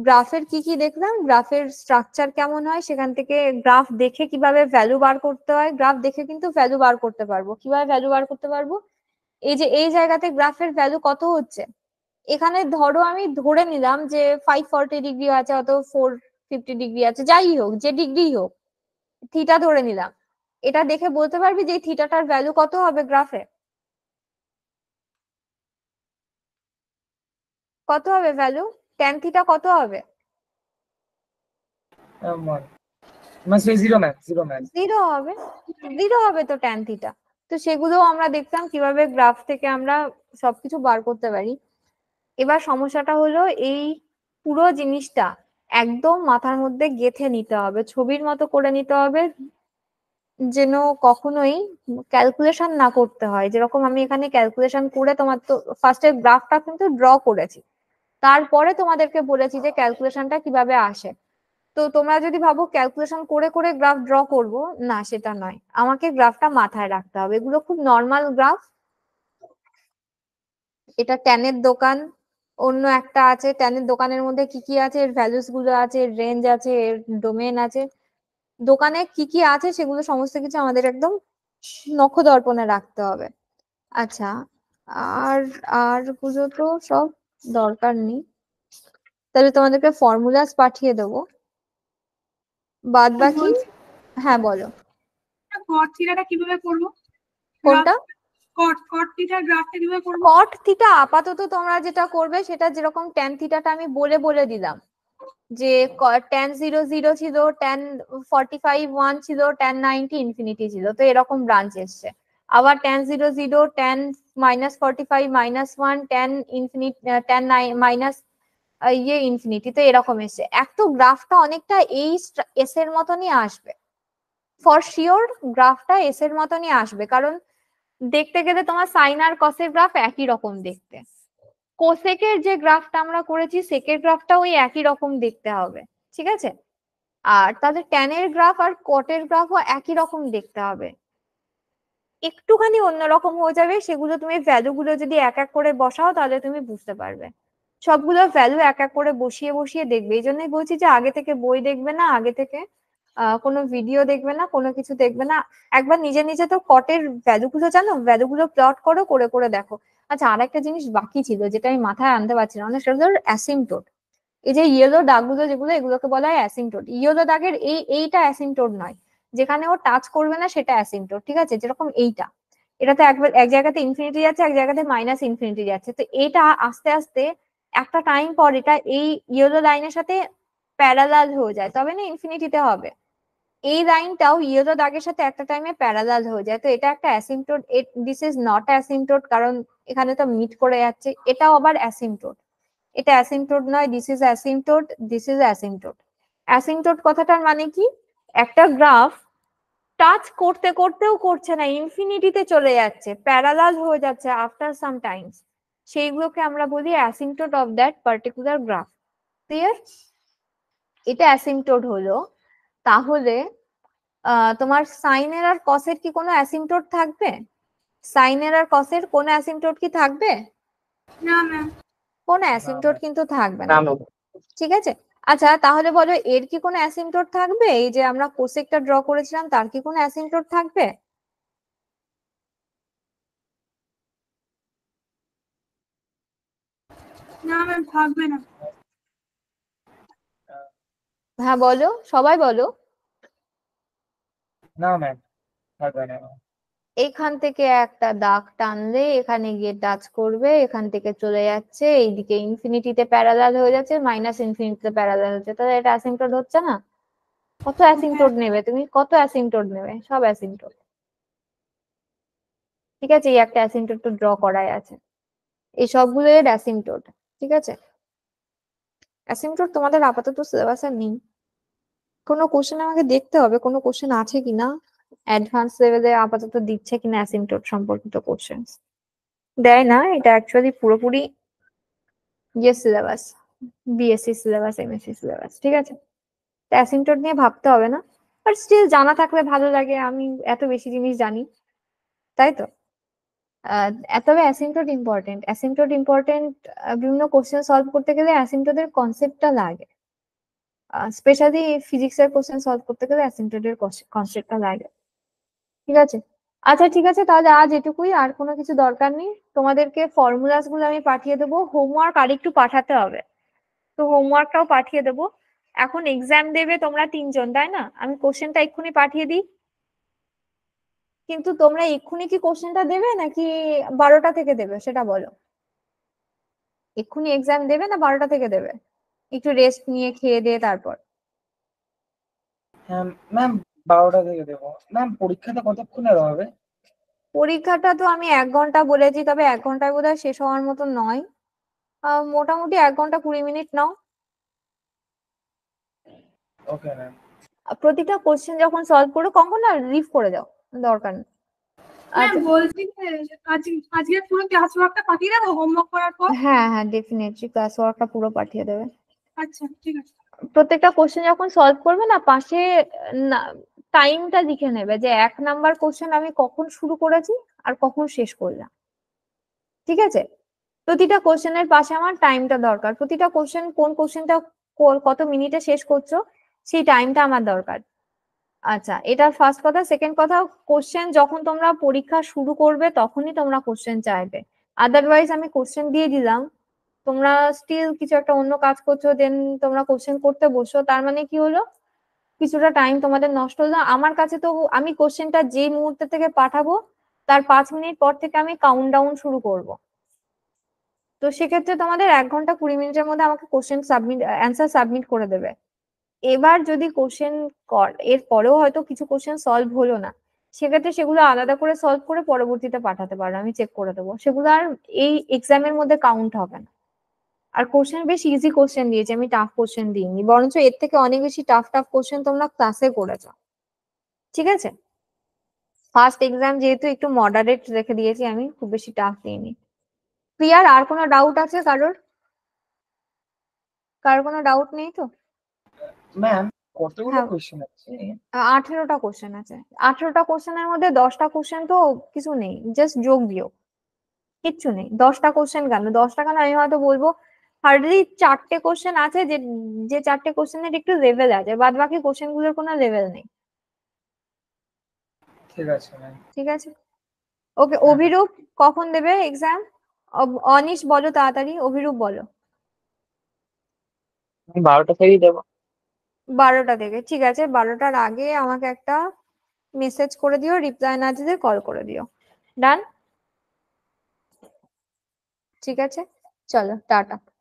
গ্রাফের কি কি দেখলাম গ্রাফের স্ট্রাকচার কেমন হয় সেখান থেকে গ্রাফ দেখে কিভাবে ভ্যালু বার করতে হয় গ্রাফ দেখে কিন্তু ভ্যালু বার করতে পারবো কিভাবে ভ্যালু বার করতে পারবো এই যে এই জায়গাতে গ্রাফের ভ্যালু কত হচ্ছে এখানে ধরো আমি ধরে নিলাম যে ফাইভ ফর্টি ডিগ্রি আছে অত ফোর ফিফটি ডিগ্রি আছে যাই হোক যে ডিগ্রি হোক থিটা ধরে নিলাম এটা দেখে বলতে পারবি যে থিটাটার ভ্যালু কত হবে গ্রাফে কত হবে ভ্যালু ট্যান থিটা কত হবে জিরো মানে জিরো হবে হবে তো থিটা তো সেগুলো আমরা দেখতাম কিভাবে গ্রাফ থেকে আমরা সবকিছু বার করতে পারি এবার সমস্যাটা হলো এই পুরো জিনিসটা একদম মাথার মধ্যে গেথে নিতে হবে ছবির মতো করে নিতে হবে যেন কখনোই ক্যালকুলেশন না করতে হয় যেরকম আমি এখানে ক্যালকুলেশন করে তোমার তো ফার্স্টে গ্রাফটা কিন্তু ড্র করেছি তারপরে তোমাদেরকে বলেছি যে ক্যালকুলেশনটা কিভাবে আসে তো তোমরা যদি ভাবো ক্যালকুলেশন করে করে গ্রাফ ড্র করব না সেটা নয় আমাকে গ্রাফটা মাথায় রাখতে হবে এগুলো খুব নর্মাল গ্রাফ এটা ক্যানের দোকান অন্য একটা আছে ট্যানের দোকানের মধ্যে কি কি আছে এর ভ্যালুস গুলো আছে এর রেঞ্জ আছে এর ডোমেন আছে দোকানে কি কি আছে সেগুলো সমস্ত কিছু আমাদের একদম নক্ষ দর্পণে রাখতে হবে আচ্ছা আর আর গুলো তো সব দরকার নেই তাহলে তোমাদেরকে ফর্মুলাস পাঠিয়ে দেবো বাদ বাকি হ্যাঁ বলো কিভাবে করবো কোনটা cot থিটা আপাতত তোমরা যেটা করবে সেটা যেরকম tan থিটাটা আমি বলে বলে দিলাম যে জিরো জিরো ছিল ফাইভ ওয়ান ছিল tan নাইনটি ইনফিনিটি ছিল তো এরকম ব্রাঞ্চ এসছে আবার tan 00 tan -45 1 tan infinite tan minus ইয়ে ইনফিনিটি তো এরকম এসছে এক তো গ্রাফটা অনেকটা এই এস এর মতনই আসবে ফর শিওর গ্রাফটা এস এর মতনই আসবে কারণ দেখতে গেলে তোমার সাইন আর কসের গ্রাফ একই রকম দেখতে কোসেকের যে গ্রাফটা আমরা করেছি সেকের গ্রাফটা ওই একই রকম দেখতে হবে ঠিক আছে আর তাদের ট্যানের গ্রাফ আর কটের গ্রাফও একই রকম দেখতে হবে একটুখানি অন্যরকম হয়ে যাবে সেগুলো তুমি ভ্যালুগুলো যদি এক এক করে বসাও তাহলে তুমি বুঝতে পারবে সবগুলো ভ্যালু এক এক করে বসিয়ে বসিয়ে দেখবে এই জন্যই বলছি যে আগে থেকে বই দেখবে না আগে থেকে কোনো ভিডিও দেখবে না কোনো কিছু দেখবে না একবার নিজে নিজে তো কটের ভ্যালুগুলো জানো ভ্যালুগুলো প্লট করো করে করে দেখো আচ্ছা আর একটা জিনিস বাকি ছিল যেটা আমি মাথায় আনতে পারছি না সেটা হলো অ্যাসিমটোট এই যে ইয়েলো দাগগুলো যেগুলো এগুলোকে বলা হয় অ্যাসিমটোড ইয়েলো দাগের এই এইটা অ্যাসিমটোড নয় যেখানে ও টাচ করবে না সেটা অ্যাসিমটোড ঠিক আছে যেরকম এইটা এটা তো একবার এক জায়গাতে ইনফিনিটি যাচ্ছে এক জায়গাতে মাইনাস ইনফিনিটি যাচ্ছে তো এটা আস্তে আস্তে একটা টাইম পর এটা এই ইয়েলো লাইনের সাথে প্যারালাল হয়ে যায় তবে না ইনফিনিটিতে হবে এই লাইনটাও ইয়েলো দাগের সাথে একটা টাইমে প্যারালাল হয়ে যায় তো এটা একটা asymptote this is not asymptote কারণ এখানে তো মিট করে যাচ্ছে এটাও আবার অ্যাসিমটোড এটা অ্যাসিমটোড নয় this is asymptote this is asymptote asymptote কথাটার মানে কি একটা গ্রাফ টাচ করতে করতেও করছে না ইনফিনিটিতে চলে যাচ্ছে প্যারালাল হয়ে যাচ্ছে আফটার সাম টাইমস সেইগুলোকে আমরা বলি asymptote of that particular graph clear এটা অ্যাসিমটোড হলো তাহলে তোমার সাইনের আর কসের কি কোনো অ্যাসিমটোট থাকবে সাইনের আর কসের কোনো অ্যাসিমটোট কি থাকবে না ম্যাম কোনো অ্যাসিমটোট কিন্তু থাকবে না ঠিক আছে আচ্ছা তাহলে বলো এর কি কোনো অ্যাসিমটোট থাকবে এই যে আমরা কোসেকটা ড্র করেছিলাম তার কি কোনো অ্যাসিমটোট থাকবে না ম্যাম থাকবে না হ্যাঁ বলো সবাই বলো না ম্যাম থাকবে না এখান থেকে একটা দাগ টানলে এখানে গিয়ে টাচ করবে এখান থেকে চলে যাচ্ছে এইদিকে ইনফিনিটিতে প্যারালাল হয়ে যাচ্ছে মাইনাস ইনফিনিটিতে প্যারালাল হচ্ছে তাহলে এটা অ্যাসিম্পটোট হচ্ছে না কত অ্যাসিম্পটোট নেবে তুমি কত অ্যাসিম্পটোট নেবে সব অ্যাসিম্পটোট ঠিক আছে এই একটা অ্যাসিম্পটোট তো ড্র করাই আছে এই সবগুলো অ্যাসিম্পটোট ঠিক আছে অ্যাসিম্পটোট তোমাদের আপাতত সিলেবাসে নেই কোনো কোশ্চেন আমাকে দেখতে হবে কোনো কোশ্চেন আছে কিনা অ্যাডভান্স লেভেলে আপাতত দিচ্ছে কিনা অ্যাসিমটোট সম্পর্কিত কোশ্চেন দেয় না এটা অ্যাকচুয়ালি পুরোপুরি ইয়ে syllabus BSc syllabus MSc syllabus ঠিক আছে অ্যাসিমটোট নিয়ে ভাবতে হবে না বাট স্টিল জানা থাকলে ভালো লাগে আমি এত বেশি জিনিস জানি তাই তো তবে অ্যাসিমটোট ইম্পর্টেন্ট অ্যাসিমটোট ইম্পর্টেন্ট বিভিন্ন কোশ্চেন সলভ করতে গেলে অ্যাসিমটোদের কনসেপ্টটা লাগে স্পেশালি ফিজিক্সের কোশ্চেন সলভ করতে গেলে অ্যাসিমটোটের কনসেপ্টটা লাগে ঠিক আছে আচ্ছা ঠিক আছে তাহলে আজ এটুকুই আর কোনো কিছু দরকার নেই তোমাদেরকে ফর্মুলাস গুলো আমি পাঠিয়ে দেবো হোমওয়ার্ক আর একটু পাঠাতে হবে তো হোমওয়ার্কটাও পাঠিয়ে দেবো এখন এক্সাম দেবে তোমরা তিনজন তাই না আমি কোশ্চেনটা এক্ষুনি পাঠিয়ে দিই কিন্তু তোমরা এক্ষুনি কি কোশ্চেনটা দেবে নাকি বারোটা থেকে দেবে সেটা বলো এক্ষুনি এক্সাম দেবে না বারোটা থেকে দেবে একটু রেস্ট নিয়ে খেয়ে দিয়ে তারপর হ্যাঁ ম্যাম বারোটা থেকে দেবো ম্যাম পরীক্ষাটা কতক্ষণের হবে পরীক্ষাটা তো আমি এক ঘন্টা বলেছি তবে এক ঘন্টায় বোধহয় শেষ হওয়ার মতো নয় মোটামুটি এক ঘন্টা কুড়ি মিনিট নাও ওকে ম্যাম প্রতিটা কোশ্চেন যখন সলভ করো কখন না রিফ করে দাও দরকার নেই আচ্ছা বলছি পুরো ক্লাস ওয়ার্কটা পাঠিয়ে করার পর হ্যাঁ হ্যাঁ ডেফিনেটলি ক্লাস ওয়ার্কটা পুরো পাঠিয়ে দেবে আচ্ছা ঠিক আছে প্রত্যেকটা কোশ্চেন যখন সলভ করবে না পাশে টাইমটা লিখে নেবে যে এক নাম্বার কোশ্চেন আমি কখন শুরু করেছি আর কখন শেষ করলাম ঠিক আছে প্রতিটা কোশ্চেনের পাশে আমার টাইমটা দরকার প্রতিটা কোশ্চেন কোন কোশ্চেনটা কত মিনিটে শেষ করছো সেই টাইমটা আমার দরকার আচ্ছা এটা ফার্স্ট কথা সেকেন্ড কথা কোশ্চেন যখন তোমরা পরীক্ষা শুরু করবে তখনই তোমরা কোশ্চেন চাইবে আদারওয়াইজ আমি কোশ্চেন দিয়ে দিলাম তোমরা স্টিল কিছু একটা অন্য কাজ করছো দেন তোমরা কোশ্চেন করতে বসো তার মানে কি হলো কিছুটা টাইম তোমাদের নষ্ট হলো আমার কাছে তো আমি কোশ্চেনটা যে মুহূর্তে থেকে পাঠাবো তার পাঁচ মিনিট পর থেকে আমি কাউন্ট ডাউন শুরু করব তো সেক্ষেত্রে তোমাদের এক ঘন্টা কুড়ি মিনিটের মধ্যে আমাকে কোশ্চেন সাবমিট অ্যান্সার সাবমিট করে দেবে এবার যদি কোশ্চেন কর এর পরেও হয়তো কিছু কোশ্চেন সলভ হলো না সেক্ষেত্রে সেগুলো আলাদা করে সলভ করে পরবর্তীতে পাঠাতে পারো আমি চেক করে দেবো সেগুলো আর এই এক্সামের মধ্যে কাউন্ট হবে না আর কোশ্চেন বেশ ইজি কোশ্চেন দিয়েছি আমি টাফ কোশ্চেন দিইনি বরঞ্চ এর থেকে অনেক বেশি টাফ টাফ কোশ্চেন তোমরা ক্লাসে করেছ ঠিক আছে ফার্স্ট এক্সাম যেহেতু একটু মডারেট রেখে দিয়েছি আমি খুব বেশি টাফ দিইনি প্রিয়ার আর কোনো ডাউট আছে কারোর কার কোনো ডাউট নেই তো ম্যাম কোশ্চেন কোশ্চেন আছে মধ্যে কোশ্চেন তো কিছু নেই জাস্ট কিচ্ছু নেই কোশ্চেন কেন দশটা কেন আমি হয়তো বলবো হার্ডলি চারটে কোশ্চেন আছে যে যে চারটে কোশ্চেনের একটু লেভেল আছে বাদ বাকি কোশ্চেনগুলোর কোনো লেভেল নেই ঠিক আছে ঠিক আছে ওকে হ্যাঁ। অভিরূপ কখন দেবে এক্সাম অনিশ বলো তাড়াতাড়ি অভিরূপ বলো বারোটা থেকেই দেবো বারোটা থেকে ঠিক আছে বারোটার আগে আমাকে একটা মেসেজ করে দিও রিপ্লাই না দিলে কল করে দিও ডান ঠিক আছে চলো টাটা